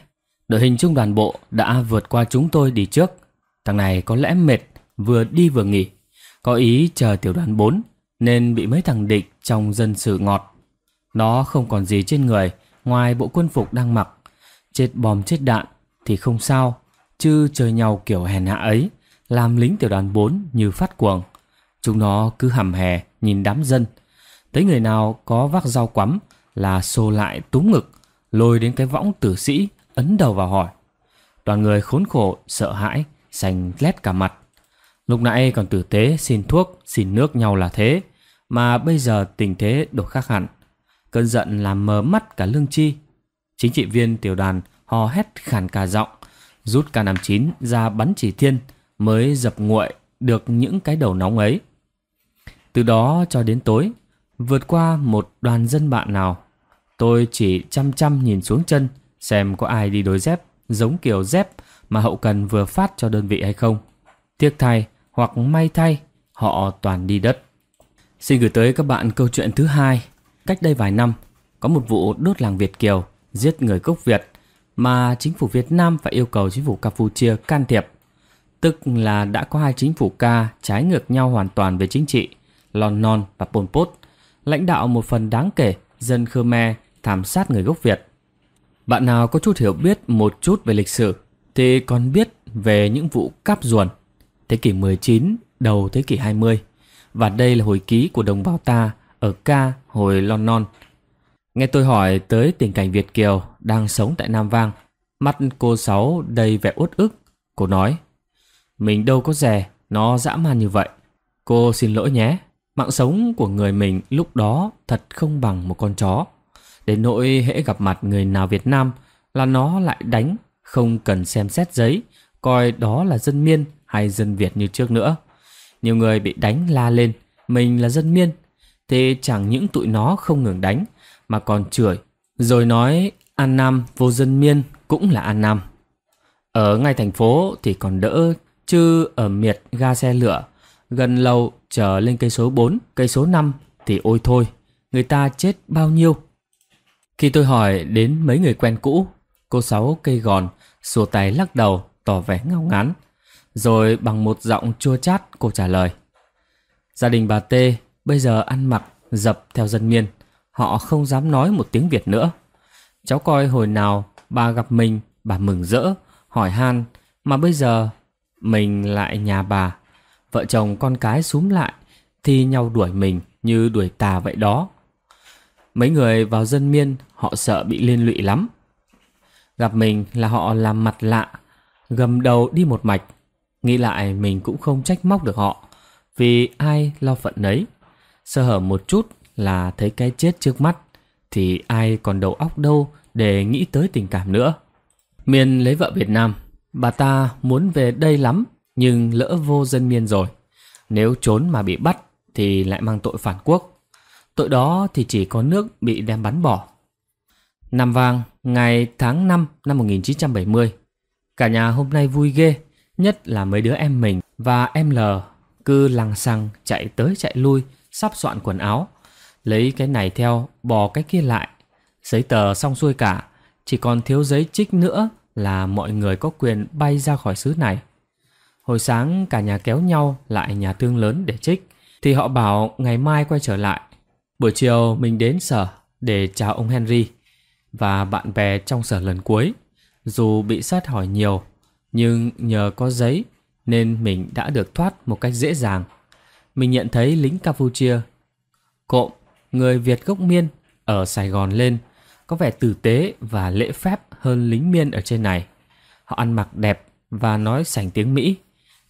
đội hình trung đoàn bộ đã vượt qua chúng tôi đi trước. Thằng này có lẽ mệt, vừa đi vừa nghỉ, có ý chờ tiểu đoàn 4 nên bị mấy thằng địch trong dân sự ngọt. Nó không còn gì trên người ngoài bộ quân phục đang mặc. Chết bom chết đạn thì không sao, chứ chơi nhau kiểu hèn hạ ấy làm lính tiểu đoàn 4 như phát cuồng. Chúng nó cứ hầm hè nhìn đám dân. Thấy người nào có vác dao quắm là xô lại túm ngực, lôi đến cái võng tử sĩ, ấn đầu vào hỏi. Toàn người khốn khổ, sợ hãi, sành lét cả mặt. Lúc nãy còn tử tế xin thuốc, xin nước nhau là thế, mà bây giờ tình thế đổi khác hẳn. Cơn giận làm mờ mắt cả lương chi. Chính trị viên tiểu đoàn hò hét khàn cả giọng, rút K59 ra bắn chỉ thiên mới dập nguội được những cái đầu nóng ấy. Từ đó cho đến tối, vượt qua một đoàn dân bạn nào, tôi chỉ chăm chăm nhìn xuống chân xem có ai đi đối dép giống kiểu dép mà hậu cần vừa phát cho đơn vị hay không. Tiếc thay hoặc may thay, họ toàn đi đất. Xin gửi tới các bạn câu chuyện thứ hai. Cách đây vài năm, có một vụ đốt làng Việt Kiều, giết người gốc Việt mà chính phủ Việt Nam phải yêu cầu chính phủ Campuchia can thiệp. Tức là đã có hai chính phủ ca trái ngược nhau hoàn toàn về chính trị – Lon Non và Pol Pot, lãnh đạo một phần đáng kể dân Khmer thảm sát người gốc Việt. Bạn nào có chút hiểu biết một chút về lịch sử thì còn biết về những vụ cắp ruồn thế kỷ 19, đầu thế kỷ 20 và đây là hồi ký của đồng bào ta ở ca hồi Lon Non. Nghe tôi hỏi tới tình cảnh Việt Kiều đang sống tại Nam Vang, mắt cô Sáu đầy vẻ uất ức. Cô nói, mình đâu có rẻ, nó dã man như vậy. Cô xin lỗi nhé. Mạng sống của người mình lúc đó thật không bằng một con chó. Đến nỗi hễ gặp mặt người nào Việt Nam là nó lại đánh, không cần xem xét giấy, coi đó là dân miên hay dân Việt như trước nữa. Nhiều người bị đánh la lên, mình là dân miên, thế chẳng những tụi nó không ngừng đánh mà còn chửi, rồi nói An Nam vô dân miên cũng là An Nam. Ở ngay thành phố thì còn đỡ, chứ ở miệt ga xe lửa, gần lầu chờ lên cây số 4, cây số 5 thì ôi thôi, người ta chết bao nhiêu. Khi tôi hỏi đến mấy người quen cũ, cô Sáu cây gòn, xua tay lắc đầu, tỏ vẻ ngao ngán. Rồi bằng một giọng chua chát cô trả lời. Gia đình bà Tê bây giờ ăn mặc, dập theo dân miên. Họ không dám nói một tiếng Việt nữa. Cháu coi hồi nào bà gặp mình, bà mừng rỡ, hỏi han. Mà bây giờ mình lại nhà bà vợ chồng con cái súm lại, thi nhau đuổi mình như đuổi tà vậy đó. Mấy người vào dân miên họ sợ bị liên lụy lắm. Gặp mình là họ làm mặt lạ, gầm đầu đi một mạch. Nghĩ lại mình cũng không trách móc được họ, vì ai lo phận nấy. Sơ hở một chút là thấy cái chết trước mắt, thì ai còn đầu óc đâu để nghĩ tới tình cảm nữa. Miên lấy vợ Việt Nam, bà ta muốn về đây lắm nhưng lỡ vô dân miên rồi. Nếu trốn mà bị bắt thì lại mang tội phản quốc. Tội đó thì chỉ có nước bị đem bắn bỏ. năm Vang, ngày tháng 5 năm 1970. Cả nhà hôm nay vui ghê, nhất là mấy đứa em mình và em L cứ lằng xăng chạy tới chạy lui, sắp soạn quần áo. Lấy cái này theo, bò cái kia lại. Giấy tờ xong xuôi cả, chỉ còn thiếu giấy trích nữa là mọi người có quyền bay ra khỏi xứ này. Hồi sáng cả nhà kéo nhau lại nhà thương lớn để trích, thì họ bảo ngày mai quay trở lại. Buổi chiều mình đến sở để chào ông Henry và bạn bè trong sở lần cuối. Dù bị sát hỏi nhiều, nhưng nhờ có giấy nên mình đã được thoát một cách dễ dàng. Mình nhận thấy lính Campuchia, cộm, người Việt gốc miên ở Sài Gòn lên, có vẻ tử tế và lễ phép hơn lính miên ở trên này. Họ ăn mặc đẹp và nói sành tiếng Mỹ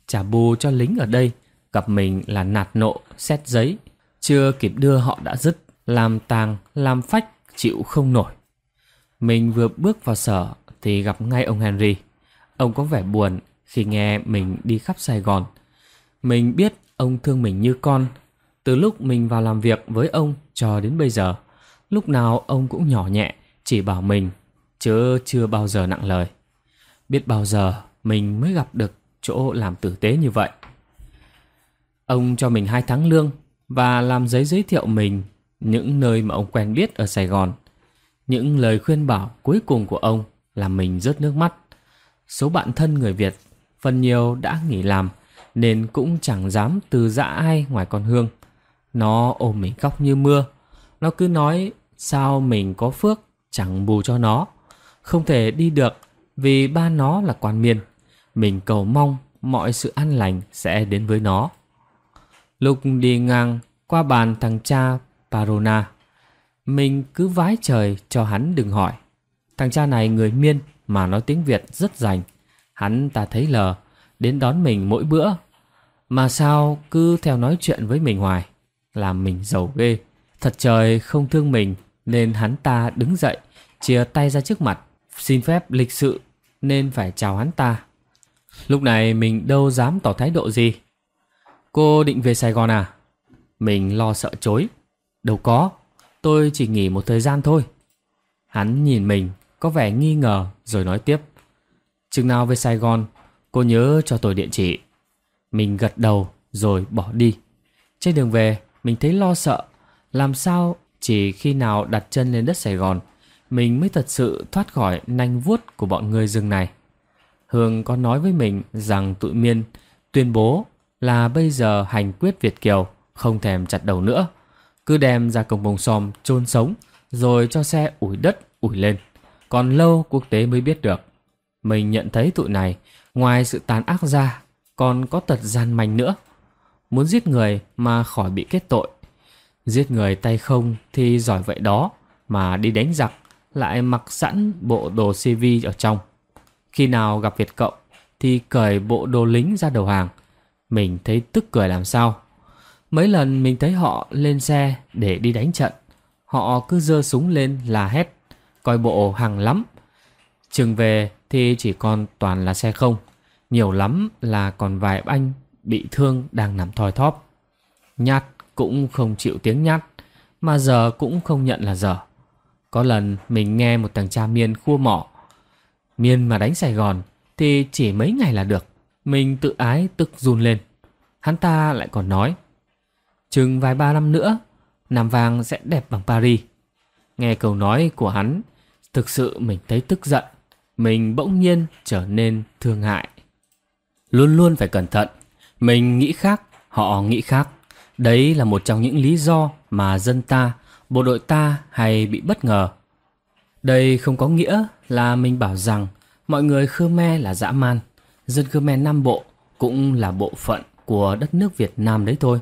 chả bù cho lính ở đây, gặp mình là nạt nộ, xét giấy, chưa kịp đưa họ đã dứt, làm tàng, làm phách, chịu không nổi. Mình vừa bước vào sở thì gặp ngay ông Henry. Ông có vẻ buồn khi nghe mình đi khắp Sài Gòn. Mình biết ông thương mình như con. Từ lúc mình vào làm việc với ông cho đến bây giờ, lúc nào ông cũng nhỏ nhẹ, chỉ bảo mình, chứ chưa bao giờ nặng lời. Biết bao giờ mình mới gặp được chỗ làm tử tế như vậy. Ông cho mình hai tháng lương và làm giấy giới thiệu mình những nơi mà ông quen biết ở Sài Gòn. Những lời khuyên bảo cuối cùng của ông làm mình rớt nước mắt. Số bạn thân người Việt phần nhiều đã nghỉ làm nên cũng chẳng dám từ giã ai ngoài con Hương. Nó ôm mình khóc như mưa. Nó cứ nói sao mình có phước chẳng bù cho nó. Không thể đi được vì ba nó là quan miên mình cầu mong mọi sự an lành sẽ đến với nó. Lúc đi ngang qua bàn thằng cha Parona, mình cứ vái trời cho hắn đừng hỏi. Thằng cha này người Miên mà nói tiếng Việt rất rành. Hắn ta thấy lờ, đến đón mình mỗi bữa. Mà sao cứ theo nói chuyện với mình hoài, làm mình giàu ghê. Thật trời không thương mình nên hắn ta đứng dậy, chia tay ra trước mặt, xin phép lịch sự nên phải chào hắn ta. Lúc này mình đâu dám tỏ thái độ gì. Cô định về Sài Gòn à? Mình lo sợ chối. Đâu có, tôi chỉ nghỉ một thời gian thôi. Hắn nhìn mình, có vẻ nghi ngờ rồi nói tiếp. Chừng nào về Sài Gòn, cô nhớ cho tôi địa chỉ. Mình gật đầu rồi bỏ đi. Trên đường về, mình thấy lo sợ. Làm sao chỉ khi nào đặt chân lên đất Sài Gòn, mình mới thật sự thoát khỏi nanh vuốt của bọn người rừng này. Hương có nói với mình rằng tụi Miên tuyên bố là bây giờ hành quyết Việt Kiều không thèm chặt đầu nữa. Cứ đem ra cổng bồng xòm chôn sống rồi cho xe ủi đất ủi lên. Còn lâu quốc tế mới biết được. Mình nhận thấy tụi này ngoài sự tàn ác ra còn có tật gian manh nữa. Muốn giết người mà khỏi bị kết tội. Giết người tay không thì giỏi vậy đó mà đi đánh giặc lại mặc sẵn bộ đồ CV ở trong. Khi nào gặp Việt Cộng thì cởi bộ đồ lính ra đầu hàng. Mình thấy tức cười làm sao. Mấy lần mình thấy họ lên xe để đi đánh trận. Họ cứ giơ súng lên là hét. Coi bộ hàng lắm. trường về thì chỉ còn toàn là xe không. Nhiều lắm là còn vài anh bị thương đang nằm thoi thóp. Nhát cũng không chịu tiếng nhát. Mà giờ cũng không nhận là giờ. Có lần mình nghe một thằng cha miên khua mỏ Miên mà đánh Sài Gòn thì chỉ mấy ngày là được. Mình tự ái tức run lên. Hắn ta lại còn nói. Chừng vài ba năm nữa, Nam Vang sẽ đẹp bằng Paris. Nghe câu nói của hắn, thực sự mình thấy tức giận. Mình bỗng nhiên trở nên thương hại. Luôn luôn phải cẩn thận. Mình nghĩ khác, họ nghĩ khác. Đấy là một trong những lý do mà dân ta, bộ đội ta hay bị bất ngờ đây không có nghĩa là mình bảo rằng mọi người Khmer là dã man, dân Khmer Nam Bộ cũng là bộ phận của đất nước Việt Nam đấy thôi.